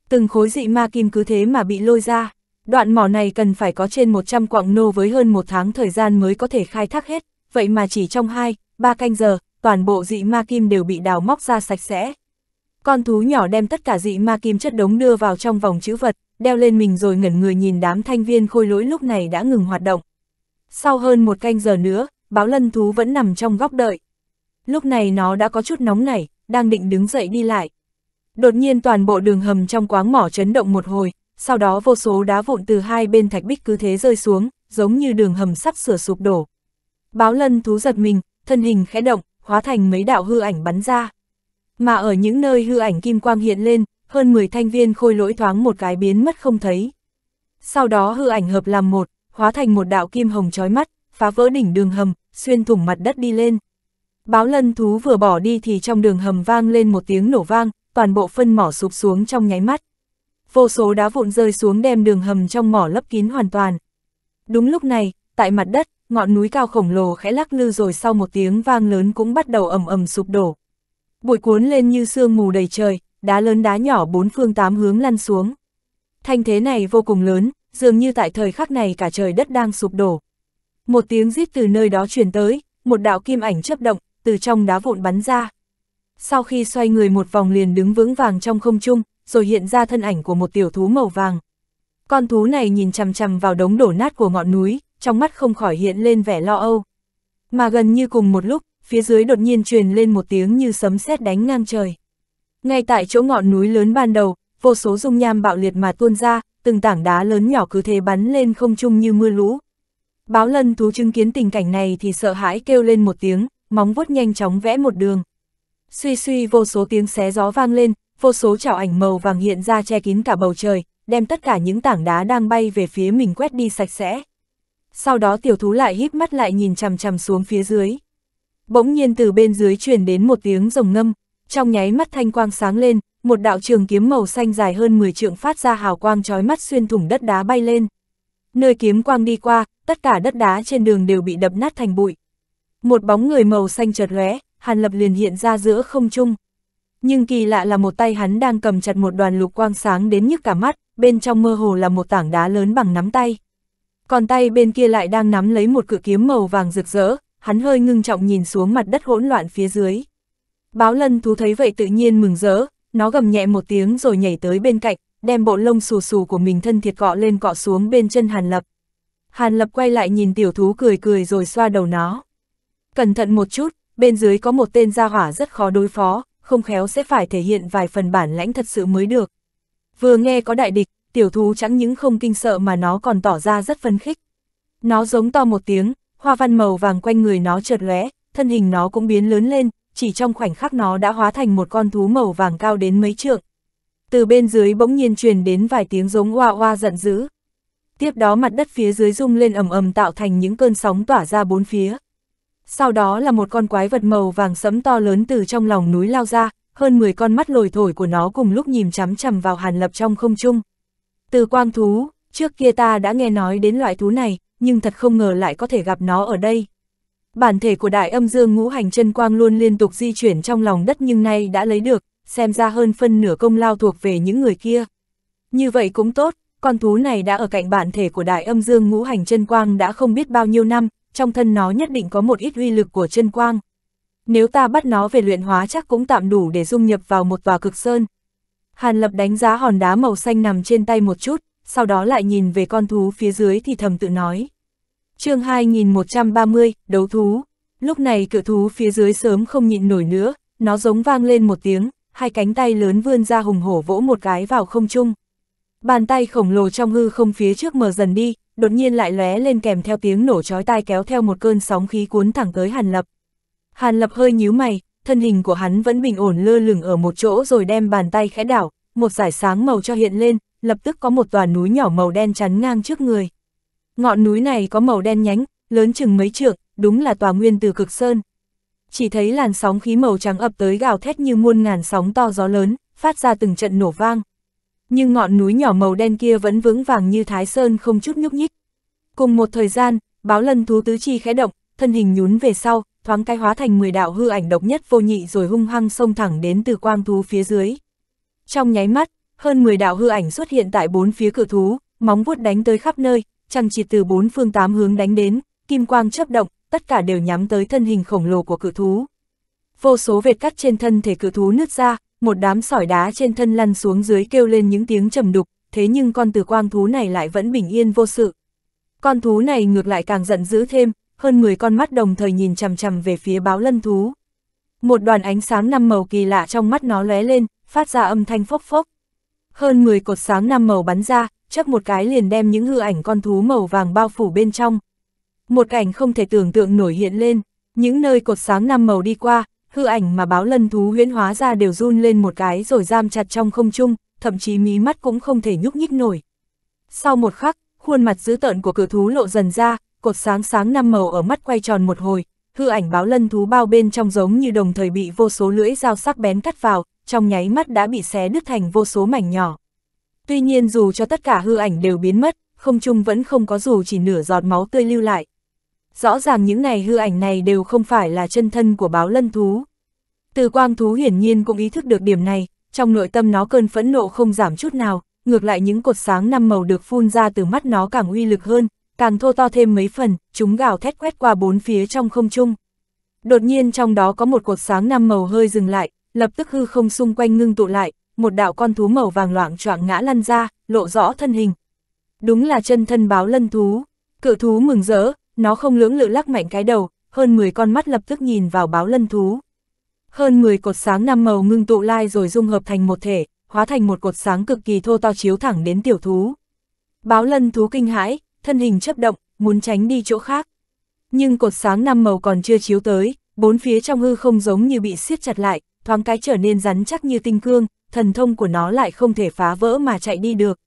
Từng khối dị ma kim cứ thế mà bị lôi ra, Đoạn mỏ này cần phải có trên 100 quạng nô với hơn một tháng thời gian mới có thể khai thác hết, vậy mà chỉ trong 2, 3 canh giờ, toàn bộ dị ma kim đều bị đào móc ra sạch sẽ. Con thú nhỏ đem tất cả dị ma kim chất đống đưa vào trong vòng chữ vật, đeo lên mình rồi ngẩn người nhìn đám thanh viên khôi lỗi lúc này đã ngừng hoạt động. Sau hơn một canh giờ nữa, báo lân thú vẫn nằm trong góc đợi. Lúc này nó đã có chút nóng nảy, đang định đứng dậy đi lại. Đột nhiên toàn bộ đường hầm trong quáng mỏ chấn động một hồi, sau đó vô số đá vụn từ hai bên thạch bích cứ thế rơi xuống, giống như đường hầm sắp sửa sụp đổ. Báo lân thú giật mình, thân hình khẽ động, hóa thành mấy đạo hư ảnh bắn ra. Mà ở những nơi hư ảnh kim quang hiện lên, hơn 10 thanh viên khôi lỗi thoáng một cái biến mất không thấy. Sau đó hư ảnh hợp làm một, hóa thành một đạo kim hồng chói mắt, phá vỡ đỉnh đường hầm, xuyên thủng mặt đất đi lên. Báo lân thú vừa bỏ đi thì trong đường hầm vang lên một tiếng nổ vang, toàn bộ phân mỏ sụp xuống trong nháy mắt vô số đá vụn rơi xuống đem đường hầm trong mỏ lấp kín hoàn toàn. Đúng lúc này, tại mặt đất, ngọn núi cao khổng lồ khẽ lắc lư rồi sau một tiếng vang lớn cũng bắt đầu ầm ầm sụp đổ. Bụi cuốn lên như sương mù đầy trời, đá lớn đá nhỏ bốn phương tám hướng lăn xuống. Thanh thế này vô cùng lớn, dường như tại thời khắc này cả trời đất đang sụp đổ. Một tiếng rít từ nơi đó truyền tới, một đạo kim ảnh chấp động, từ trong đá vụn bắn ra. Sau khi xoay người một vòng liền đứng vững vàng trong không trung, rồi hiện ra thân ảnh của một tiểu thú màu vàng. Con thú này nhìn chằm chằm vào đống đổ nát của ngọn núi, trong mắt không khỏi hiện lên vẻ lo âu. Mà gần như cùng một lúc, phía dưới đột nhiên truyền lên một tiếng như sấm sét đánh ngang trời. Ngay tại chỗ ngọn núi lớn ban đầu, vô số dung nham bạo liệt mà tuôn ra, từng tảng đá lớn nhỏ cứ thế bắn lên không trung như mưa lũ. Báo lân thú chứng kiến tình cảnh này thì sợ hãi kêu lên một tiếng, móng vuốt nhanh chóng vẽ một đường. Suy suy vô số tiếng xé gió vang lên, vô số chảo ảnh màu vàng hiện ra che kín cả bầu trời, đem tất cả những tảng đá đang bay về phía mình quét đi sạch sẽ. Sau đó tiểu thú lại híp mắt lại nhìn chằm chằm xuống phía dưới. Bỗng nhiên từ bên dưới truyền đến một tiếng rồng ngâm, trong nháy mắt thanh quang sáng lên, một đạo trường kiếm màu xanh dài hơn 10 trượng phát ra hào quang chói mắt xuyên thủng đất đá bay lên. Nơi kiếm quang đi qua, tất cả đất đá trên đường đều bị đập nát thành bụi. Một bóng người màu xanh chợt lóe, Hàn Lập liền hiện ra giữa không trung. Nhưng kỳ lạ là một tay hắn đang cầm chặt một đoàn lục quang sáng đến nhức cả mắt, bên trong mơ hồ là một tảng đá lớn bằng nắm tay. Còn tay bên kia lại đang nắm lấy một cự kiếm màu vàng rực rỡ, hắn hơi ngưng trọng nhìn xuống mặt đất hỗn loạn phía dưới. Báo lân thú thấy vậy tự nhiên mừng rỡ, nó gầm nhẹ một tiếng rồi nhảy tới bên cạnh, đem bộ lông xù xù của mình thân thiệt cọ lên cọ xuống bên chân Hàn Lập. Hàn Lập quay lại nhìn tiểu thú cười cười rồi xoa đầu nó. Cẩn thận một chút, bên dưới có một tên gia hỏa rất khó đối phó, không khéo sẽ phải thể hiện vài phần bản lãnh thật sự mới được. Vừa nghe có đại địch, tiểu thú chẳng những không kinh sợ mà nó còn tỏ ra rất phân khích. Nó giống to một tiếng, hoa văn màu vàng quanh người nó chợt lóe, thân hình nó cũng biến lớn lên, chỉ trong khoảnh khắc nó đã hóa thành một con thú màu vàng cao đến mấy trượng. Từ bên dưới bỗng nhiên truyền đến vài tiếng giống oa oa giận dữ. Tiếp đó mặt đất phía dưới rung lên ầm ầm tạo thành những cơn sóng tỏa ra bốn phía sau đó là một con quái vật màu vàng sẫm to lớn từ trong lòng núi lao ra, hơn 10 con mắt lồi thổi của nó cùng lúc nhìn chằm chằm vào Hàn Lập trong không trung. Từ quang thú, trước kia ta đã nghe nói đến loại thú này, nhưng thật không ngờ lại có thể gặp nó ở đây. Bản thể của đại âm dương ngũ hành chân quang luôn liên tục di chuyển trong lòng đất nhưng nay đã lấy được, xem ra hơn phân nửa công lao thuộc về những người kia. Như vậy cũng tốt, con thú này đã ở cạnh bản thể của đại âm dương ngũ hành chân quang đã không biết bao nhiêu năm, trong thân nó nhất định có một ít uy lực của chân quang. Nếu ta bắt nó về luyện hóa chắc cũng tạm đủ để dung nhập vào một tòa cực sơn. Hàn Lập đánh giá hòn đá màu xanh nằm trên tay một chút, sau đó lại nhìn về con thú phía dưới thì thầm tự nói. chương 2130, đấu thú. Lúc này cự thú phía dưới sớm không nhịn nổi nữa, nó giống vang lên một tiếng, hai cánh tay lớn vươn ra hùng hổ vỗ một cái vào không trung. Bàn tay khổng lồ trong hư không phía trước mở dần đi, đột nhiên lại lóe lên kèm theo tiếng nổ chói tai kéo theo một cơn sóng khí cuốn thẳng tới Hàn Lập. Hàn Lập hơi nhíu mày, thân hình của hắn vẫn bình ổn lơ lửng ở một chỗ rồi đem bàn tay khẽ đảo, một giải sáng màu cho hiện lên, lập tức có một tòa núi nhỏ màu đen chắn ngang trước người. Ngọn núi này có màu đen nhánh, lớn chừng mấy trượng, đúng là tòa nguyên từ cực sơn. Chỉ thấy làn sóng khí màu trắng ập tới gào thét như muôn ngàn sóng to gió lớn, phát ra từng trận nổ vang nhưng ngọn núi nhỏ màu đen kia vẫn vững vàng như thái sơn không chút nhúc nhích. Cùng một thời gian, báo lân thú tứ chi khẽ động, thân hình nhún về sau, thoáng cái hóa thành 10 đạo hư ảnh độc nhất vô nhị rồi hung hăng xông thẳng đến từ quang thú phía dưới. Trong nháy mắt, hơn 10 đạo hư ảnh xuất hiện tại bốn phía cửa thú, móng vuốt đánh tới khắp nơi, chằng chịt từ bốn phương tám hướng đánh đến, kim quang chớp động, tất cả đều nhắm tới thân hình khổng lồ của cửa thú. Vô số vệt cắt trên thân thể cự thú nứt ra, một đám sỏi đá trên thân lăn xuống dưới kêu lên những tiếng trầm đục, thế nhưng con từ quang thú này lại vẫn bình yên vô sự. Con thú này ngược lại càng giận dữ thêm, hơn 10 con mắt đồng thời nhìn chằm chằm về phía báo lân thú. Một đoàn ánh sáng năm màu kỳ lạ trong mắt nó lóe lên, phát ra âm thanh phốc phốc. Hơn 10 cột sáng năm màu bắn ra, chắp một cái liền đem những hư ảnh con thú màu vàng bao phủ bên trong. Một cảnh không thể tưởng tượng nổi hiện lên, những nơi cột sáng năm màu đi qua, hư ảnh mà báo lân thú huyễn hóa ra đều run lên một cái rồi giam chặt trong không trung, thậm chí mí mắt cũng không thể nhúc nhích nổi. Sau một khắc, khuôn mặt dữ tợn của cử thú lộ dần ra, cột sáng sáng năm màu ở mắt quay tròn một hồi, hư ảnh báo lân thú bao bên trong giống như đồng thời bị vô số lưỡi dao sắc bén cắt vào, trong nháy mắt đã bị xé đứt thành vô số mảnh nhỏ. Tuy nhiên dù cho tất cả hư ảnh đều biến mất, không trung vẫn không có dù chỉ nửa giọt máu tươi lưu lại, Rõ ràng những này hư ảnh này đều không phải là chân thân của báo lân thú. Từ quang thú hiển nhiên cũng ý thức được điểm này, trong nội tâm nó cơn phẫn nộ không giảm chút nào, ngược lại những cột sáng năm màu được phun ra từ mắt nó càng uy lực hơn, càng thô to thêm mấy phần, chúng gào thét quét qua bốn phía trong không trung. Đột nhiên trong đó có một cột sáng năm màu hơi dừng lại, lập tức hư không xung quanh ngưng tụ lại, một đạo con thú màu vàng loạng choạng ngã lăn ra, lộ rõ thân hình. Đúng là chân thân báo lân thú, cự thú mừng rỡ, nó không lưỡng lự lắc mạnh cái đầu, hơn 10 con mắt lập tức nhìn vào báo lân thú. Hơn 10 cột sáng năm màu ngưng tụ lai rồi dung hợp thành một thể, hóa thành một cột sáng cực kỳ thô to chiếu thẳng đến tiểu thú. Báo lân thú kinh hãi, thân hình chấp động, muốn tránh đi chỗ khác. Nhưng cột sáng năm màu còn chưa chiếu tới, bốn phía trong hư không giống như bị siết chặt lại, thoáng cái trở nên rắn chắc như tinh cương, thần thông của nó lại không thể phá vỡ mà chạy đi được.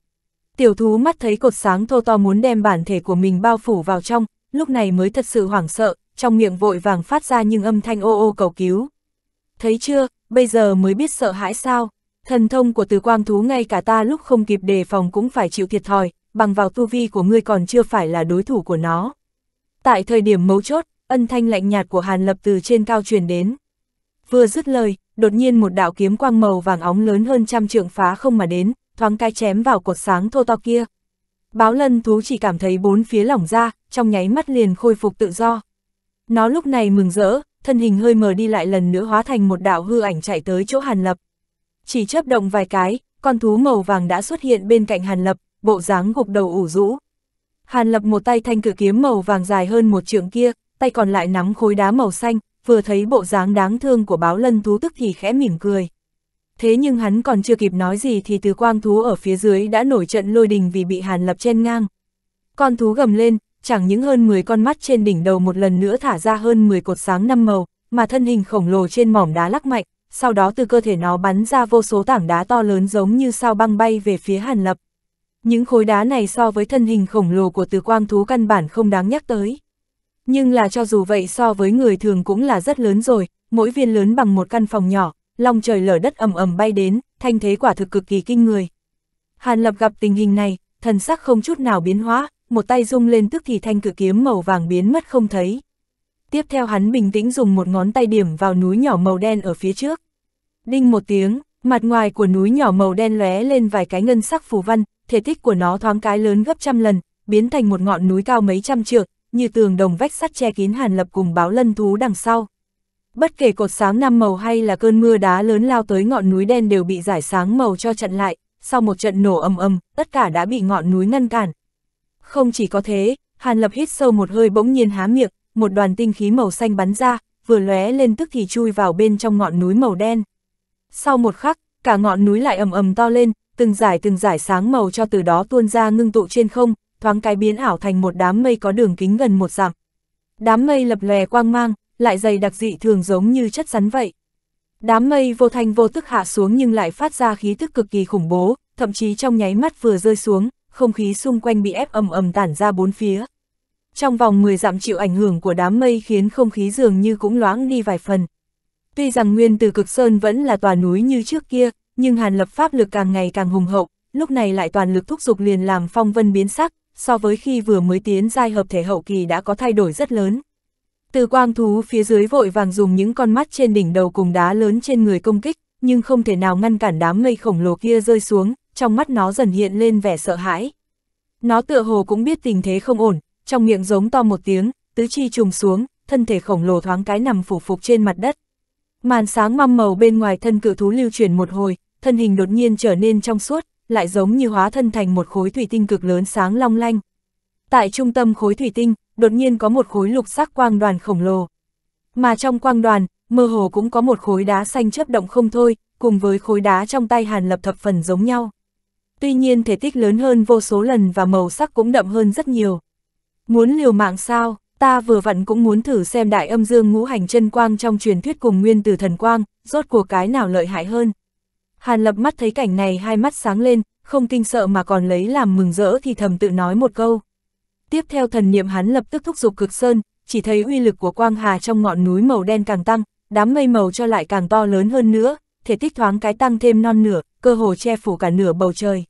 Tiểu thú mắt thấy cột sáng thô to muốn đem bản thể của mình bao phủ vào trong, lúc này mới thật sự hoảng sợ, trong miệng vội vàng phát ra những âm thanh ô ô cầu cứu. Thấy chưa, bây giờ mới biết sợ hãi sao, thần thông của từ quang thú ngay cả ta lúc không kịp đề phòng cũng phải chịu thiệt thòi, bằng vào tu vi của ngươi còn chưa phải là đối thủ của nó. Tại thời điểm mấu chốt, ân thanh lạnh nhạt của Hàn Lập từ trên cao truyền đến. Vừa dứt lời, đột nhiên một đạo kiếm quang màu vàng óng lớn hơn trăm trượng phá không mà đến, thoáng cai chém vào cột sáng thô to kia. Báo lân thú chỉ cảm thấy bốn phía lỏng ra, trong nháy mắt liền khôi phục tự do. Nó lúc này mừng rỡ, thân hình hơi mờ đi lại lần nữa hóa thành một đạo hư ảnh chạy tới chỗ Hàn Lập. Chỉ chớp động vài cái, con thú màu vàng đã xuất hiện bên cạnh Hàn Lập, bộ dáng gục đầu ủ rũ. Hàn Lập một tay thanh cử kiếm màu vàng dài hơn một trượng kia, tay còn lại nắm khối đá màu xanh, vừa thấy bộ dáng đáng thương của báo lân thú tức thì khẽ mỉm cười. Thế nhưng hắn còn chưa kịp nói gì thì từ quang thú ở phía dưới đã nổi trận lôi đình vì bị Hàn Lập chen ngang. Con thú gầm lên, chẳng những hơn 10 con mắt trên đỉnh đầu một lần nữa thả ra hơn 10 cột sáng năm màu, mà thân hình khổng lồ trên mỏm đá lắc mạnh, sau đó từ cơ thể nó bắn ra vô số tảng đá to lớn giống như sao băng bay về phía Hàn Lập. Những khối đá này so với thân hình khổng lồ của từ quang thú căn bản không đáng nhắc tới. Nhưng là cho dù vậy so với người thường cũng là rất lớn rồi, mỗi viên lớn bằng một căn phòng nhỏ, lòng trời lở đất ầm ầm bay đến, thanh thế quả thực cực kỳ kinh người. Hàn Lập gặp tình hình này, thần sắc không chút nào biến hóa, một tay rung lên tức thì thanh cử kiếm màu vàng biến mất không thấy. Tiếp theo hắn bình tĩnh dùng một ngón tay điểm vào núi nhỏ màu đen ở phía trước. Đinh một tiếng, mặt ngoài của núi nhỏ màu đen lóe lên vài cái ngân sắc phù văn, thể tích của nó thoáng cái lớn gấp trăm lần, biến thành một ngọn núi cao mấy trăm trượng, như tường đồng vách sắt che kín hàn lập cùng báo lân thú đằng sau. Bất kể cột sáng năm màu hay là cơn mưa đá lớn lao tới ngọn núi đen đều bị giải sáng màu cho chặn lại, sau một trận nổ ầm ầm, tất cả đã bị ngọn núi ngăn cản, không chỉ có thế, Hàn Lập hít sâu một hơi bỗng nhiên há miệng, một đoàn tinh khí màu xanh bắn ra, vừa lóe lên tức thì chui vào bên trong ngọn núi màu đen. Sau một khắc, cả ngọn núi lại ầm ầm to lên, từng giải từng giải sáng màu cho từ đó tuôn ra ngưng tụ trên không, thoáng cái biến ảo thành một đám mây có đường kính gần một dặm. Đám mây lập lè quang mang, lại dày đặc dị thường giống như chất rắn vậy. Đám mây vô thanh vô tức hạ xuống nhưng lại phát ra khí tức cực kỳ khủng bố, thậm chí trong nháy mắt vừa rơi xuống, không khí xung quanh bị ép ầm ầm tản ra bốn phía. Trong vòng 10 dặm chịu ảnh hưởng của đám mây khiến không khí dường như cũng loãng đi vài phần. Tuy rằng nguyên từ cực sơn vẫn là tòa núi như trước kia, nhưng Hàn Lập pháp lực càng ngày càng hùng hậu, lúc này lại toàn lực thúc giục liền làm phong vân biến sắc, so với khi vừa mới tiến giai hợp thể hậu kỳ đã có thay đổi rất lớn. Từ quang thú phía dưới vội vàng dùng những con mắt trên đỉnh đầu cùng đá lớn trên người công kích, nhưng không thể nào ngăn cản đám mây khổng lồ kia rơi xuống, trong mắt nó dần hiện lên vẻ sợ hãi. Nó tựa hồ cũng biết tình thế không ổn, trong miệng giống to một tiếng, tứ chi trùng xuống, thân thể khổng lồ thoáng cái nằm phủ phục trên mặt đất. Màn sáng mâm màu bên ngoài thân cự thú lưu chuyển một hồi, thân hình đột nhiên trở nên trong suốt, lại giống như hóa thân thành một khối thủy tinh cực lớn sáng long lanh. Tại trung tâm khối thủy tinh, đột nhiên có một khối lục sắc quang đoàn khổng lồ. Mà trong quang đoàn, mơ hồ cũng có một khối đá xanh chấp động không thôi, cùng với khối đá trong tay Hàn Lập thập phần giống nhau tuy nhiên thể tích lớn hơn vô số lần và màu sắc cũng đậm hơn rất nhiều. Muốn liều mạng sao, ta vừa vặn cũng muốn thử xem đại âm dương ngũ hành chân quang trong truyền thuyết cùng nguyên từ thần quang, rốt cuộc cái nào lợi hại hơn. Hàn lập mắt thấy cảnh này hai mắt sáng lên, không kinh sợ mà còn lấy làm mừng rỡ thì thầm tự nói một câu. Tiếp theo thần niệm hắn lập tức thúc giục cực sơn, chỉ thấy uy lực của quang hà trong ngọn núi màu đen càng tăng, đám mây màu cho lại càng to lớn hơn nữa, thể tích thoáng cái tăng thêm non nửa, cơ hồ che phủ cả nửa bầu trời.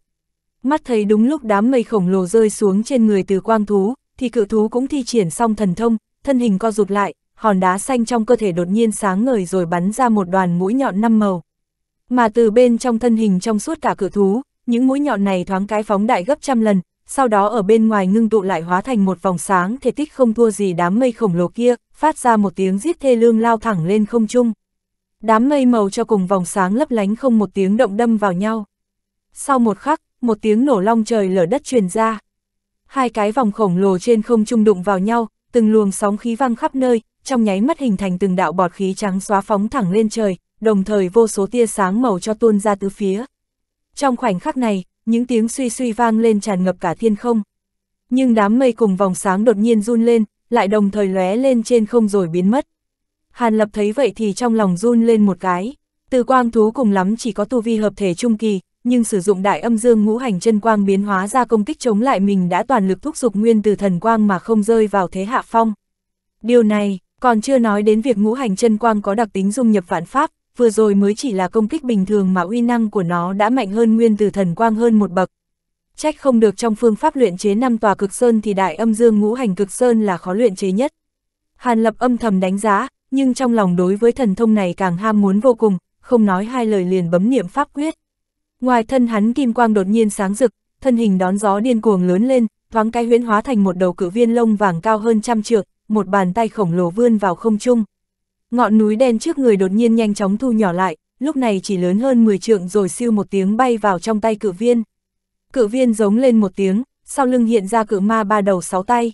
Mắt thấy đúng lúc đám mây khổng lồ rơi xuống trên người từ quang thú, thì cự thú cũng thi triển xong thần thông, thân hình co rụt lại, hòn đá xanh trong cơ thể đột nhiên sáng ngời rồi bắn ra một đoàn mũi nhọn năm màu. Mà từ bên trong thân hình trong suốt cả cự thú, những mũi nhọn này thoáng cái phóng đại gấp trăm lần, sau đó ở bên ngoài ngưng tụ lại hóa thành một vòng sáng thể tích không thua gì đám mây khổng lồ kia, phát ra một tiếng giết thê lương lao thẳng lên không trung. Đám mây màu cho cùng vòng sáng lấp lánh không một tiếng động đâm vào nhau. Sau một khắc, một tiếng nổ long trời lở đất truyền ra. Hai cái vòng khổng lồ trên không trung đụng vào nhau, từng luồng sóng khí văng khắp nơi, trong nháy mắt hình thành từng đạo bọt khí trắng xóa phóng thẳng lên trời, đồng thời vô số tia sáng màu cho tuôn ra tứ phía. Trong khoảnh khắc này, những tiếng suy suy vang lên tràn ngập cả thiên không. Nhưng đám mây cùng vòng sáng đột nhiên run lên, lại đồng thời lóe lên trên không rồi biến mất. Hàn Lập thấy vậy thì trong lòng run lên một cái. Từ quang thú cùng lắm chỉ có tu vi hợp thể trung kỳ, nhưng sử dụng đại âm dương ngũ hành chân quang biến hóa ra công kích chống lại mình đã toàn lực thúc giục nguyên từ thần quang mà không rơi vào thế hạ phong. Điều này, còn chưa nói đến việc ngũ hành chân quang có đặc tính dung nhập vạn pháp, vừa rồi mới chỉ là công kích bình thường mà uy năng của nó đã mạnh hơn nguyên từ thần quang hơn một bậc. Trách không được trong phương pháp luyện chế năm tòa cực sơn thì đại âm dương ngũ hành cực sơn là khó luyện chế nhất. Hàn lập âm thầm đánh giá, nhưng trong lòng đối với thần thông này càng ham muốn vô cùng, không nói hai lời liền bấm niệm pháp quyết. Ngoài thân hắn kim quang đột nhiên sáng rực, thân hình đón gió điên cuồng lớn lên, thoáng cái huyễn hóa thành một đầu cự viên lông vàng cao hơn trăm trượng, một bàn tay khổng lồ vươn vào không trung. Ngọn núi đen trước người đột nhiên nhanh chóng thu nhỏ lại, lúc này chỉ lớn hơn 10 trượng rồi siêu một tiếng bay vào trong tay cự viên. cự viên giống lên một tiếng, sau lưng hiện ra cự ma ba đầu sáu tay.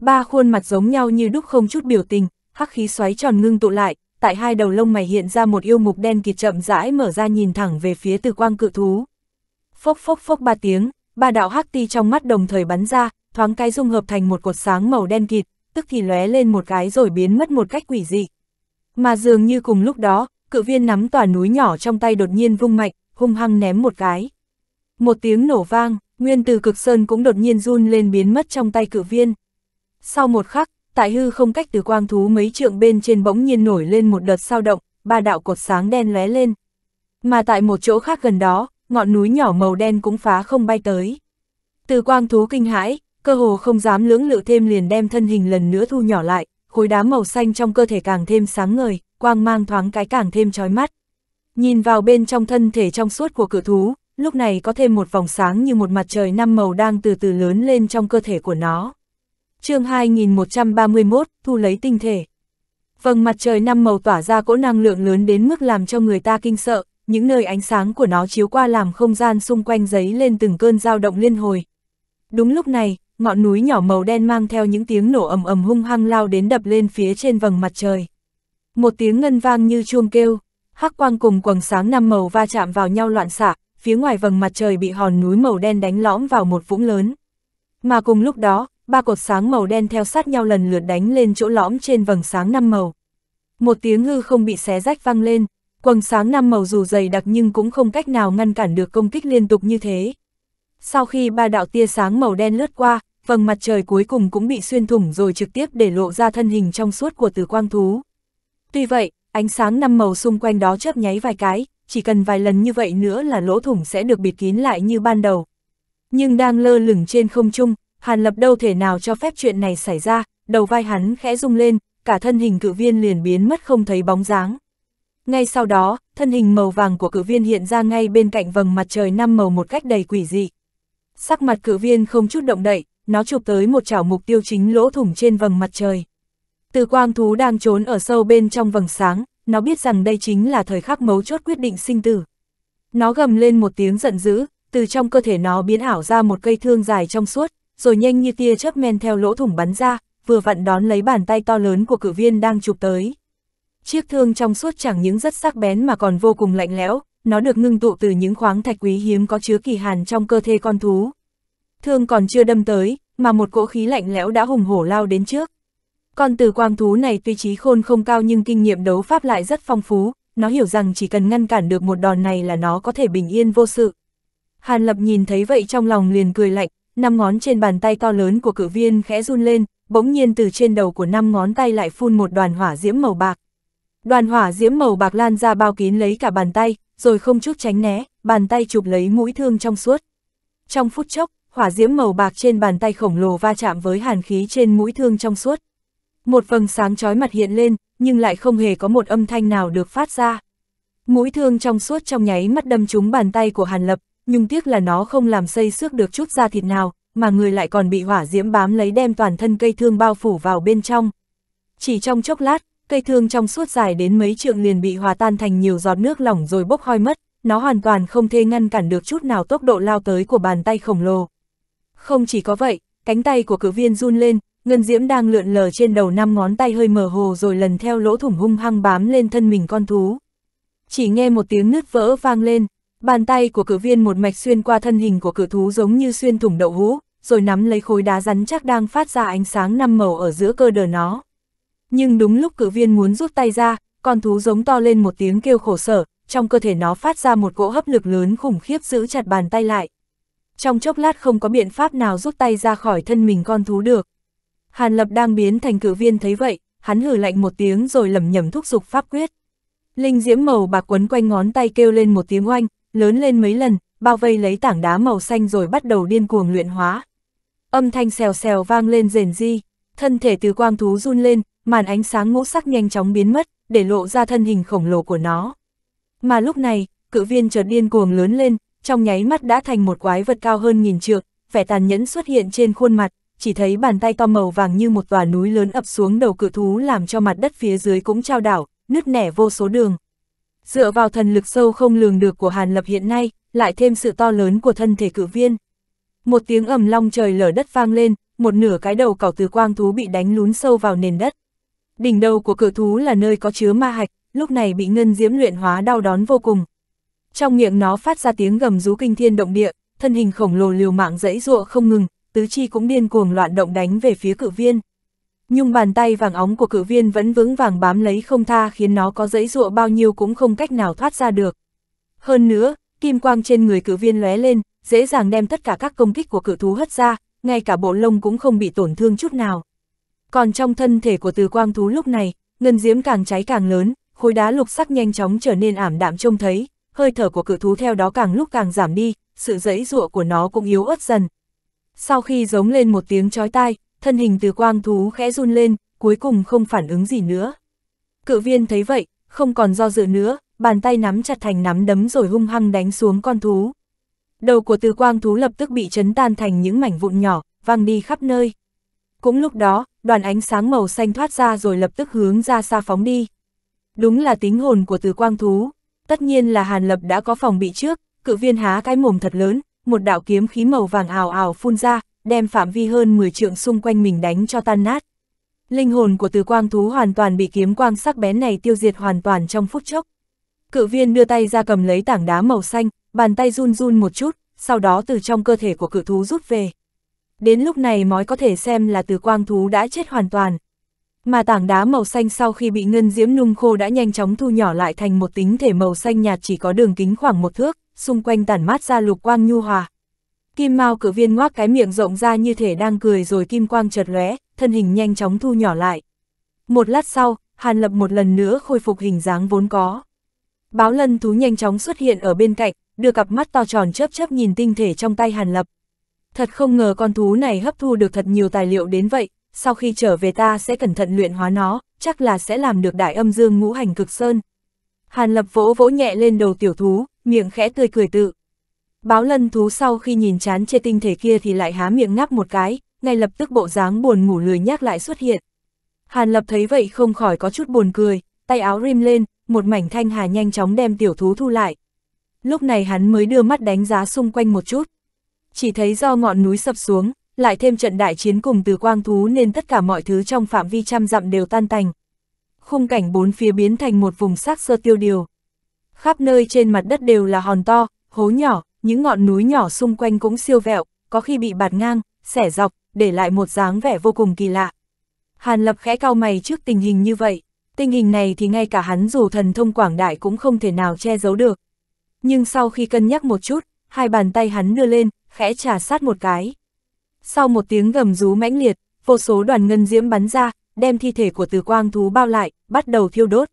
Ba khuôn mặt giống nhau như đúc không chút biểu tình, hắc khí xoáy tròn ngưng tụ lại, tại hai đầu lông mày hiện ra một yêu mục đen kịt chậm rãi mở ra nhìn thẳng về phía từ quang cự thú. Phốc phốc phốc ba tiếng, ba đạo hắc ti trong mắt đồng thời bắn ra, thoáng cái dung hợp thành một cột sáng màu đen kịt, tức thì lóe lên một cái rồi biến mất một cách quỷ dị. Mà dường như cùng lúc đó, cự viên nắm tòa núi nhỏ trong tay đột nhiên vung mạnh, hung hăng ném một cái. Một tiếng nổ vang, nguyên từ cực sơn cũng đột nhiên run lên biến mất trong tay cự viên. Sau một khắc, tại hư không cách từ quang thú mấy trượng bên trên bỗng nhiên nổi lên một đợt sao động, ba đạo cột sáng đen lóe lên. Mà tại một chỗ khác gần đó, ngọn núi nhỏ màu đen cũng phá không bay tới. Từ quang thú kinh hãi, cơ hồ không dám lưỡng lự thêm liền đem thân hình lần nữa thu nhỏ lại, khối đá màu xanh trong cơ thể càng thêm sáng ngời, quang mang thoáng cái càng thêm chói mắt. Nhìn vào bên trong thân thể trong suốt của cự thú, lúc này có thêm một vòng sáng như một mặt trời năm màu đang từ từ lớn lên trong cơ thể của nó chương 2131, thu lấy tinh thể. Vầng mặt trời năm màu tỏa ra cỗ năng lượng lớn đến mức làm cho người ta kinh sợ, những nơi ánh sáng của nó chiếu qua làm không gian xung quanh giấy lên từng cơn dao động liên hồi. Đúng lúc này, ngọn núi nhỏ màu đen mang theo những tiếng nổ ầm ầm hung hăng lao đến đập lên phía trên vầng mặt trời. Một tiếng ngân vang như chuông kêu, hắc quang cùng quầng sáng năm màu va chạm vào nhau loạn xạ, phía ngoài vầng mặt trời bị hòn núi màu đen đánh lõm vào một vũng lớn. Mà cùng lúc đó, ba cột sáng màu đen theo sát nhau lần lượt đánh lên chỗ lõm trên vầng sáng năm màu. Một tiếng hư không bị xé rách vang lên, quầng sáng năm màu dù dày đặc nhưng cũng không cách nào ngăn cản được công kích liên tục như thế. Sau khi ba đạo tia sáng màu đen lướt qua, vầng mặt trời cuối cùng cũng bị xuyên thủng rồi trực tiếp để lộ ra thân hình trong suốt của tử quang thú. Tuy vậy, ánh sáng năm màu xung quanh đó chớp nháy vài cái, chỉ cần vài lần như vậy nữa là lỗ thủng sẽ được bịt kín lại như ban đầu. Nhưng đang lơ lửng trên không trung, Hàn Lập đâu thể nào cho phép chuyện này xảy ra, đầu vai hắn khẽ rung lên, cả thân hình cử viên liền biến mất không thấy bóng dáng. Ngay sau đó, thân hình màu vàng của cử viên hiện ra ngay bên cạnh vầng mặt trời năm màu một cách đầy quỷ dị. Sắc mặt cử viên không chút động đậy, nó chụp tới một chảo mục tiêu chính lỗ thủng trên vầng mặt trời. Từ quang thú đang trốn ở sâu bên trong vầng sáng, nó biết rằng đây chính là thời khắc mấu chốt quyết định sinh tử. Nó gầm lên một tiếng giận dữ, từ trong cơ thể nó biến ảo ra một cây thương dài trong suốt, rồi nhanh như tia chớp men theo lỗ thủng bắn ra, vừa vặn đón lấy bàn tay to lớn của cử viên đang chụp tới. Chiếc thương trong suốt chẳng những rất sắc bén mà còn vô cùng lạnh lẽo, nó được ngưng tụ từ những khoáng thạch quý hiếm có chứa kỳ hàn trong cơ thể con thú. Thương còn chưa đâm tới, mà một cỗ khí lạnh lẽo đã hùng hổ lao đến trước. Con từ quang thú này tuy trí khôn không cao nhưng kinh nghiệm đấu pháp lại rất phong phú, nó hiểu rằng chỉ cần ngăn cản được một đòn này là nó có thể bình yên vô sự. Hàn Lập nhìn thấy vậy trong lòng liền cười lạnh, năm ngón trên bàn tay to lớn của cử viên khẽ run lên, bỗng nhiên từ trên đầu của năm ngón tay lại phun một đoàn hỏa diễm màu bạc. Đoàn hỏa diễm màu bạc lan ra bao kín lấy cả bàn tay, rồi không chút tránh né, bàn tay chụp lấy mũi thương trong suốt. Trong phút chốc, hỏa diễm màu bạc trên bàn tay khổng lồ va chạm với hàn khí trên mũi thương trong suốt. Một vầng sáng chói mặt hiện lên, nhưng lại không hề có một âm thanh nào được phát ra. Mũi thương trong suốt trong nháy mắt đâm trúng bàn tay của Hàn Lập, nhưng tiếc là nó không làm xây xước được chút da thịt nào, mà người lại còn bị hỏa diễm bám lấy đem toàn thân cây thương bao phủ vào bên trong. Chỉ trong chốc lát, cây thương trong suốt dài đến mấy trượng liền bị hòa tan thành nhiều giọt nước lỏng rồi bốc hơi mất, nó hoàn toàn không thể ngăn cản được chút nào tốc độ lao tới của bàn tay khổng lồ. Không chỉ có vậy, cánh tay của cử viên run lên, ngân diễm đang lượn lờ trên đầu năm ngón tay hơi mờ hồ rồi lần theo lỗ thủng hung hăng bám lên thân mình con thú. Chỉ nghe một tiếng nứt vỡ vang lên, Bàn tay của cử viên một mạch xuyên qua thân hình của cử thú giống như xuyên thủng đậu hũ, rồi nắm lấy khối đá rắn chắc đang phát ra ánh sáng năm màu ở giữa cơ đờ nó. Nhưng đúng lúc cử viên muốn rút tay ra, con thú giống to lên một tiếng kêu khổ sở, trong cơ thể nó phát ra một cỗ hấp lực lớn khủng khiếp giữ chặt bàn tay lại. Trong chốc lát không có biện pháp nào rút tay ra khỏi thân mình con thú được. Hàn Lập đang biến thành cử viên thấy vậy, hắn hử lạnh một tiếng rồi lầm nhầm thúc giục pháp quyết. Linh diễm màu bạc quấn quanh ngón tay kêu lên một tiếng oanh, lớn lên mấy lần, bao vây lấy tảng đá màu xanh rồi bắt đầu điên cuồng luyện hóa. Âm thanh xèo xèo vang lên rền di, thân thể từ quang thú run lên, màn ánh sáng ngũ sắc nhanh chóng biến mất, để lộ ra thân hình khổng lồ của nó. Mà lúc này, cự viên chợt điên cuồng lớn lên, trong nháy mắt đã thành một quái vật cao hơn nghìn trượng, vẻ tàn nhẫn xuất hiện trên khuôn mặt, chỉ thấy bàn tay to màu vàng như một tòa núi lớn ập xuống đầu cự thú làm cho mặt đất phía dưới cũng trao đảo, nứt nẻ vô số đường. Dựa vào thần lực sâu không lường được của Hàn Lập hiện nay, lại thêm sự to lớn của thân thể cử viên. Một tiếng ầm long trời lở đất vang lên, một nửa cái đầu cỏ từ quang thú bị đánh lún sâu vào nền đất. Đỉnh đầu của cử thú là nơi có chứa ma hạch, lúc này bị ngân diễm luyện hóa đau đón vô cùng. Trong miệng nó phát ra tiếng gầm rú kinh thiên động địa, thân hình khổng lồ liều mạng dẫy dụa không ngừng, tứ chi cũng điên cuồng loạn động đánh về phía cử viên nhung bàn tay vàng óng của cử viên vẫn vững vàng bám lấy không tha khiến nó có dãy dụa bao nhiêu cũng không cách nào thoát ra được. Hơn nữa, kim quang trên người cử viên lóe lên, dễ dàng đem tất cả các công kích của cử thú hất ra, ngay cả bộ lông cũng không bị tổn thương chút nào. Còn trong thân thể của từ quang thú lúc này, ngân diếm càng cháy càng lớn, khối đá lục sắc nhanh chóng trở nên ảm đạm trông thấy, hơi thở của cự thú theo đó càng lúc càng giảm đi, sự dãy dụa của nó cũng yếu ớt dần. Sau khi giống lên một tiếng chói tai, thân hình từ quang thú khẽ run lên, cuối cùng không phản ứng gì nữa. Cự viên thấy vậy, không còn do dự nữa, bàn tay nắm chặt thành nắm đấm rồi hung hăng đánh xuống con thú. Đầu của từ quang thú lập tức bị chấn tan thành những mảnh vụn nhỏ, vang đi khắp nơi. Cũng lúc đó, đoàn ánh sáng màu xanh thoát ra rồi lập tức hướng ra xa phóng đi. Đúng là tính hồn của từ quang thú. Tất nhiên là Hàn Lập đã có phòng bị trước, cự viên há cái mồm thật lớn, một đạo kiếm khí màu vàng ảo ảo phun ra, đem phạm vi hơn 10 trượng xung quanh mình đánh cho tan nát. Linh hồn của từ quang thú hoàn toàn bị kiếm quang sắc bén này tiêu diệt hoàn toàn trong phút chốc. Cự viên đưa tay ra cầm lấy tảng đá màu xanh, bàn tay run run một chút, sau đó từ trong cơ thể của cự thú rút về. Đến lúc này mới có thể xem là từ quang thú đã chết hoàn toàn. Mà tảng đá màu xanh sau khi bị ngân diễm nung khô đã nhanh chóng thu nhỏ lại thành một tính thể màu xanh nhạt chỉ có đường kính khoảng một thước, xung quanh tản mát ra lục quang nhu hòa. Kim Mao cử viên ngoác cái miệng rộng ra như thể đang cười rồi kim quang chợt lóe, thân hình nhanh chóng thu nhỏ lại. Một lát sau, Hàn Lập một lần nữa khôi phục hình dáng vốn có. Báo lân thú nhanh chóng xuất hiện ở bên cạnh, đưa cặp mắt to tròn chớp chớp nhìn tinh thể trong tay Hàn Lập. Thật không ngờ con thú này hấp thu được thật nhiều tài liệu đến vậy, sau khi trở về ta sẽ cẩn thận luyện hóa nó, chắc là sẽ làm được đại âm dương ngũ hành cực sơn. Hàn Lập vỗ vỗ nhẹ lên đầu tiểu thú, miệng khẽ tươi cười tự. Báo lân thú sau khi nhìn chán chê tinh thể kia thì lại há miệng ngáp một cái, ngay lập tức bộ dáng buồn ngủ lười nhác lại xuất hiện. Hàn lập thấy vậy không khỏi có chút buồn cười, tay áo rim lên, một mảnh thanh hà nhanh chóng đem tiểu thú thu lại. Lúc này hắn mới đưa mắt đánh giá xung quanh một chút. Chỉ thấy do ngọn núi sập xuống, lại thêm trận đại chiến cùng từ quang thú nên tất cả mọi thứ trong phạm vi trăm dặm đều tan tành. Khung cảnh bốn phía biến thành một vùng xác sơ tiêu điều. Khắp nơi trên mặt đất đều là hòn to, hố nhỏ, những ngọn núi nhỏ xung quanh cũng siêu vẹo, có khi bị bạt ngang, xẻ dọc, để lại một dáng vẻ vô cùng kỳ lạ. Hàn Lập khẽ cao mày trước tình hình như vậy, tình hình này thì ngay cả hắn dù thần thông quảng đại cũng không thể nào che giấu được. Nhưng sau khi cân nhắc một chút, hai bàn tay hắn đưa lên, khẽ trà sát một cái. Sau một tiếng gầm rú mãnh liệt, vô số đoàn ngân diễm bắn ra, đem thi thể của từ quang thú bao lại, bắt đầu thiêu đốt.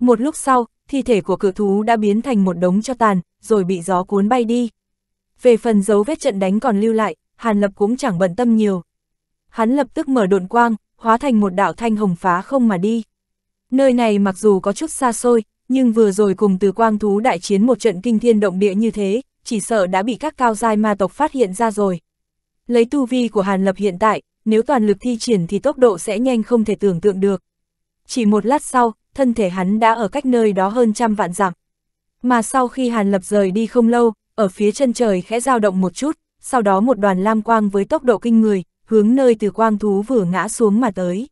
Một lúc sau, thi thể của cự thú đã biến thành một đống cho tàn, rồi bị gió cuốn bay đi. Về phần dấu vết trận đánh còn lưu lại, Hàn Lập cũng chẳng bận tâm nhiều. Hắn lập tức mở độn quang, hóa thành một đạo thanh hồng phá không mà đi. Nơi này mặc dù có chút xa xôi, nhưng vừa rồi cùng từ quang thú đại chiến một trận kinh thiên động địa như thế, chỉ sợ đã bị các cao giai ma tộc phát hiện ra rồi. Lấy tu vi của Hàn Lập hiện tại, nếu toàn lực thi triển thì tốc độ sẽ nhanh không thể tưởng tượng được. Chỉ một lát sau, thân thể hắn đã ở cách nơi đó hơn trăm vạn dặm. Mà sau khi Hàn Lập rời đi không lâu, ở phía chân trời khẽ dao động một chút, sau đó một đoàn lam quang với tốc độ kinh người, hướng nơi từ quang thú vừa ngã xuống mà tới.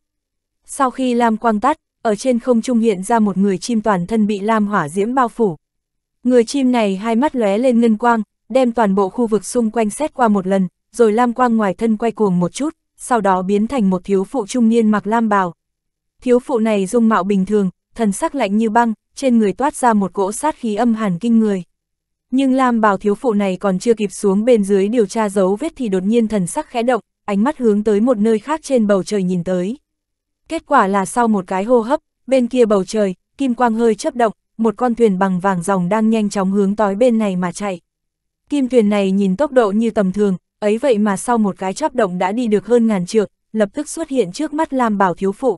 Sau khi lam quang tắt, ở trên không trung hiện ra một người chim toàn thân bị lam hỏa diễm bao phủ. Người chim này hai mắt lóe lên ngân quang, đem toàn bộ khu vực xung quanh xét qua một lần, rồi lam quang ngoài thân quay cuồng một chút, sau đó biến thành một thiếu phụ trung niên mặc lam bào, Thiếu phụ này dung mạo bình thường, thần sắc lạnh như băng, trên người toát ra một cỗ sát khí âm hàn kinh người. Nhưng Lam bảo thiếu phụ này còn chưa kịp xuống bên dưới điều tra dấu vết thì đột nhiên thần sắc khẽ động, ánh mắt hướng tới một nơi khác trên bầu trời nhìn tới. Kết quả là sau một cái hô hấp, bên kia bầu trời, kim quang hơi chớp động, một con thuyền bằng vàng dòng đang nhanh chóng hướng tới bên này mà chạy. Kim thuyền này nhìn tốc độ như tầm thường, ấy vậy mà sau một cái chớp động đã đi được hơn ngàn trượng, lập tức xuất hiện trước mắt Lam Bảo thiếu phụ,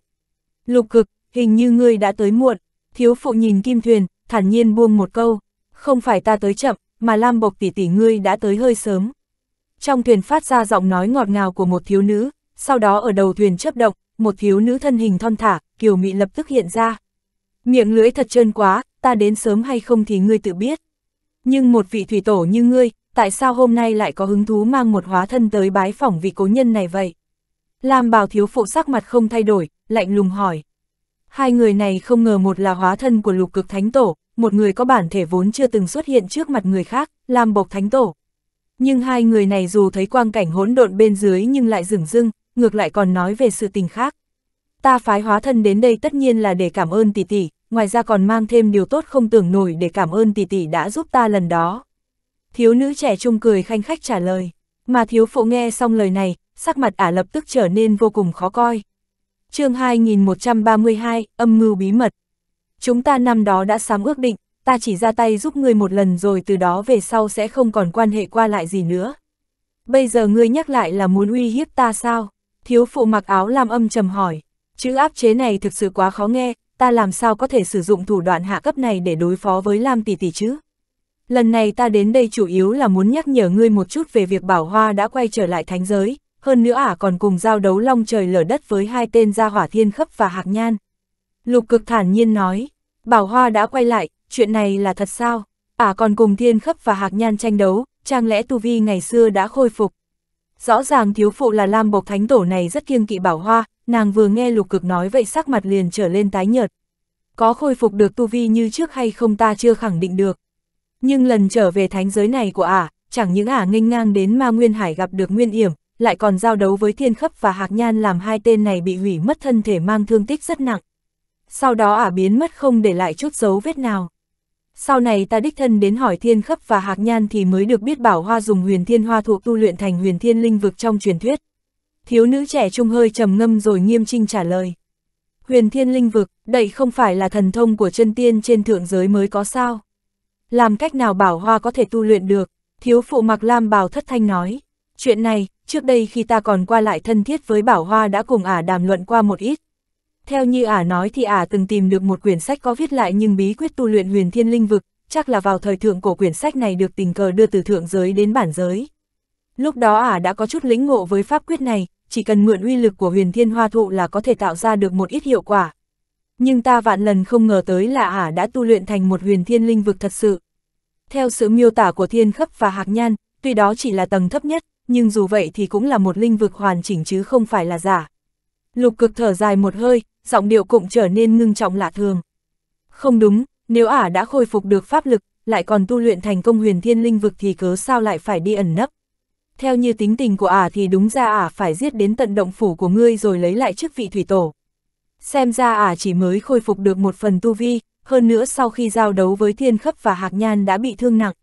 Lục cực, hình như ngươi đã tới muộn, thiếu phụ nhìn kim thuyền, thản nhiên buông một câu, không phải ta tới chậm, mà Lam Bộc tỷ tỷ ngươi đã tới hơi sớm. Trong thuyền phát ra giọng nói ngọt ngào của một thiếu nữ, sau đó ở đầu thuyền chấp động, một thiếu nữ thân hình thon thả, kiều mị lập tức hiện ra. Miệng lưỡi thật trơn quá, ta đến sớm hay không thì ngươi tự biết. Nhưng một vị thủy tổ như ngươi, tại sao hôm nay lại có hứng thú mang một hóa thân tới bái phỏng vị cố nhân này vậy? Lam bào thiếu phụ sắc mặt không thay đổi, lạnh lùng hỏi. Hai người này không ngờ một là hóa thân của lục cực thánh tổ, một người có bản thể vốn chưa từng xuất hiện trước mặt người khác, Lam bộc thánh tổ. Nhưng hai người này dù thấy quang cảnh hỗn độn bên dưới nhưng lại rừng rưng, ngược lại còn nói về sự tình khác. Ta phái hóa thân đến đây tất nhiên là để cảm ơn tỷ tỷ, ngoài ra còn mang thêm điều tốt không tưởng nổi để cảm ơn tỷ tỷ đã giúp ta lần đó. Thiếu nữ trẻ trung cười khanh khách trả lời, mà thiếu phụ nghe xong lời này, sắc mặt Ả lập tức trở nên vô cùng khó coi. chương 2132, âm mưu bí mật. Chúng ta năm đó đã sám ước định, ta chỉ ra tay giúp ngươi một lần rồi từ đó về sau sẽ không còn quan hệ qua lại gì nữa. Bây giờ ngươi nhắc lại là muốn uy hiếp ta sao? Thiếu phụ mặc áo lam âm trầm hỏi. Chữ áp chế này thực sự quá khó nghe, ta làm sao có thể sử dụng thủ đoạn hạ cấp này để đối phó với Lam tỷ tỷ chứ? Lần này ta đến đây chủ yếu là muốn nhắc nhở ngươi một chút về việc Bảo Hoa đã quay trở lại thánh giới, hơn nữa ả còn cùng giao đấu long trời lở đất với hai tên gia hỏa thiên khấp và hạc nhan. Lục cực thản nhiên nói, Bảo Hoa đã quay lại, chuyện này là thật sao? Ả còn cùng thiên khấp và hạc nhan tranh đấu, chẳng lẽ tu vi ngày xưa đã khôi phục? Rõ ràng thiếu phụ là Lam Bộc Thánh Tổ này rất kiêng kỵ Bảo Hoa, nàng vừa nghe lục cực nói vậy sắc mặt liền trở lên tái nhợt. Có khôi phục được tu vi như trước hay không ta chưa khẳng định được. Nhưng lần trở về thánh giới này của ả, chẳng những ả à nghênh ngang đến ma Nguyên Hải gặp được Nguyên Yểm, lại còn giao đấu với thiên khấp và hạc nhan làm hai tên này bị hủy mất thân thể mang thương tích rất nặng. Sau đó ả biến mất không để lại chút dấu vết nào. Sau này ta đích thân đến hỏi thiên khấp và hạc nhan thì mới được biết bảo hoa dùng huyền thiên hoa thuộc tu luyện thành huyền thiên linh vực trong truyền thuyết. Thiếu nữ trẻ trung hơi trầm ngâm rồi nghiêm trinh trả lời. Huyền thiên linh vực, đây không phải là thần thông của chân tiên trên thượng giới mới có sao. Làm cách nào bảo hoa có thể tu luyện được, thiếu phụ mặc lam bào thất thanh nói. Chuyện này, trước đây khi ta còn qua lại thân thiết với Bảo Hoa đã cùng ả đàm luận qua một ít. Theo như ả nói thì ả từng tìm được một quyển sách có viết lại nhưng bí quyết tu luyện huyền thiên linh vực, chắc là vào thời thượng cổ quyển sách này được tình cờ đưa từ thượng giới đến bản giới. Lúc đó ả đã có chút lĩnh ngộ với pháp quyết này, chỉ cần mượn uy lực của huyền thiên hoa thụ là có thể tạo ra được một ít hiệu quả. Nhưng ta vạn lần không ngờ tới là ả đã tu luyện thành một huyền thiên linh vực thật sự. Theo sự miêu tả của thiên khấp và hạc nhan, tuy đó chỉ là tầng thấp nhất, nhưng dù vậy thì cũng là một linh vực hoàn chỉnh chứ không phải là giả. Lục cực thở dài một hơi, giọng điệu cũng trở nên ngưng trọng lạ thường. Không đúng, nếu ả đã khôi phục được pháp lực, lại còn tu luyện thành công huyền thiên linh vực thì cớ sao lại phải đi ẩn nấp. Theo như tính tình của ả thì đúng ra ả phải giết đến tận động phủ của ngươi rồi lấy lại chức vị thủy tổ. Xem ra ả chỉ mới khôi phục được một phần tu vi, hơn nữa sau khi giao đấu với thiên khấp và hạc nhan đã bị thương nặng.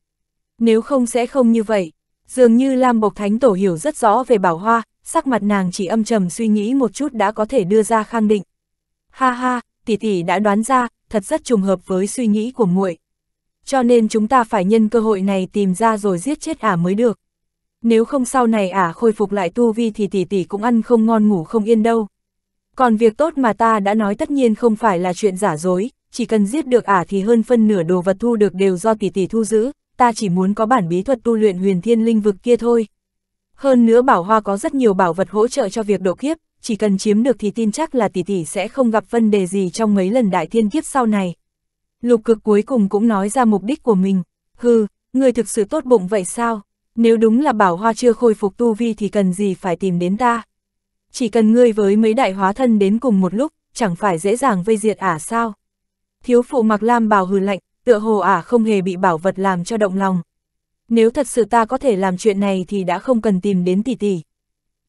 Nếu không sẽ không như vậy. Dường như Lam Bộc Thánh Tổ hiểu rất rõ về Bảo Hoa, sắc mặt nàng chỉ âm trầm suy nghĩ một chút đã có thể đưa ra khẳng định. Ha ha, tỷ tỷ đã đoán ra, thật rất trùng hợp với suy nghĩ của muội. Cho nên chúng ta phải nhân cơ hội này tìm ra rồi giết chết ả mới được. Nếu không sau này ả khôi phục lại tu vi thì tỷ tỷ cũng ăn không ngon ngủ không yên đâu. Còn việc tốt mà ta đã nói tất nhiên không phải là chuyện giả dối, chỉ cần giết được ả thì hơn phân nửa đồ vật thu được đều do tỷ tỷ thu giữ, ta chỉ muốn có bản bí thuật tu luyện huyền thiên linh vực kia thôi. Hơn nữa bảo hoa có rất nhiều bảo vật hỗ trợ cho việc độ kiếp, chỉ cần chiếm được thì tin chắc là tỷ tỷ sẽ không gặp vấn đề gì trong mấy lần đại thiên kiếp sau này. Lục cực cuối cùng cũng nói ra mục đích của mình, hừ, người thực sự tốt bụng vậy sao? Nếu đúng là bảo hoa chưa khôi phục tu vi thì cần gì phải tìm đến ta? Chỉ cần ngươi với mấy đại hóa thân đến cùng một lúc, chẳng phải dễ dàng vây diệt ả sao? Thiếu phụ mặc lam bào hừ lạnh, tựa hồ ả à không hề bị bảo vật làm cho động lòng. Nếu thật sự ta có thể làm chuyện này thì đã không cần tìm đến tỷ tỷ.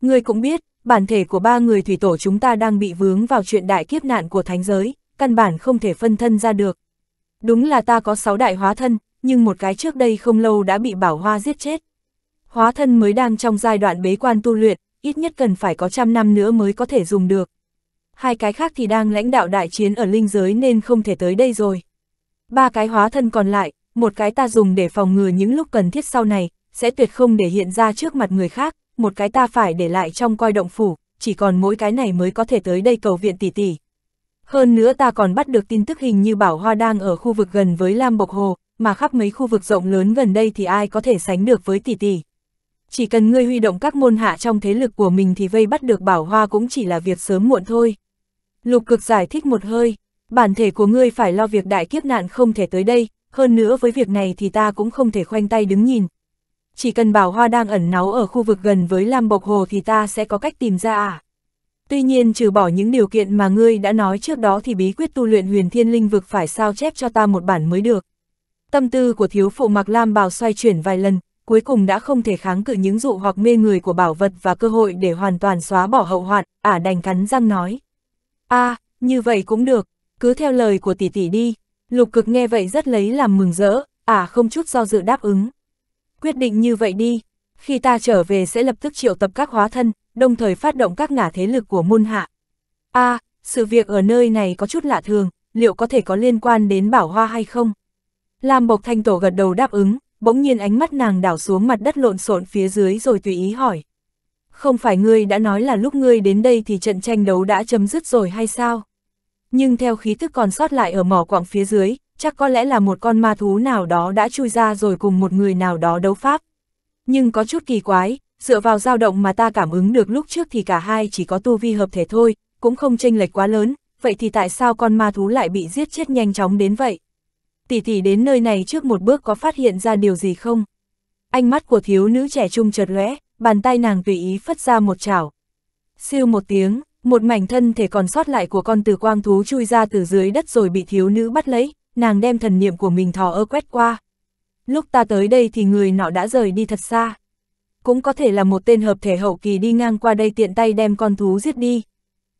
Ngươi cũng biết, bản thể của ba người thủy tổ chúng ta đang bị vướng vào chuyện đại kiếp nạn của thánh giới, căn bản không thể phân thân ra được. Đúng là ta có sáu đại hóa thân, nhưng một cái trước đây không lâu đã bị bảo hoa giết chết. Hóa thân mới đang trong giai đoạn bế quan tu luyện, ít nhất cần phải có trăm năm nữa mới có thể dùng được. Hai cái khác thì đang lãnh đạo đại chiến ở linh giới nên không thể tới đây rồi ba cái hóa thân còn lại, một cái ta dùng để phòng ngừa những lúc cần thiết sau này, sẽ tuyệt không để hiện ra trước mặt người khác, một cái ta phải để lại trong coi động phủ, chỉ còn mỗi cái này mới có thể tới đây cầu viện tỷ tỷ. Hơn nữa ta còn bắt được tin tức hình như Bảo Hoa đang ở khu vực gần với Lam Bộc Hồ, mà khắp mấy khu vực rộng lớn gần đây thì ai có thể sánh được với tỷ tỷ. Chỉ cần ngươi huy động các môn hạ trong thế lực của mình thì vây bắt được Bảo Hoa cũng chỉ là việc sớm muộn thôi. Lục cực giải thích một hơi bản thể của ngươi phải lo việc đại kiếp nạn không thể tới đây, hơn nữa với việc này thì ta cũng không thể khoanh tay đứng nhìn. Chỉ cần bảo hoa đang ẩn náu ở khu vực gần với Lam Bộc Hồ thì ta sẽ có cách tìm ra à. Tuy nhiên trừ bỏ những điều kiện mà ngươi đã nói trước đó thì bí quyết tu luyện huyền thiên linh vực phải sao chép cho ta một bản mới được. Tâm tư của thiếu phụ mặc Lam bào xoay chuyển vài lần, cuối cùng đã không thể kháng cự những dụ hoặc mê người của bảo vật và cơ hội để hoàn toàn xóa bỏ hậu hoạn, ả đành cắn răng nói. a à, như vậy cũng được, cứ theo lời của tỷ tỷ đi, lục cực nghe vậy rất lấy làm mừng rỡ, à không chút do dự đáp ứng. Quyết định như vậy đi, khi ta trở về sẽ lập tức triệu tập các hóa thân, đồng thời phát động các ngả thế lực của môn hạ. a à, sự việc ở nơi này có chút lạ thường, liệu có thể có liên quan đến bảo hoa hay không? Lam Bộc Thanh Tổ gật đầu đáp ứng, bỗng nhiên ánh mắt nàng đảo xuống mặt đất lộn xộn phía dưới rồi tùy ý hỏi. Không phải ngươi đã nói là lúc ngươi đến đây thì trận tranh đấu đã chấm dứt rồi hay sao? nhưng theo khí thức còn sót lại ở mỏ quặng phía dưới, chắc có lẽ là một con ma thú nào đó đã chui ra rồi cùng một người nào đó đấu pháp. Nhưng có chút kỳ quái, dựa vào dao động mà ta cảm ứng được lúc trước thì cả hai chỉ có tu vi hợp thể thôi, cũng không chênh lệch quá lớn, vậy thì tại sao con ma thú lại bị giết chết nhanh chóng đến vậy? Tỷ tỷ đến nơi này trước một bước có phát hiện ra điều gì không? Ánh mắt của thiếu nữ trẻ trung chợt lóe, bàn tay nàng tùy ý phất ra một chảo. Siêu một tiếng, một mảnh thân thể còn sót lại của con từ quang thú chui ra từ dưới đất rồi bị thiếu nữ bắt lấy, nàng đem thần niệm của mình thò ơ quét qua. Lúc ta tới đây thì người nọ đã rời đi thật xa. Cũng có thể là một tên hợp thể hậu kỳ đi ngang qua đây tiện tay đem con thú giết đi.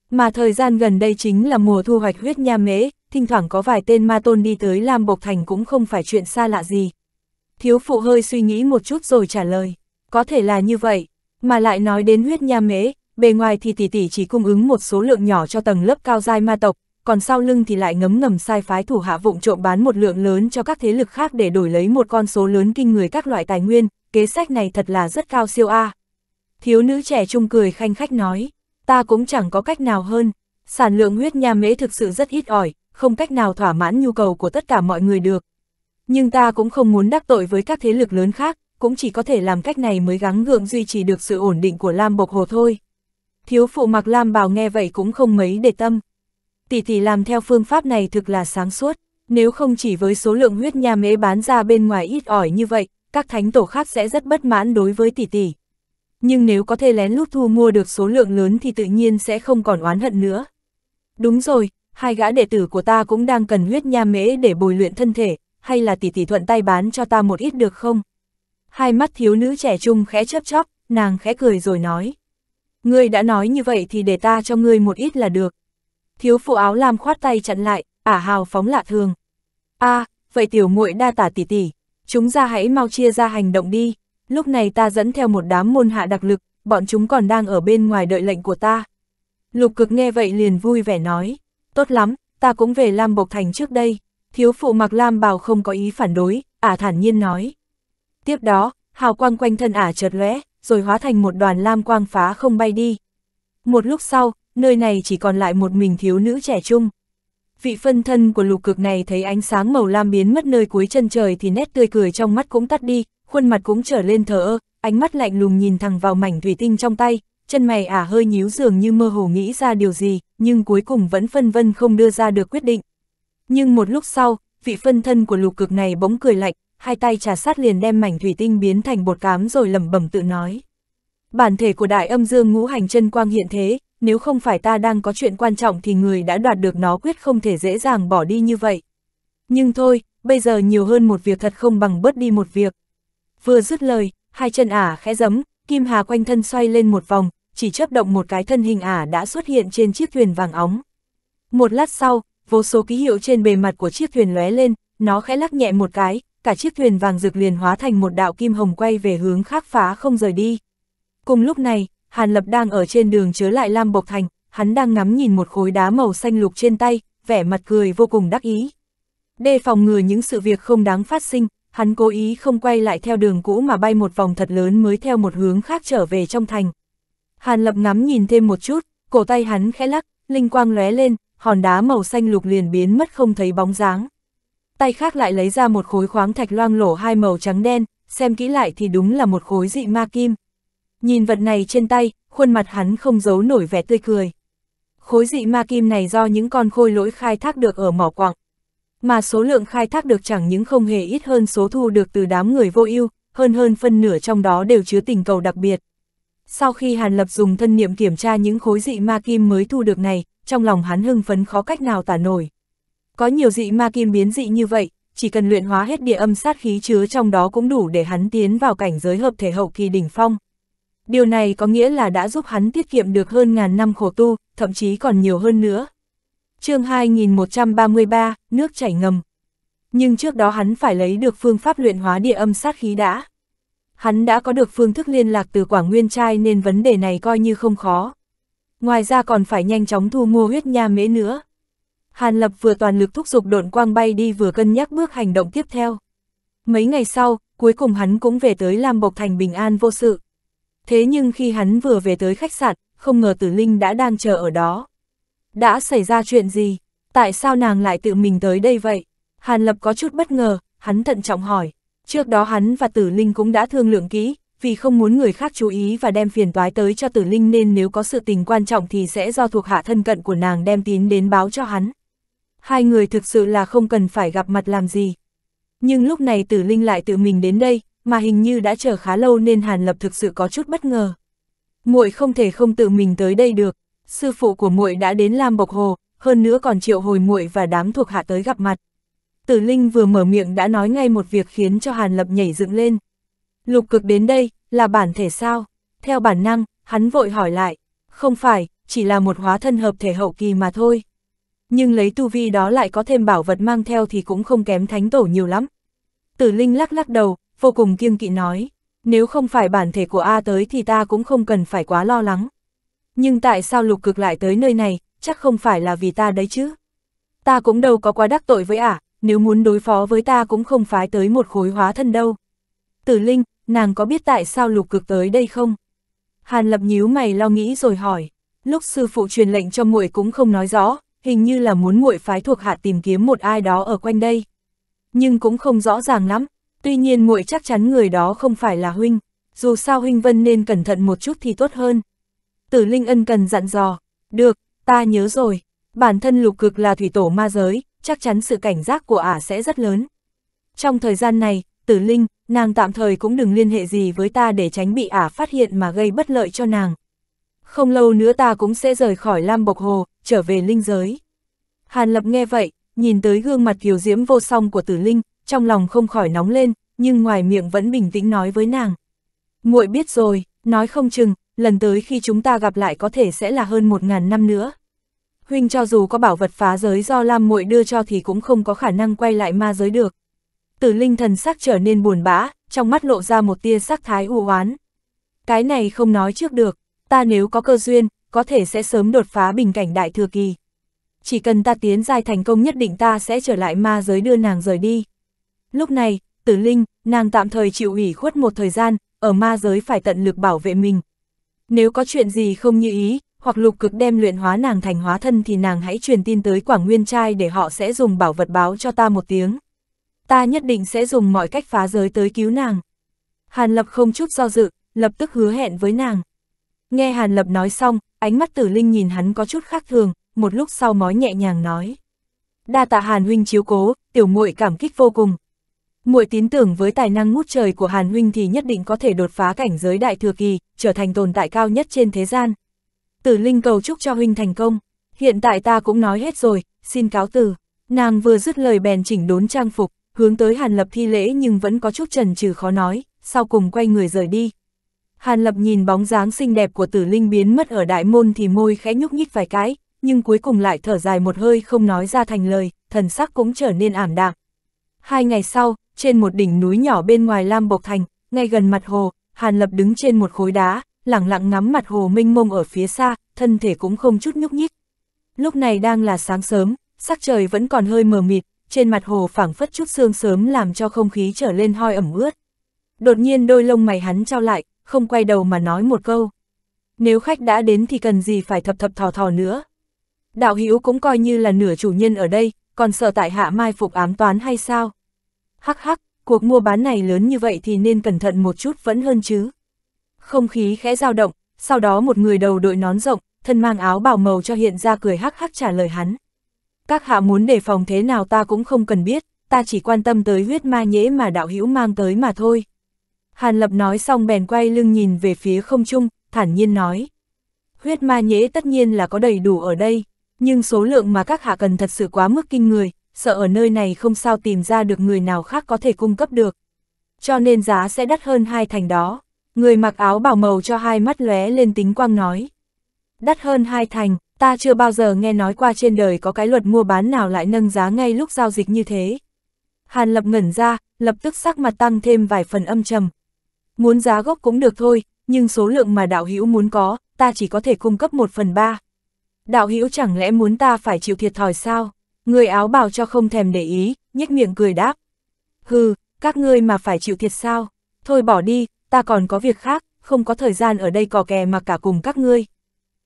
Mà thời gian gần đây chính là mùa thu hoạch huyết nha mễ, thỉnh thoảng có vài tên ma tôn đi tới Lam Bộc Thành cũng không phải chuyện xa lạ gì. Thiếu phụ hơi suy nghĩ một chút rồi trả lời, có thể là như vậy, mà lại nói đến huyết nha mễ, bề ngoài thì tỷ tỷ chỉ cung ứng một số lượng nhỏ cho tầng lớp cao giai ma tộc, còn sau lưng thì lại ngấm ngầm sai phái thủ hạ vụng trộm bán một lượng lớn cho các thế lực khác để đổi lấy một con số lớn kinh người các loại tài nguyên, kế sách này thật là rất cao siêu a. À. Thiếu nữ trẻ trung cười khanh khách nói, ta cũng chẳng có cách nào hơn, sản lượng huyết nha mễ thực sự rất ít ỏi, không cách nào thỏa mãn nhu cầu của tất cả mọi người được. Nhưng ta cũng không muốn đắc tội với các thế lực lớn khác, cũng chỉ có thể làm cách này mới gắng gượng duy trì được sự ổn định của Lam Bộc Hồ thôi. Thiếu phụ mặc lam bảo nghe vậy cũng không mấy để tâm. Tỷ tỷ làm theo phương pháp này thực là sáng suốt, nếu không chỉ với số lượng huyết nha mễ bán ra bên ngoài ít ỏi như vậy, các thánh tổ khác sẽ rất bất mãn đối với tỷ tỷ. Nhưng nếu có thể lén lút thu mua được số lượng lớn thì tự nhiên sẽ không còn oán hận nữa. Đúng rồi, hai gã đệ tử của ta cũng đang cần huyết nha mễ để bồi luyện thân thể, hay là tỷ tỷ thuận tay bán cho ta một ít được không? Hai mắt thiếu nữ trẻ trung khẽ chớp chóp, nàng khẽ cười rồi nói. Ngươi đã nói như vậy thì để ta cho ngươi một ít là được. Thiếu phụ áo lam khoát tay chặn lại, ả hào phóng lạ thường. a à, vậy tiểu muội đa tả tỷ tỷ, chúng ra hãy mau chia ra hành động đi. Lúc này ta dẫn theo một đám môn hạ đặc lực, bọn chúng còn đang ở bên ngoài đợi lệnh của ta. Lục cực nghe vậy liền vui vẻ nói, tốt lắm, ta cũng về Lam Bộc Thành trước đây. Thiếu phụ mặc Lam bào không có ý phản đối, ả thản nhiên nói. Tiếp đó, hào quang quanh thân ả chợt lóe, rồi hóa thành một đoàn lam quang phá không bay đi. Một lúc sau, nơi này chỉ còn lại một mình thiếu nữ trẻ trung. Vị phân thân của lục cực này thấy ánh sáng màu lam biến mất nơi cuối chân trời thì nét tươi cười trong mắt cũng tắt đi, khuôn mặt cũng trở lên thờ ơ, ánh mắt lạnh lùng nhìn thẳng vào mảnh thủy tinh trong tay, chân mày ả hơi nhíu dường như mơ hồ nghĩ ra điều gì, nhưng cuối cùng vẫn phân vân không đưa ra được quyết định. Nhưng một lúc sau, vị phân thân của lục cực này bỗng cười lạnh, hai tay trà sát liền đem mảnh thủy tinh biến thành bột cám rồi lẩm bẩm tự nói. Bản thể của đại âm dương ngũ hành chân quang hiện thế, nếu không phải ta đang có chuyện quan trọng thì người đã đoạt được nó quyết không thể dễ dàng bỏ đi như vậy. Nhưng thôi, bây giờ nhiều hơn một việc thật không bằng bớt đi một việc. Vừa dứt lời, hai chân ả khẽ giấm, kim hà quanh thân xoay lên một vòng, chỉ chấp động một cái thân hình ả đã xuất hiện trên chiếc thuyền vàng óng. Một lát sau, vô số ký hiệu trên bề mặt của chiếc thuyền lóe lên, nó khẽ lắc nhẹ một cái, cả chiếc thuyền vàng rực liền hóa thành một đạo kim hồng quay về hướng khác phá không rời đi. Cùng lúc này, Hàn Lập đang ở trên đường chớ lại Lam Bộc Thành, hắn đang ngắm nhìn một khối đá màu xanh lục trên tay, vẻ mặt cười vô cùng đắc ý. Đề phòng ngừa những sự việc không đáng phát sinh, hắn cố ý không quay lại theo đường cũ mà bay một vòng thật lớn mới theo một hướng khác trở về trong thành. Hàn Lập ngắm nhìn thêm một chút, cổ tay hắn khẽ lắc, linh quang lóe lên, hòn đá màu xanh lục liền biến mất không thấy bóng dáng tay khác lại lấy ra một khối khoáng thạch loang lổ hai màu trắng đen, xem kỹ lại thì đúng là một khối dị ma kim. Nhìn vật này trên tay, khuôn mặt hắn không giấu nổi vẻ tươi cười. Khối dị ma kim này do những con khôi lỗi khai thác được ở mỏ quặng. Mà số lượng khai thác được chẳng những không hề ít hơn số thu được từ đám người vô ưu, hơn hơn phân nửa trong đó đều chứa tình cầu đặc biệt. Sau khi Hàn Lập dùng thân niệm kiểm tra những khối dị ma kim mới thu được này, trong lòng hắn hưng phấn khó cách nào tả nổi. Có nhiều dị ma kim biến dị như vậy, chỉ cần luyện hóa hết địa âm sát khí chứa trong đó cũng đủ để hắn tiến vào cảnh giới hợp thể hậu kỳ đỉnh phong. Điều này có nghĩa là đã giúp hắn tiết kiệm được hơn ngàn năm khổ tu, thậm chí còn nhiều hơn nữa. chương 2133, nước chảy ngầm. Nhưng trước đó hắn phải lấy được phương pháp luyện hóa địa âm sát khí đã. Hắn đã có được phương thức liên lạc từ Quảng Nguyên Trai nên vấn đề này coi như không khó. Ngoài ra còn phải nhanh chóng thu mua huyết nha mễ nữa. Hàn Lập vừa toàn lực thúc giục độn quang bay đi vừa cân nhắc bước hành động tiếp theo. Mấy ngày sau, cuối cùng hắn cũng về tới Lam Bộc Thành bình an vô sự. Thế nhưng khi hắn vừa về tới khách sạn, không ngờ Tử Linh đã đang chờ ở đó. Đã xảy ra chuyện gì? Tại sao nàng lại tự mình tới đây vậy? Hàn Lập có chút bất ngờ, hắn thận trọng hỏi. Trước đó hắn và Tử Linh cũng đã thương lượng kỹ, vì không muốn người khác chú ý và đem phiền toái tới cho Tử Linh nên nếu có sự tình quan trọng thì sẽ do thuộc hạ thân cận của nàng đem tín đến báo cho hắn hai người thực sự là không cần phải gặp mặt làm gì. Nhưng lúc này tử linh lại tự mình đến đây, mà hình như đã chờ khá lâu nên Hàn Lập thực sự có chút bất ngờ. muội không thể không tự mình tới đây được, sư phụ của muội đã đến Lam Bộc Hồ, hơn nữa còn triệu hồi muội và đám thuộc hạ tới gặp mặt. Tử Linh vừa mở miệng đã nói ngay một việc khiến cho Hàn Lập nhảy dựng lên. Lục cực đến đây, là bản thể sao? Theo bản năng, hắn vội hỏi lại, không phải, chỉ là một hóa thân hợp thể hậu kỳ mà thôi nhưng lấy tu vi đó lại có thêm bảo vật mang theo thì cũng không kém thánh tổ nhiều lắm. Tử Linh lắc lắc đầu, vô cùng kiêng kỵ nói, nếu không phải bản thể của A tới thì ta cũng không cần phải quá lo lắng. Nhưng tại sao lục cực lại tới nơi này, chắc không phải là vì ta đấy chứ. Ta cũng đâu có quá đắc tội với ả, nếu muốn đối phó với ta cũng không phái tới một khối hóa thân đâu. Tử Linh, nàng có biết tại sao lục cực tới đây không? Hàn lập nhíu mày lo nghĩ rồi hỏi, lúc sư phụ truyền lệnh cho muội cũng không nói rõ, hình như là muốn nguội phái thuộc hạ tìm kiếm một ai đó ở quanh đây. Nhưng cũng không rõ ràng lắm, tuy nhiên nguội chắc chắn người đó không phải là huynh, dù sao huynh Vân nên cẩn thận một chút thì tốt hơn. Tử Linh ân cần dặn dò, được, ta nhớ rồi, bản thân lục cực là thủy tổ ma giới, chắc chắn sự cảnh giác của ả sẽ rất lớn. Trong thời gian này, tử linh, nàng tạm thời cũng đừng liên hệ gì với ta để tránh bị ả phát hiện mà gây bất lợi cho nàng. Không lâu nữa ta cũng sẽ rời khỏi Lam Bộc Hồ, trở về linh giới. Hàn Lập nghe vậy, nhìn tới gương mặt kiều diễm vô song của tử linh, trong lòng không khỏi nóng lên, nhưng ngoài miệng vẫn bình tĩnh nói với nàng. muội biết rồi, nói không chừng, lần tới khi chúng ta gặp lại có thể sẽ là hơn một ngàn năm nữa. Huynh cho dù có bảo vật phá giới do Lam muội đưa cho thì cũng không có khả năng quay lại ma giới được. Tử linh thần sắc trở nên buồn bã, trong mắt lộ ra một tia sắc thái u oán. Cái này không nói trước được, ta nếu có cơ duyên, có thể sẽ sớm đột phá bình cảnh đại thừa kỳ. Chỉ cần ta tiến giai thành công nhất định ta sẽ trở lại ma giới đưa nàng rời đi. Lúc này, tử linh, nàng tạm thời chịu ủy khuất một thời gian, ở ma giới phải tận lực bảo vệ mình. Nếu có chuyện gì không như ý, hoặc lục cực đem luyện hóa nàng thành hóa thân thì nàng hãy truyền tin tới Quảng Nguyên Trai để họ sẽ dùng bảo vật báo cho ta một tiếng. Ta nhất định sẽ dùng mọi cách phá giới tới cứu nàng. Hàn Lập không chút do dự, lập tức hứa hẹn với nàng. Nghe Hàn Lập nói xong, ánh mắt tử linh nhìn hắn có chút khác thường, một lúc sau mói nhẹ nhàng nói. Đa tạ Hàn Huynh chiếu cố, tiểu muội cảm kích vô cùng. muội tín tưởng với tài năng ngút trời của Hàn Huynh thì nhất định có thể đột phá cảnh giới đại thừa kỳ, trở thành tồn tại cao nhất trên thế gian. Tử linh cầu chúc cho Huynh thành công. Hiện tại ta cũng nói hết rồi, xin cáo từ. Nàng vừa dứt lời bèn chỉnh đốn trang phục, hướng tới Hàn Lập thi lễ nhưng vẫn có chút trần trừ khó nói, sau cùng quay người rời đi. Hàn Lập nhìn bóng dáng xinh đẹp của tử linh biến mất ở đại môn thì môi khẽ nhúc nhích vài cái, nhưng cuối cùng lại thở dài một hơi không nói ra thành lời, thần sắc cũng trở nên ảm đạm. Hai ngày sau, trên một đỉnh núi nhỏ bên ngoài Lam Bộc Thành, ngay gần mặt hồ, Hàn Lập đứng trên một khối đá, lặng lặng ngắm mặt hồ mênh mông ở phía xa, thân thể cũng không chút nhúc nhích. Lúc này đang là sáng sớm, sắc trời vẫn còn hơi mờ mịt, trên mặt hồ phảng phất chút sương sớm làm cho không khí trở lên hoi ẩm ướt. Đột nhiên đôi lông mày hắn trao lại, không quay đầu mà nói một câu. Nếu khách đã đến thì cần gì phải thập thập thò thò nữa. Đạo Hữu cũng coi như là nửa chủ nhân ở đây, còn sợ tại hạ mai phục ám toán hay sao? Hắc hắc, cuộc mua bán này lớn như vậy thì nên cẩn thận một chút vẫn hơn chứ. Không khí khẽ dao động, sau đó một người đầu đội nón rộng, thân mang áo bảo màu cho hiện ra cười hắc hắc trả lời hắn. Các hạ muốn đề phòng thế nào ta cũng không cần biết, ta chỉ quan tâm tới huyết ma nhễ mà đạo hữu mang tới mà thôi. Hàn Lập nói xong bèn quay lưng nhìn về phía không trung, thản nhiên nói. Huyết ma nhễ tất nhiên là có đầy đủ ở đây, nhưng số lượng mà các hạ cần thật sự quá mức kinh người, sợ ở nơi này không sao tìm ra được người nào khác có thể cung cấp được. Cho nên giá sẽ đắt hơn hai thành đó. Người mặc áo bảo màu cho hai mắt lóe lên tính quang nói. Đắt hơn hai thành, ta chưa bao giờ nghe nói qua trên đời có cái luật mua bán nào lại nâng giá ngay lúc giao dịch như thế. Hàn lập ngẩn ra, lập tức sắc mặt tăng thêm vài phần âm trầm, Muốn giá gốc cũng được thôi, nhưng số lượng mà đạo hữu muốn có, ta chỉ có thể cung cấp một phần ba. Đạo hữu chẳng lẽ muốn ta phải chịu thiệt thòi sao? Người áo bào cho không thèm để ý, nhếch miệng cười đáp. Hừ, các ngươi mà phải chịu thiệt sao? Thôi bỏ đi, ta còn có việc khác, không có thời gian ở đây cò kè mà cả cùng các ngươi.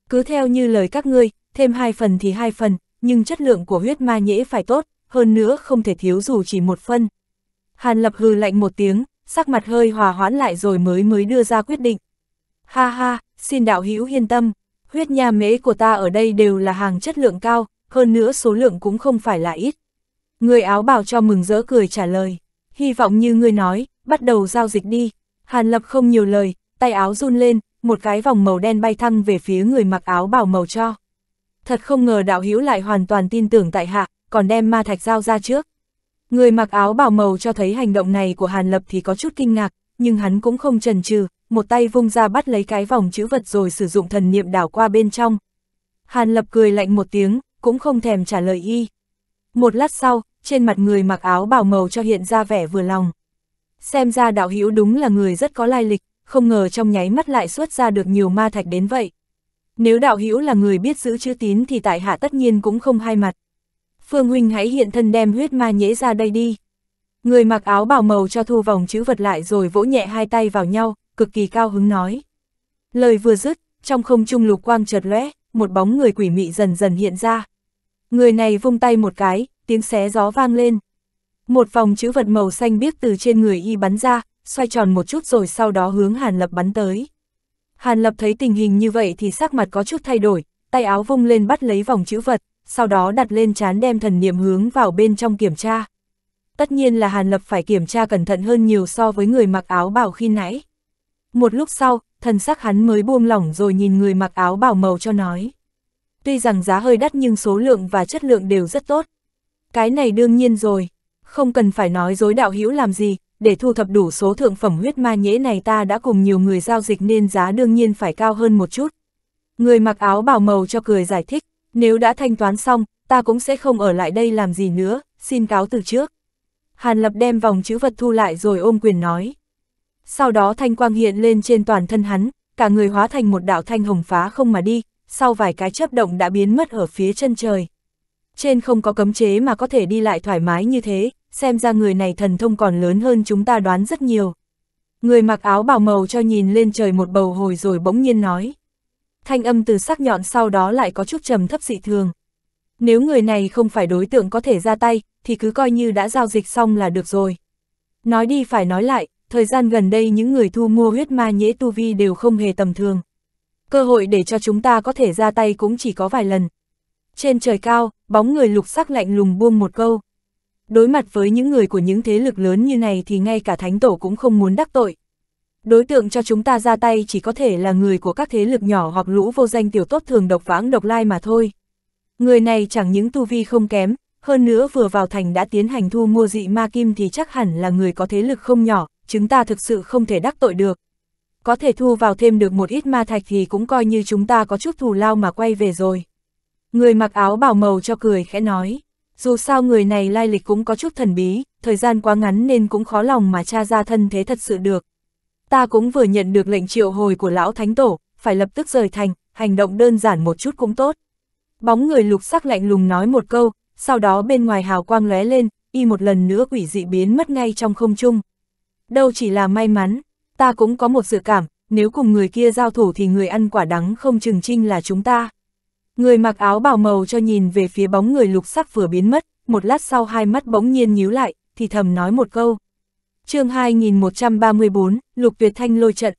Cứ theo như lời các ngươi, thêm hai phần thì hai phần, nhưng chất lượng của huyết ma nhễ phải tốt, hơn nữa không thể thiếu dù chỉ một phân. Hàn lập hư lạnh một tiếng, sắc mặt hơi hòa hoãn lại rồi mới mới đưa ra quyết định. Ha ha, xin đạo hữu yên tâm, huyết nha mễ của ta ở đây đều là hàng chất lượng cao, hơn nữa số lượng cũng không phải là ít. Người áo bảo cho mừng rỡ cười trả lời, hy vọng như ngươi nói, bắt đầu giao dịch đi. Hàn Lập không nhiều lời, tay áo run lên, một cái vòng màu đen bay thăng về phía người mặc áo bảo màu cho. Thật không ngờ đạo hữu lại hoàn toàn tin tưởng tại hạ, còn đem ma thạch giao ra trước. Người mặc áo bảo màu cho thấy hành động này của Hàn Lập thì có chút kinh ngạc, nhưng hắn cũng không chần chừ, một tay vung ra bắt lấy cái vòng chữ vật rồi sử dụng thần niệm đảo qua bên trong. Hàn Lập cười lạnh một tiếng, cũng không thèm trả lời y. Một lát sau, trên mặt người mặc áo bảo màu cho hiện ra vẻ vừa lòng. Xem ra đạo hữu đúng là người rất có lai lịch, không ngờ trong nháy mắt lại xuất ra được nhiều ma thạch đến vậy. Nếu đạo hữu là người biết giữ chữ tín thì tại hạ tất nhiên cũng không hai mặt. Phương Huynh hãy hiện thân đem huyết ma nhễ ra đây đi. Người mặc áo bảo màu cho thu vòng chữ vật lại rồi vỗ nhẹ hai tay vào nhau, cực kỳ cao hứng nói. Lời vừa dứt, trong không trung lục quang chợt lóe, một bóng người quỷ mị dần dần hiện ra. Người này vung tay một cái, tiếng xé gió vang lên. Một vòng chữ vật màu xanh biếc từ trên người y bắn ra, xoay tròn một chút rồi sau đó hướng Hàn Lập bắn tới. Hàn Lập thấy tình hình như vậy thì sắc mặt có chút thay đổi, tay áo vung lên bắt lấy vòng chữ vật sau đó đặt lên chán đem thần niệm hướng vào bên trong kiểm tra. Tất nhiên là Hàn Lập phải kiểm tra cẩn thận hơn nhiều so với người mặc áo bảo khi nãy. Một lúc sau, thần sắc hắn mới buông lỏng rồi nhìn người mặc áo bảo màu cho nói. Tuy rằng giá hơi đắt nhưng số lượng và chất lượng đều rất tốt. Cái này đương nhiên rồi, không cần phải nói dối đạo hữu làm gì, để thu thập đủ số thượng phẩm huyết ma nhễ này ta đã cùng nhiều người giao dịch nên giá đương nhiên phải cao hơn một chút. Người mặc áo bảo màu cho cười giải thích, nếu đã thanh toán xong, ta cũng sẽ không ở lại đây làm gì nữa, xin cáo từ trước. Hàn Lập đem vòng chữ vật thu lại rồi ôm quyền nói. Sau đó thanh quang hiện lên trên toàn thân hắn, cả người hóa thành một đạo thanh hồng phá không mà đi, sau vài cái chấp động đã biến mất ở phía chân trời. Trên không có cấm chế mà có thể đi lại thoải mái như thế, xem ra người này thần thông còn lớn hơn chúng ta đoán rất nhiều. Người mặc áo bảo màu cho nhìn lên trời một bầu hồi rồi bỗng nhiên nói thanh âm từ sắc nhọn sau đó lại có chút trầm thấp dị thường. Nếu người này không phải đối tượng có thể ra tay, thì cứ coi như đã giao dịch xong là được rồi. Nói đi phải nói lại, thời gian gần đây những người thu mua huyết ma nhễ tu vi đều không hề tầm thường. Cơ hội để cho chúng ta có thể ra tay cũng chỉ có vài lần. Trên trời cao, bóng người lục sắc lạnh lùng buông một câu. Đối mặt với những người của những thế lực lớn như này thì ngay cả thánh tổ cũng không muốn đắc tội đối tượng cho chúng ta ra tay chỉ có thể là người của các thế lực nhỏ hoặc lũ vô danh tiểu tốt thường độc vãng độc lai mà thôi. Người này chẳng những tu vi không kém, hơn nữa vừa vào thành đã tiến hành thu mua dị ma kim thì chắc hẳn là người có thế lực không nhỏ, chúng ta thực sự không thể đắc tội được. Có thể thu vào thêm được một ít ma thạch thì cũng coi như chúng ta có chút thù lao mà quay về rồi. Người mặc áo bảo màu cho cười khẽ nói, dù sao người này lai lịch cũng có chút thần bí, thời gian quá ngắn nên cũng khó lòng mà tra ra thân thế thật sự được ta cũng vừa nhận được lệnh triệu hồi của lão thánh tổ, phải lập tức rời thành, hành động đơn giản một chút cũng tốt. Bóng người lục sắc lạnh lùng nói một câu, sau đó bên ngoài hào quang lóe lên, y một lần nữa quỷ dị biến mất ngay trong không trung. Đâu chỉ là may mắn, ta cũng có một dự cảm, nếu cùng người kia giao thủ thì người ăn quả đắng không chừng trinh là chúng ta. Người mặc áo bào màu cho nhìn về phía bóng người lục sắc vừa biến mất, một lát sau hai mắt bỗng nhiên nhíu lại, thì thầm nói một câu chương 2134, Lục Tuyệt Thanh lôi trận.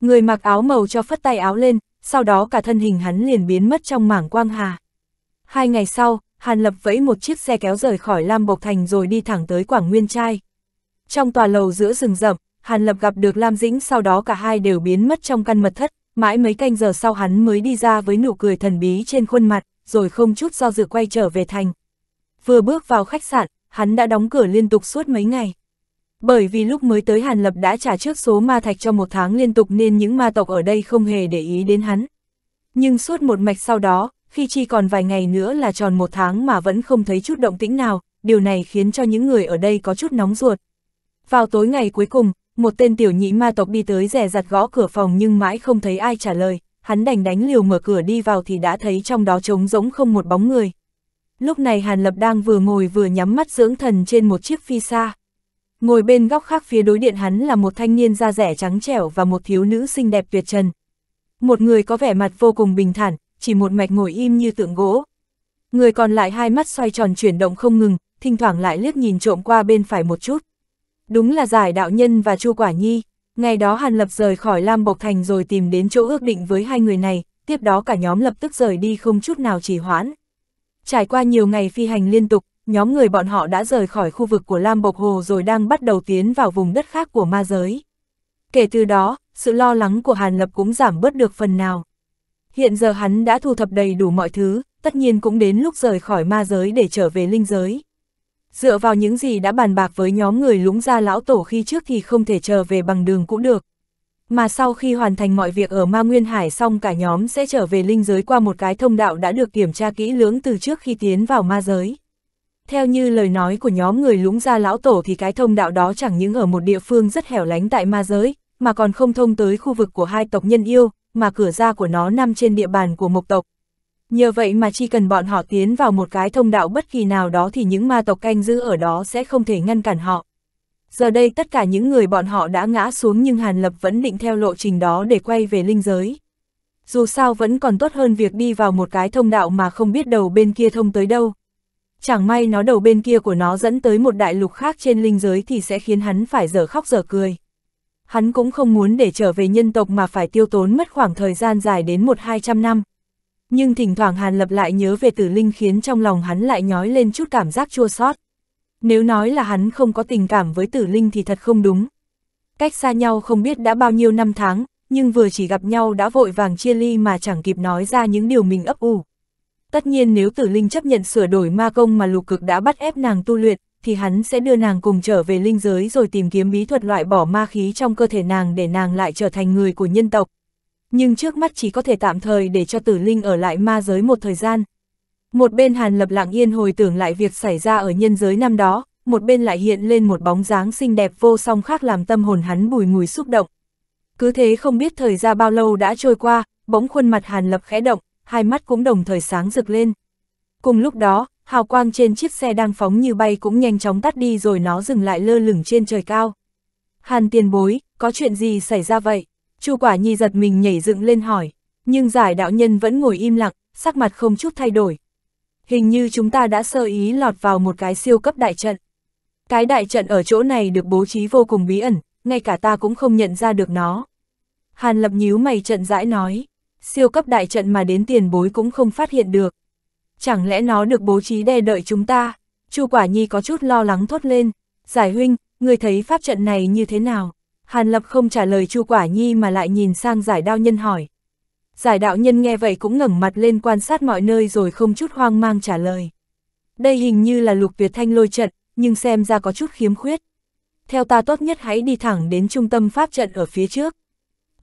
Người mặc áo màu cho phất tay áo lên, sau đó cả thân hình hắn liền biến mất trong mảng quang hà. Hai ngày sau, Hàn Lập vẫy một chiếc xe kéo rời khỏi Lam Bộc Thành rồi đi thẳng tới Quảng Nguyên Trai. Trong tòa lầu giữa rừng rậm, Hàn Lập gặp được Lam Dĩnh sau đó cả hai đều biến mất trong căn mật thất, mãi mấy canh giờ sau hắn mới đi ra với nụ cười thần bí trên khuôn mặt, rồi không chút do dự quay trở về thành. Vừa bước vào khách sạn, hắn đã đóng cửa liên tục suốt mấy ngày. Bởi vì lúc mới tới Hàn Lập đã trả trước số ma thạch cho một tháng liên tục nên những ma tộc ở đây không hề để ý đến hắn. Nhưng suốt một mạch sau đó, khi chỉ còn vài ngày nữa là tròn một tháng mà vẫn không thấy chút động tĩnh nào, điều này khiến cho những người ở đây có chút nóng ruột. Vào tối ngày cuối cùng, một tên tiểu nhị ma tộc đi tới rẻ giặt gõ cửa phòng nhưng mãi không thấy ai trả lời, hắn đành đánh liều mở cửa đi vào thì đã thấy trong đó trống rỗng không một bóng người. Lúc này Hàn Lập đang vừa ngồi vừa nhắm mắt dưỡng thần trên một chiếc phi xa ngồi bên góc khác phía đối điện hắn là một thanh niên da rẻ trắng trẻo và một thiếu nữ xinh đẹp tuyệt trần. Một người có vẻ mặt vô cùng bình thản, chỉ một mạch ngồi im như tượng gỗ. Người còn lại hai mắt xoay tròn chuyển động không ngừng, thỉnh thoảng lại liếc nhìn trộm qua bên phải một chút. Đúng là giải đạo nhân và Chu Quả Nhi, ngày đó Hàn Lập rời khỏi Lam Bộc Thành rồi tìm đến chỗ ước định với hai người này, tiếp đó cả nhóm lập tức rời đi không chút nào trì hoãn. Trải qua nhiều ngày phi hành liên tục, nhóm người bọn họ đã rời khỏi khu vực của Lam Bộc Hồ rồi đang bắt đầu tiến vào vùng đất khác của ma giới. Kể từ đó, sự lo lắng của Hàn Lập cũng giảm bớt được phần nào. Hiện giờ hắn đã thu thập đầy đủ mọi thứ, tất nhiên cũng đến lúc rời khỏi ma giới để trở về linh giới. Dựa vào những gì đã bàn bạc với nhóm người lũng gia lão tổ khi trước thì không thể trở về bằng đường cũ được. Mà sau khi hoàn thành mọi việc ở ma nguyên hải xong cả nhóm sẽ trở về linh giới qua một cái thông đạo đã được kiểm tra kỹ lưỡng từ trước khi tiến vào ma giới. Theo như lời nói của nhóm người lũng gia lão tổ thì cái thông đạo đó chẳng những ở một địa phương rất hẻo lánh tại ma giới, mà còn không thông tới khu vực của hai tộc nhân yêu, mà cửa ra của nó nằm trên địa bàn của mộc tộc. Nhờ vậy mà chỉ cần bọn họ tiến vào một cái thông đạo bất kỳ nào đó thì những ma tộc canh giữ ở đó sẽ không thể ngăn cản họ. Giờ đây tất cả những người bọn họ đã ngã xuống nhưng Hàn Lập vẫn định theo lộ trình đó để quay về linh giới. Dù sao vẫn còn tốt hơn việc đi vào một cái thông đạo mà không biết đầu bên kia thông tới đâu chẳng may nó đầu bên kia của nó dẫn tới một đại lục khác trên linh giới thì sẽ khiến hắn phải dở khóc dở cười. Hắn cũng không muốn để trở về nhân tộc mà phải tiêu tốn mất khoảng thời gian dài đến một hai trăm năm. Nhưng thỉnh thoảng Hàn Lập lại nhớ về tử linh khiến trong lòng hắn lại nhói lên chút cảm giác chua xót. Nếu nói là hắn không có tình cảm với tử linh thì thật không đúng. Cách xa nhau không biết đã bao nhiêu năm tháng, nhưng vừa chỉ gặp nhau đã vội vàng chia ly mà chẳng kịp nói ra những điều mình ấp ủ. Tất nhiên nếu tử linh chấp nhận sửa đổi ma công mà lục cực đã bắt ép nàng tu luyện, thì hắn sẽ đưa nàng cùng trở về linh giới rồi tìm kiếm bí thuật loại bỏ ma khí trong cơ thể nàng để nàng lại trở thành người của nhân tộc. Nhưng trước mắt chỉ có thể tạm thời để cho tử linh ở lại ma giới một thời gian. Một bên Hàn Lập lặng yên hồi tưởng lại việc xảy ra ở nhân giới năm đó, một bên lại hiện lên một bóng dáng xinh đẹp vô song khác làm tâm hồn hắn bùi ngùi xúc động. Cứ thế không biết thời gian bao lâu đã trôi qua, bỗng khuôn mặt Hàn Lập khẽ động, hai mắt cũng đồng thời sáng rực lên. Cùng lúc đó, hào quang trên chiếc xe đang phóng như bay cũng nhanh chóng tắt đi rồi nó dừng lại lơ lửng trên trời cao. Hàn tiền bối, có chuyện gì xảy ra vậy? Chu quả nhi giật mình nhảy dựng lên hỏi, nhưng giải đạo nhân vẫn ngồi im lặng, sắc mặt không chút thay đổi. Hình như chúng ta đã sơ ý lọt vào một cái siêu cấp đại trận. Cái đại trận ở chỗ này được bố trí vô cùng bí ẩn, ngay cả ta cũng không nhận ra được nó. Hàn lập nhíu mày trận rãi nói, siêu cấp đại trận mà đến tiền bối cũng không phát hiện được. Chẳng lẽ nó được bố trí đe đợi chúng ta? Chu Quả Nhi có chút lo lắng thốt lên. Giải huynh, người thấy pháp trận này như thế nào? Hàn Lập không trả lời Chu Quả Nhi mà lại nhìn sang giải đao nhân hỏi. Giải đạo nhân nghe vậy cũng ngẩng mặt lên quan sát mọi nơi rồi không chút hoang mang trả lời. Đây hình như là lục tuyệt thanh lôi trận, nhưng xem ra có chút khiếm khuyết. Theo ta tốt nhất hãy đi thẳng đến trung tâm pháp trận ở phía trước.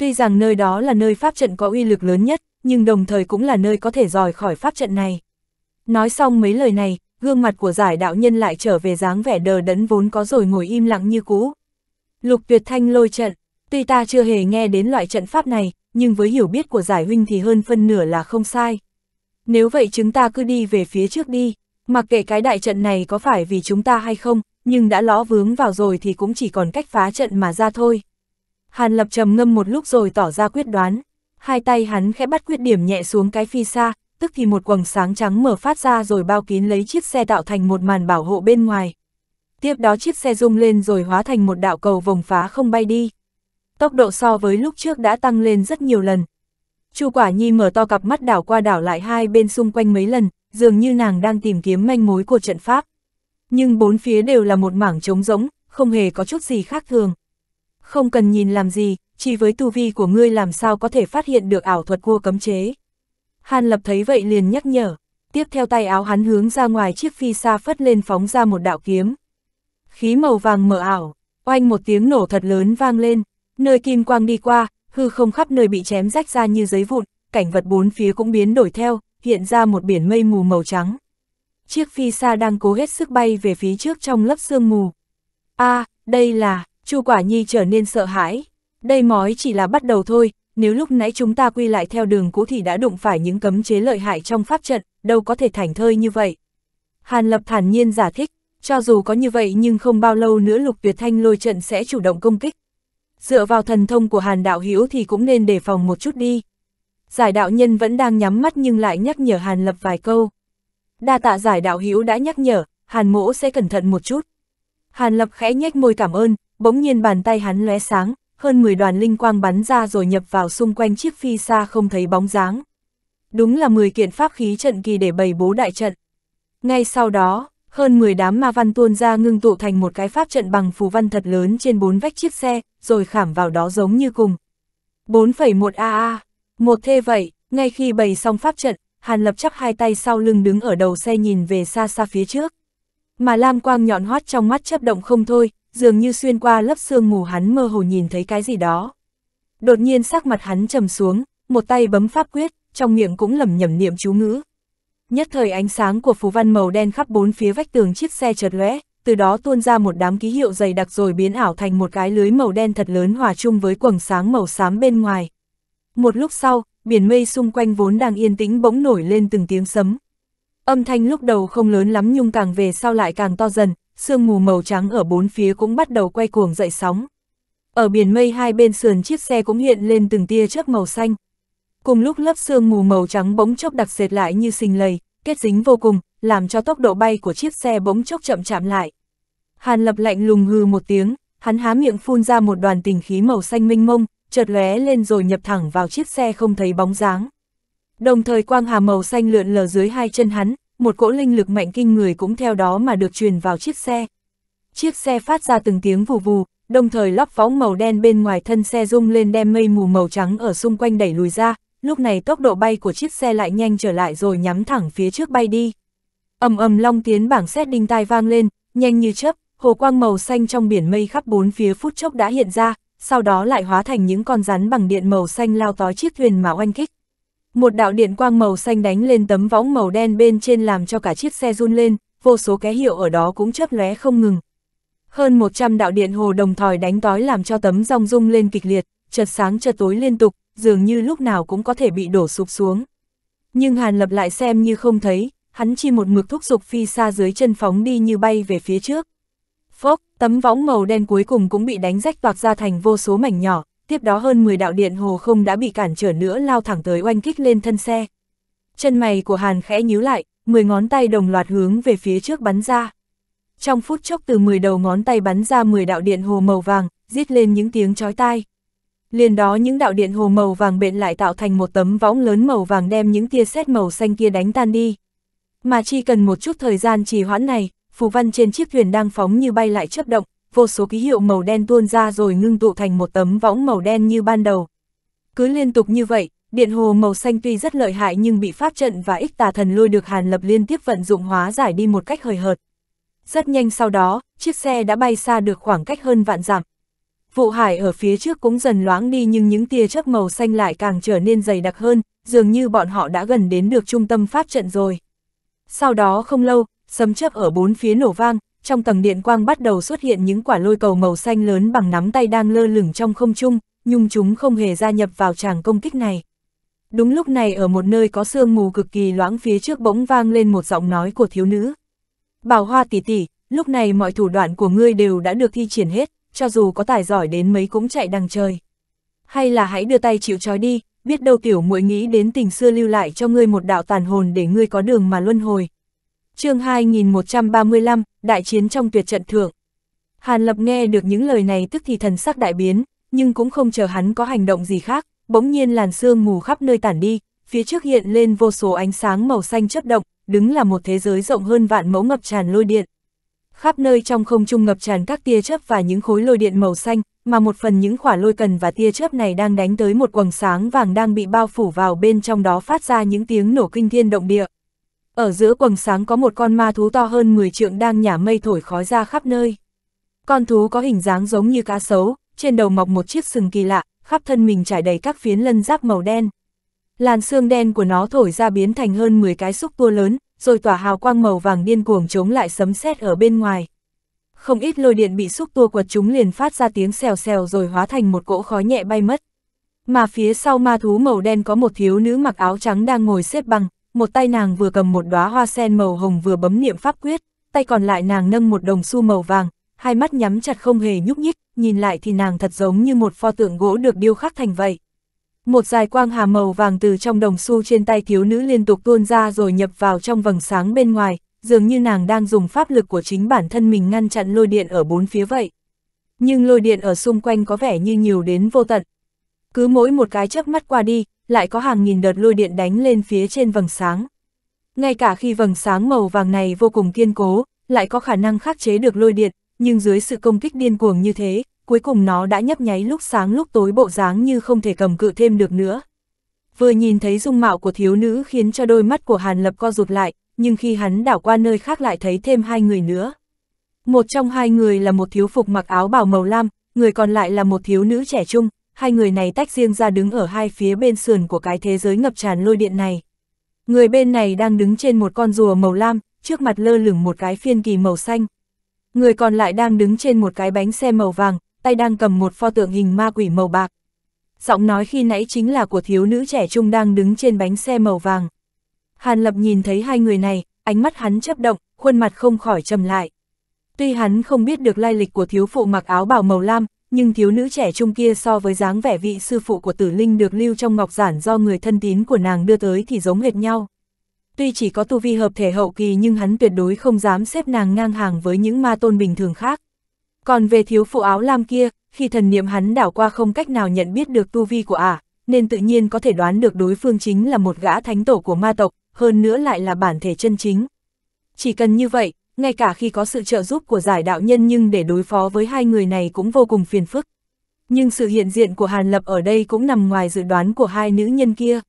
Tuy rằng nơi đó là nơi pháp trận có uy lực lớn nhất, nhưng đồng thời cũng là nơi có thể rời khỏi pháp trận này. Nói xong mấy lời này, gương mặt của giải đạo nhân lại trở về dáng vẻ đờ đẫn vốn có rồi ngồi im lặng như cũ. Lục tuyệt thanh lôi trận, tuy ta chưa hề nghe đến loại trận pháp này, nhưng với hiểu biết của giải huynh thì hơn phân nửa là không sai. Nếu vậy chúng ta cứ đi về phía trước đi, mặc kệ cái đại trận này có phải vì chúng ta hay không, nhưng đã ló vướng vào rồi thì cũng chỉ còn cách phá trận mà ra thôi. Hàn Lập trầm ngâm một lúc rồi tỏ ra quyết đoán, hai tay hắn khẽ bắt quyết điểm nhẹ xuống cái phi xa, tức thì một quầng sáng trắng mở phát ra rồi bao kín lấy chiếc xe tạo thành một màn bảo hộ bên ngoài. Tiếp đó chiếc xe rung lên rồi hóa thành một đạo cầu vòng phá không bay đi. Tốc độ so với lúc trước đã tăng lên rất nhiều lần. Chu Quả Nhi mở to cặp mắt đảo qua đảo lại hai bên xung quanh mấy lần, dường như nàng đang tìm kiếm manh mối của trận pháp. Nhưng bốn phía đều là một mảng trống rỗng, không hề có chút gì khác thường. Không cần nhìn làm gì, chỉ với tu vi của ngươi làm sao có thể phát hiện được ảo thuật cua cấm chế. Hàn lập thấy vậy liền nhắc nhở, tiếp theo tay áo hắn hướng ra ngoài chiếc phi xa phất lên phóng ra một đạo kiếm. Khí màu vàng mở ảo, oanh một tiếng nổ thật lớn vang lên, nơi kim quang đi qua, hư không khắp nơi bị chém rách ra như giấy vụn, cảnh vật bốn phía cũng biến đổi theo, hiện ra một biển mây mù màu trắng. Chiếc phi xa đang cố hết sức bay về phía trước trong lớp sương mù. a à, đây là, Chu Quả Nhi trở nên sợ hãi. Đây mói chỉ là bắt đầu thôi, nếu lúc nãy chúng ta quy lại theo đường cũ thì đã đụng phải những cấm chế lợi hại trong pháp trận, đâu có thể thảnh thơi như vậy. Hàn Lập thản nhiên giả thích, cho dù có như vậy nhưng không bao lâu nữa Lục Tuyệt Thanh lôi trận sẽ chủ động công kích. Dựa vào thần thông của Hàn Đạo Hiếu thì cũng nên đề phòng một chút đi. Giải đạo nhân vẫn đang nhắm mắt nhưng lại nhắc nhở Hàn Lập vài câu. Đa tạ giải đạo Hiếu đã nhắc nhở, Hàn Mỗ sẽ cẩn thận một chút. Hàn Lập khẽ nhếch môi cảm ơn, bỗng nhiên bàn tay hắn lóe sáng, hơn 10 đoàn linh quang bắn ra rồi nhập vào xung quanh chiếc phi xa không thấy bóng dáng. Đúng là 10 kiện pháp khí trận kỳ để bày bố đại trận. Ngay sau đó, hơn 10 đám ma văn tuôn ra ngưng tụ thành một cái pháp trận bằng phù văn thật lớn trên bốn vách chiếc xe, rồi khảm vào đó giống như cùng. 4,1 AA, một thê vậy, ngay khi bày xong pháp trận, Hàn Lập chắp hai tay sau lưng đứng ở đầu xe nhìn về xa xa phía trước. Mà lam quang nhọn hoắt trong mắt chấp động không thôi, dường như xuyên qua lớp sương mù hắn mơ hồ nhìn thấy cái gì đó. Đột nhiên sắc mặt hắn trầm xuống, một tay bấm pháp quyết, trong miệng cũng lẩm nhẩm niệm chú ngữ. Nhất thời ánh sáng của phù văn màu đen khắp bốn phía vách tường chiếc xe chợt lóe, từ đó tuôn ra một đám ký hiệu dày đặc rồi biến ảo thành một cái lưới màu đen thật lớn hòa chung với quầng sáng màu xám bên ngoài. Một lúc sau, biển mây xung quanh vốn đang yên tĩnh bỗng nổi lên từng tiếng sấm. Âm thanh lúc đầu không lớn lắm nhưng càng về sau lại càng to dần, sương mù màu trắng ở bốn phía cũng bắt đầu quay cuồng dậy sóng. Ở biển mây hai bên sườn chiếc xe cũng hiện lên từng tia chớp màu xanh. Cùng lúc lớp sương mù màu trắng bỗng chốc đặc sệt lại như sình lầy, kết dính vô cùng, làm cho tốc độ bay của chiếc xe bỗng chốc chậm chạm lại. Hàn Lập lạnh lùng hừ một tiếng, hắn há miệng phun ra một đoàn tình khí màu xanh minh mông, chợt lóe lên rồi nhập thẳng vào chiếc xe không thấy bóng dáng. Đồng thời quang hà màu xanh lượn lờ dưới hai chân hắn, một cỗ linh lực mạnh kinh người cũng theo đó mà được truyền vào chiếc xe. Chiếc xe phát ra từng tiếng vù vù, đồng thời lóc phóng màu đen bên ngoài thân xe rung lên đem mây mù màu trắng ở xung quanh đẩy lùi ra, lúc này tốc độ bay của chiếc xe lại nhanh trở lại rồi nhắm thẳng phía trước bay đi. ầm ầm long tiến bảng xét đinh tai vang lên, nhanh như chớp, hồ quang màu xanh trong biển mây khắp bốn phía phút chốc đã hiện ra, sau đó lại hóa thành những con rắn bằng điện màu xanh lao tới chiếc thuyền mà oanh kích. Một đạo điện quang màu xanh đánh lên tấm võng màu đen bên trên làm cho cả chiếc xe run lên, vô số cái hiệu ở đó cũng chớp lóe không ngừng. Hơn 100 đạo điện hồ đồng thời đánh tói làm cho tấm rong rung lên kịch liệt, chợt sáng chợt tối liên tục, dường như lúc nào cũng có thể bị đổ sụp xuống. Nhưng Hàn Lập lại xem như không thấy, hắn chi một mực thúc dục phi xa dưới chân phóng đi như bay về phía trước. Phốc, tấm võng màu đen cuối cùng cũng bị đánh rách toạc ra thành vô số mảnh nhỏ, tiếp đó hơn 10 đạo điện hồ không đã bị cản trở nữa lao thẳng tới oanh kích lên thân xe. Chân mày của Hàn khẽ nhíu lại, 10 ngón tay đồng loạt hướng về phía trước bắn ra. Trong phút chốc từ 10 đầu ngón tay bắn ra 10 đạo điện hồ màu vàng, giết lên những tiếng chói tai. Liền đó những đạo điện hồ màu vàng bện lại tạo thành một tấm võng lớn màu vàng đem những tia sét màu xanh kia đánh tan đi. Mà chỉ cần một chút thời gian trì hoãn này, phù văn trên chiếc thuyền đang phóng như bay lại chớp động, vô số ký hiệu màu đen tuôn ra rồi ngưng tụ thành một tấm võng màu đen như ban đầu. Cứ liên tục như vậy, điện hồ màu xanh tuy rất lợi hại nhưng bị pháp trận và ích tà thần lôi được Hàn Lập liên tiếp vận dụng hóa giải đi một cách hời hợt. Rất nhanh sau đó, chiếc xe đã bay xa được khoảng cách hơn vạn dặm. Vụ hải ở phía trước cũng dần loáng đi nhưng những tia chớp màu xanh lại càng trở nên dày đặc hơn, dường như bọn họ đã gần đến được trung tâm pháp trận rồi. Sau đó không lâu, sấm chớp ở bốn phía nổ vang, trong tầng điện quang bắt đầu xuất hiện những quả lôi cầu màu xanh lớn bằng nắm tay đang lơ lửng trong không trung, nhưng chúng không hề gia nhập vào tràng công kích này. Đúng lúc này ở một nơi có sương mù cực kỳ loãng phía trước bỗng vang lên một giọng nói của thiếu nữ. Bảo hoa tỷ tỷ, lúc này mọi thủ đoạn của ngươi đều đã được thi triển hết, cho dù có tài giỏi đến mấy cũng chạy đằng trời. Hay là hãy đưa tay chịu trói đi, biết đâu tiểu muội nghĩ đến tình xưa lưu lại cho ngươi một đạo tàn hồn để ngươi có đường mà luân hồi, chương 2135, đại chiến trong tuyệt trận thượng. Hàn Lập nghe được những lời này tức thì thần sắc đại biến, nhưng cũng không chờ hắn có hành động gì khác, bỗng nhiên làn sương mù khắp nơi tản đi, phía trước hiện lên vô số ánh sáng màu xanh chớp động, đứng là một thế giới rộng hơn vạn mẫu ngập tràn lôi điện. Khắp nơi trong không trung ngập tràn các tia chớp và những khối lôi điện màu xanh, mà một phần những quả lôi cần và tia chớp này đang đánh tới một quầng sáng vàng đang bị bao phủ vào bên trong đó phát ra những tiếng nổ kinh thiên động địa. Ở giữa quầng sáng có một con ma thú to hơn 10 trượng đang nhả mây thổi khói ra khắp nơi. Con thú có hình dáng giống như cá sấu, trên đầu mọc một chiếc sừng kỳ lạ, khắp thân mình trải đầy các phiến lân giáp màu đen. Làn xương đen của nó thổi ra biến thành hơn 10 cái xúc tua lớn, rồi tỏa hào quang màu vàng điên cuồng chống lại sấm sét ở bên ngoài. Không ít lôi điện bị xúc tua quật chúng liền phát ra tiếng xèo xèo rồi hóa thành một cỗ khói nhẹ bay mất. Mà phía sau ma thú màu đen có một thiếu nữ mặc áo trắng đang ngồi xếp bằng, một tay nàng vừa cầm một đóa hoa sen màu hồng vừa bấm niệm pháp quyết, tay còn lại nàng nâng một đồng xu màu vàng, hai mắt nhắm chặt không hề nhúc nhích, nhìn lại thì nàng thật giống như một pho tượng gỗ được điêu khắc thành vậy. Một dài quang hà màu vàng từ trong đồng xu trên tay thiếu nữ liên tục tuôn ra rồi nhập vào trong vầng sáng bên ngoài, dường như nàng đang dùng pháp lực của chính bản thân mình ngăn chặn lôi điện ở bốn phía vậy. Nhưng lôi điện ở xung quanh có vẻ như nhiều đến vô tận. Cứ mỗi một cái chớp mắt qua đi, lại có hàng nghìn đợt lôi điện đánh lên phía trên vầng sáng. Ngay cả khi vầng sáng màu vàng này vô cùng kiên cố, lại có khả năng khắc chế được lôi điện, nhưng dưới sự công kích điên cuồng như thế, cuối cùng nó đã nhấp nháy lúc sáng lúc tối bộ dáng như không thể cầm cự thêm được nữa. Vừa nhìn thấy dung mạo của thiếu nữ khiến cho đôi mắt của Hàn Lập co rụt lại, nhưng khi hắn đảo qua nơi khác lại thấy thêm hai người nữa. Một trong hai người là một thiếu phục mặc áo bào màu lam, người còn lại là một thiếu nữ trẻ trung, hai người này tách riêng ra đứng ở hai phía bên sườn của cái thế giới ngập tràn lôi điện này. Người bên này đang đứng trên một con rùa màu lam, trước mặt lơ lửng một cái phiên kỳ màu xanh. Người còn lại đang đứng trên một cái bánh xe màu vàng, tay đang cầm một pho tượng hình ma quỷ màu bạc. Giọng nói khi nãy chính là của thiếu nữ trẻ trung đang đứng trên bánh xe màu vàng. Hàn Lập nhìn thấy hai người này, ánh mắt hắn chấp động, khuôn mặt không khỏi trầm lại. Tuy hắn không biết được lai lịch của thiếu phụ mặc áo bảo màu lam, nhưng thiếu nữ trẻ trung kia so với dáng vẻ vị sư phụ của tử linh được lưu trong ngọc giản do người thân tín của nàng đưa tới thì giống hệt nhau. Tuy chỉ có tu vi hợp thể hậu kỳ nhưng hắn tuyệt đối không dám xếp nàng ngang hàng với những ma tôn bình thường khác. Còn về thiếu phụ áo lam kia, khi thần niệm hắn đảo qua không cách nào nhận biết được tu vi của ả, à, nên tự nhiên có thể đoán được đối phương chính là một gã thánh tổ của ma tộc, hơn nữa lại là bản thể chân chính. Chỉ cần như vậy, ngay cả khi có sự trợ giúp của giải đạo nhân nhưng để đối phó với hai người này cũng vô cùng phiền phức. Nhưng sự hiện diện của Hàn Lập ở đây cũng nằm ngoài dự đoán của hai nữ nhân kia.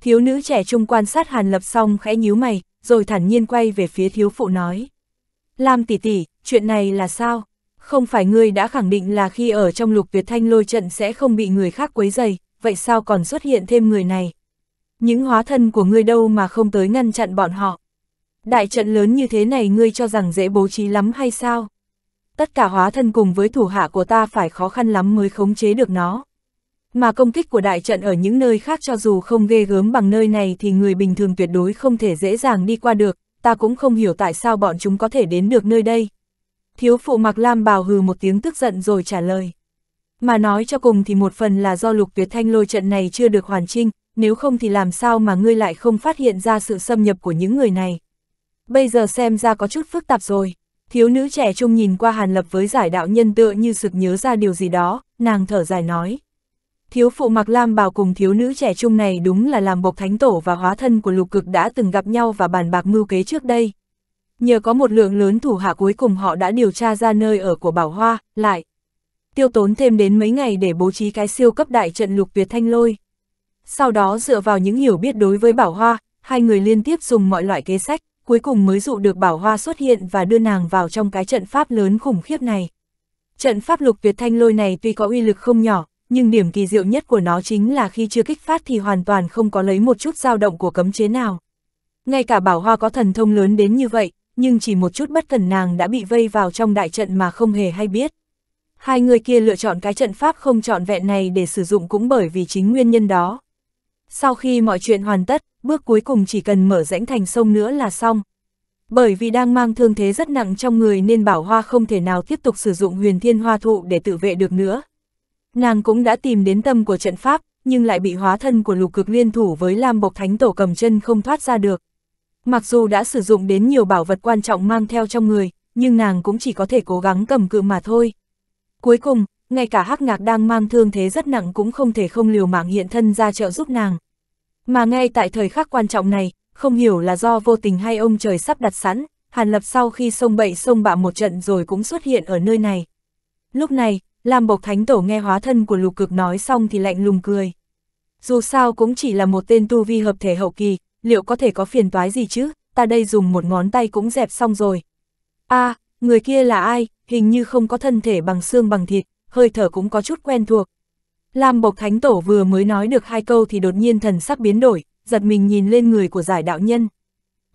Thiếu nữ trẻ trung quan sát Hàn Lập xong khẽ nhíu mày, rồi thản nhiên quay về phía thiếu phụ nói. Lam tỷ tỷ, chuyện này là sao? Không phải ngươi đã khẳng định là khi ở trong lục tuyệt thanh lôi trận sẽ không bị người khác quấy dày, vậy sao còn xuất hiện thêm người này? Những hóa thân của ngươi đâu mà không tới ngăn chặn bọn họ? đại trận lớn như thế này ngươi cho rằng dễ bố trí lắm hay sao? Tất cả hóa thân cùng với thủ hạ của ta phải khó khăn lắm mới khống chế được nó. Mà công kích của đại trận ở những nơi khác cho dù không ghê gớm bằng nơi này thì người bình thường tuyệt đối không thể dễ dàng đi qua được, ta cũng không hiểu tại sao bọn chúng có thể đến được nơi đây. Thiếu phụ mặc lam bào hừ một tiếng tức giận rồi trả lời. Mà nói cho cùng thì một phần là do lục tuyệt thanh lôi trận này chưa được hoàn chinh, nếu không thì làm sao mà ngươi lại không phát hiện ra sự xâm nhập của những người này. Bây giờ xem ra có chút phức tạp rồi. Thiếu nữ trẻ trung nhìn qua Hàn Lập với giải đạo nhân tựa như sực nhớ ra điều gì đó, nàng thở dài nói. Thiếu phụ mặc lam bào cùng thiếu nữ trẻ trung này đúng là làm bộc thánh tổ và hóa thân của lục cực đã từng gặp nhau và bàn bạc mưu kế trước đây. Nhờ có một lượng lớn thủ hạ cuối cùng họ đã điều tra ra nơi ở của Bảo Hoa, lại. Tiêu tốn thêm đến mấy ngày để bố trí cái siêu cấp đại trận lục tuyệt thanh lôi. Sau đó dựa vào những hiểu biết đối với Bảo Hoa, hai người liên tiếp dùng mọi loại kế sách, cuối cùng mới dụ được Bảo Hoa xuất hiện và đưa nàng vào trong cái trận pháp lớn khủng khiếp này. Trận pháp lục tuyệt thanh lôi này tuy có uy lực không nhỏ, nhưng điểm kỳ diệu nhất của nó chính là khi chưa kích phát thì hoàn toàn không có lấy một chút dao động của cấm chế nào. Ngay cả Bảo Hoa có thần thông lớn đến như vậy, nhưng chỉ một chút bất cần nàng đã bị vây vào trong đại trận mà không hề hay biết. Hai người kia lựa chọn cái trận pháp không trọn vẹn này để sử dụng cũng bởi vì chính nguyên nhân đó. Sau khi mọi chuyện hoàn tất, bước cuối cùng chỉ cần mở rãnh thành sông nữa là xong. Bởi vì đang mang thương thế rất nặng trong người nên Bảo Hoa không thể nào tiếp tục sử dụng huyền thiên hoa thụ để tự vệ được nữa. Nàng cũng đã tìm đến tâm của trận pháp, nhưng lại bị hóa thân của lục cực liên thủ với Lam Bộc Thánh Tổ cầm chân không thoát ra được. Mặc dù đã sử dụng đến nhiều bảo vật quan trọng mang theo trong người, nhưng nàng cũng chỉ có thể cố gắng cầm cự mà thôi. Cuối cùng, ngay cả hắc ngạc đang mang thương thế rất nặng cũng không thể không liều mạng hiện thân ra trợ giúp nàng. Mà ngay tại thời khắc quan trọng này, không hiểu là do vô tình hay ông trời sắp đặt sẵn, Hàn Lập sau khi sông bậy sông bạ một trận rồi cũng xuất hiện ở nơi này. Lúc này, Lam Bộc Thánh Tổ nghe hóa thân của lục cực nói xong thì lạnh lùng cười. Dù sao cũng chỉ là một tên tu vi hợp thể hậu kỳ, liệu có thể có phiền toái gì chứ, ta đây dùng một ngón tay cũng dẹp xong rồi. a à, người kia là ai, hình như không có thân thể bằng xương bằng thịt, hơi thở cũng có chút quen thuộc. Lam Bộc Thánh Tổ vừa mới nói được hai câu thì đột nhiên thần sắc biến đổi, giật mình nhìn lên người của giải đạo nhân.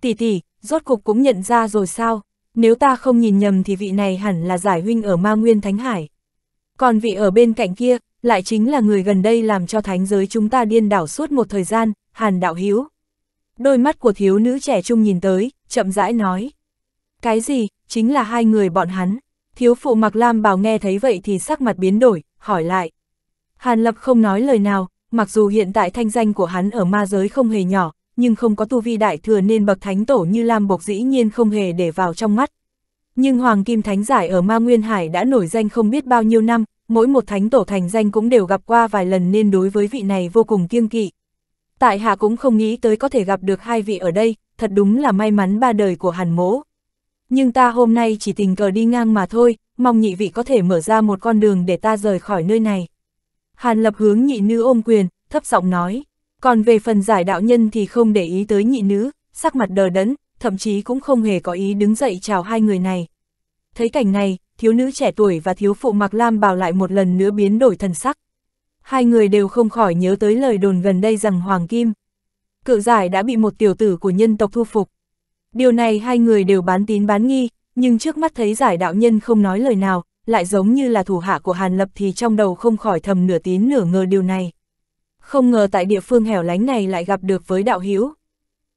Tỷ tỷ, rốt cục cũng nhận ra rồi sao? Nếu ta không nhìn nhầm thì vị này hẳn là giải huynh ở ma nguyên thánh hải. Còn vị ở bên cạnh kia, lại chính là người gần đây làm cho thánh giới chúng ta điên đảo suốt một thời gian, hàn đạo hiếu. Đôi mắt của thiếu nữ trẻ trung nhìn tới, chậm rãi nói. Cái gì, chính là hai người bọn hắn. Thiếu phụ Mạc Lam Bảo nghe thấy vậy thì sắc mặt biến đổi, hỏi lại. Hàn Lập không nói lời nào, mặc dù hiện tại thanh danh của hắn ở ma giới không hề nhỏ, nhưng không có tu vi đại thừa nên bậc thánh tổ như Lam Bộc dĩ nhiên không hề để vào trong mắt. Nhưng Hoàng Kim Thánh Giải ở Ma Nguyên Hải đã nổi danh không biết bao nhiêu năm, mỗi một thánh tổ thành danh cũng đều gặp qua vài lần nên đối với vị này vô cùng kiêng kỵ. Tại hạ cũng không nghĩ tới có thể gặp được hai vị ở đây, thật đúng là may mắn ba đời của Hàn Mỗ nhưng ta hôm nay chỉ tình cờ đi ngang mà thôi, mong nhị vị có thể mở ra một con đường để ta rời khỏi nơi này. Hàn lập hướng nhị nữ ôm quyền, thấp giọng nói, còn về phần giải đạo nhân thì không để ý tới nhị nữ, sắc mặt đờ đẫn, thậm chí cũng không hề có ý đứng dậy chào hai người này. Thấy cảnh này, thiếu nữ trẻ tuổi và thiếu phụ mặc lam bảo lại một lần nữa biến đổi thần sắc. Hai người đều không khỏi nhớ tới lời đồn gần đây rằng Hoàng Kim. Cự giải đã bị một tiểu tử của nhân tộc thu phục. Điều này hai người đều bán tín bán nghi, nhưng trước mắt thấy giải đạo nhân không nói lời nào, lại giống như là thủ hạ của Hàn Lập thì trong đầu không khỏi thầm nửa tín nửa ngờ điều này. Không ngờ tại địa phương hẻo lánh này lại gặp được với đạo hiếu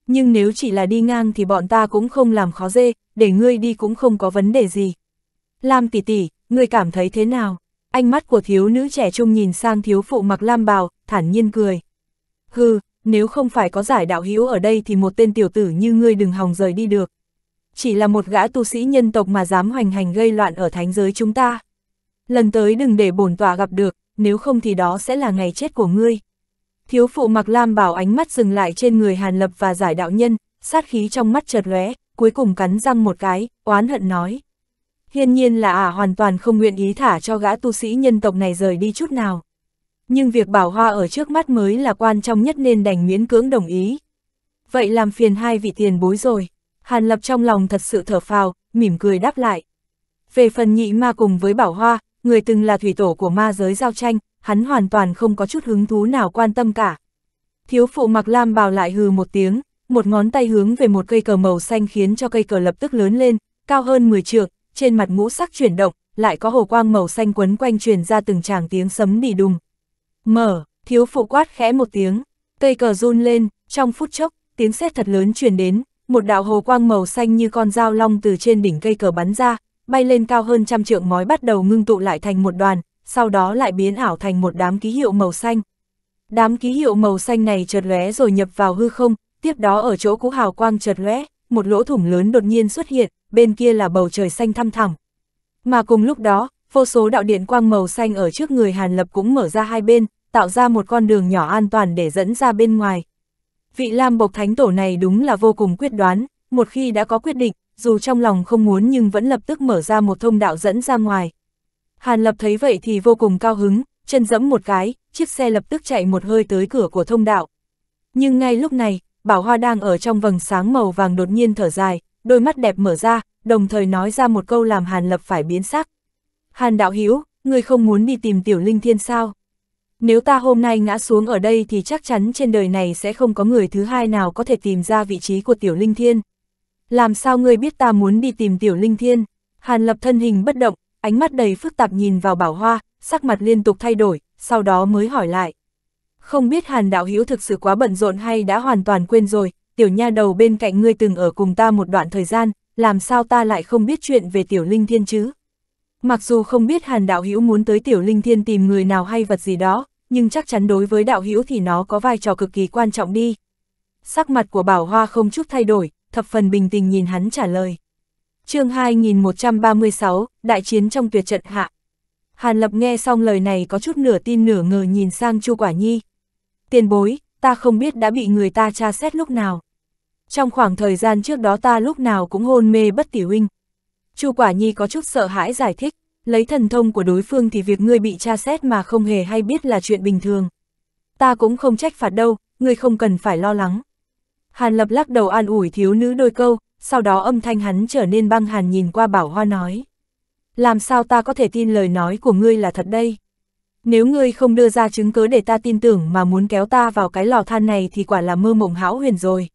Nhưng nếu chỉ là đi ngang thì bọn ta cũng không làm khó dê, để ngươi đi cũng không có vấn đề gì. Lam tỷ tỷ, ngươi cảm thấy thế nào? Ánh mắt của thiếu nữ trẻ trung nhìn sang thiếu phụ mặc lam bào, thản nhiên cười. Hừ, nếu không phải có giải đạo hữu ở đây thì một tên tiểu tử như ngươi đừng hòng rời đi được. Chỉ là một gã tu sĩ nhân tộc mà dám hoành hành gây loạn ở thánh giới chúng ta. Lần tới đừng để bổn tòa gặp được, nếu không thì đó sẽ là ngày chết của ngươi. Thiếu phụ mặc lam bảo ánh mắt dừng lại trên người Hàn Lập và giải đạo nhân, sát khí trong mắt chợt lóe, cuối cùng cắn răng một cái, oán hận nói. Hiên nhiên là ả à hoàn toàn không nguyện ý thả cho gã tu sĩ nhân tộc này rời đi chút nào nhưng việc bảo hoa ở trước mắt mới là quan trọng nhất nên đành miễn cưỡng đồng ý. Vậy làm phiền hai vị tiền bối rồi, Hàn Lập trong lòng thật sự thở phào, mỉm cười đáp lại. Về phần nhị ma cùng với bảo hoa, người từng là thủy tổ của ma giới giao tranh, hắn hoàn toàn không có chút hứng thú nào quan tâm cả. Thiếu phụ mặc lam bào lại hừ một tiếng, một ngón tay hướng về một cây cờ màu xanh khiến cho cây cờ lập tức lớn lên, cao hơn 10 trượng, trên mặt ngũ sắc chuyển động, lại có hồ quang màu xanh quấn quanh truyền ra từng tràng tiếng sấm đi đùng. Mở, thiếu phụ quát khẽ một tiếng, cây cờ run lên, trong phút chốc, tiếng sét thật lớn truyền đến, một đạo hồ quang màu xanh như con dao long từ trên đỉnh cây cờ bắn ra, bay lên cao hơn trăm trượng mói bắt đầu ngưng tụ lại thành một đoàn, sau đó lại biến ảo thành một đám ký hiệu màu xanh. Đám ký hiệu màu xanh này chợt lóe rồi nhập vào hư không, tiếp đó ở chỗ cú hào quang chợt lóe, một lỗ thủng lớn đột nhiên xuất hiện, bên kia là bầu trời xanh thăm thẳm. Mà cùng lúc đó, vô số đạo điện quang màu xanh ở trước người Hàn Lập cũng mở ra hai bên, tạo ra một con đường nhỏ an toàn để dẫn ra bên ngoài. Vị Lam Bộc Thánh Tổ này đúng là vô cùng quyết đoán, một khi đã có quyết định, dù trong lòng không muốn nhưng vẫn lập tức mở ra một thông đạo dẫn ra ngoài. Hàn Lập thấy vậy thì vô cùng cao hứng, chân dẫm một cái, chiếc xe lập tức chạy một hơi tới cửa của thông đạo. Nhưng ngay lúc này, Bảo Hoa đang ở trong vầng sáng màu vàng đột nhiên thở dài, đôi mắt đẹp mở ra, đồng thời nói ra một câu làm Hàn Lập phải biến sắc, Hàn đạo Hiếu, ngươi không muốn đi tìm tiểu linh thiên sao? Nếu ta hôm nay ngã xuống ở đây thì chắc chắn trên đời này sẽ không có người thứ hai nào có thể tìm ra vị trí của tiểu linh thiên. Làm sao ngươi biết ta muốn đi tìm tiểu linh thiên? Hàn lập thân hình bất động, ánh mắt đầy phức tạp nhìn vào bảo hoa, sắc mặt liên tục thay đổi, sau đó mới hỏi lại. Không biết Hàn đạo Hiếu thực sự quá bận rộn hay đã hoàn toàn quên rồi, tiểu nha đầu bên cạnh ngươi từng ở cùng ta một đoạn thời gian, làm sao ta lại không biết chuyện về tiểu linh thiên chứ? Mặc dù không biết Hàn Đạo Hữu muốn tới Tiểu Linh Thiên tìm người nào hay vật gì đó, nhưng chắc chắn đối với Đạo Hữu thì nó có vai trò cực kỳ quan trọng đi. Sắc mặt của Bảo Hoa không chút thay đổi, thập phần bình tình nhìn hắn trả lời. chương 2136, Đại chiến trong tuyệt trận hạ. Hàn Lập nghe xong lời này có chút nửa tin nửa ngờ nhìn sang Chu Quả Nhi. Tiền bối, ta không biết đã bị người ta tra xét lúc nào. Trong khoảng thời gian trước đó ta lúc nào cũng hôn mê bất tỉ huynh, Chu Quả Nhi có chút sợ hãi giải thích, lấy thần thông của đối phương thì việc ngươi bị tra xét mà không hề hay biết là chuyện bình thường. Ta cũng không trách phạt đâu, ngươi không cần phải lo lắng. Hàn Lập lắc đầu an ủi thiếu nữ đôi câu, sau đó âm thanh hắn trở nên băng hàn nhìn qua Bảo Hoa nói. Làm sao ta có thể tin lời nói của ngươi là thật đây? Nếu ngươi không đưa ra chứng cứ để ta tin tưởng mà muốn kéo ta vào cái lò than này thì quả là mơ mộng hão huyền rồi.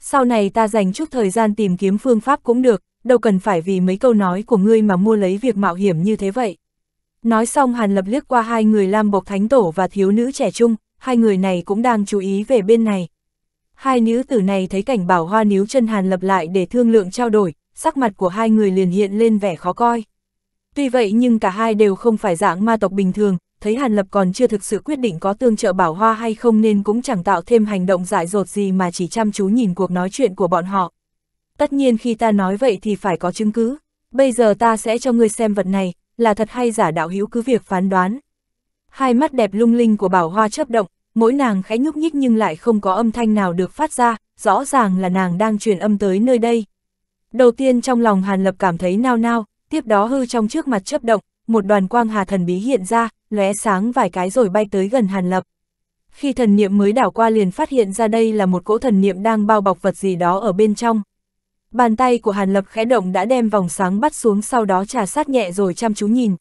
Sau này ta dành chút thời gian tìm kiếm phương pháp cũng được, đâu cần phải vì mấy câu nói của ngươi mà mua lấy việc mạo hiểm như thế vậy. Nói xong Hàn Lập liếc qua hai người Lam Bộc Thánh Tổ và thiếu nữ trẻ trung, hai người này cũng đang chú ý về bên này. Hai nữ tử này thấy cảnh bảo hoa níu chân Hàn Lập lại để thương lượng trao đổi, sắc mặt của hai người liền hiện lên vẻ khó coi. Tuy vậy nhưng cả hai đều không phải dạng ma tộc bình thường, thấy Hàn Lập còn chưa thực sự quyết định có tương trợ bảo hoa hay không nên cũng chẳng tạo thêm hành động dại dột gì mà chỉ chăm chú nhìn cuộc nói chuyện của bọn họ. Tất nhiên khi ta nói vậy thì phải có chứng cứ. Bây giờ ta sẽ cho ngươi xem vật này, là thật hay giả đạo hữu cứ việc phán đoán. Hai mắt đẹp lung linh của bảo hoa chấp động, mỗi nàng khẽ nhúc nhích nhưng lại không có âm thanh nào được phát ra, rõ ràng là nàng đang truyền âm tới nơi đây. Đầu tiên trong lòng Hàn Lập cảm thấy nao nao, tiếp đó hư trong trước mặt chấp động, một đoàn quang hà thần bí hiện ra, lóe sáng vài cái rồi bay tới gần Hàn Lập. Khi thần niệm mới đảo qua liền phát hiện ra đây là một cỗ thần niệm đang bao bọc vật gì đó ở bên trong. Bàn tay của Hàn Lập khẽ động đã đem vòng sáng bắt xuống sau đó trà sát nhẹ rồi chăm chú nhìn,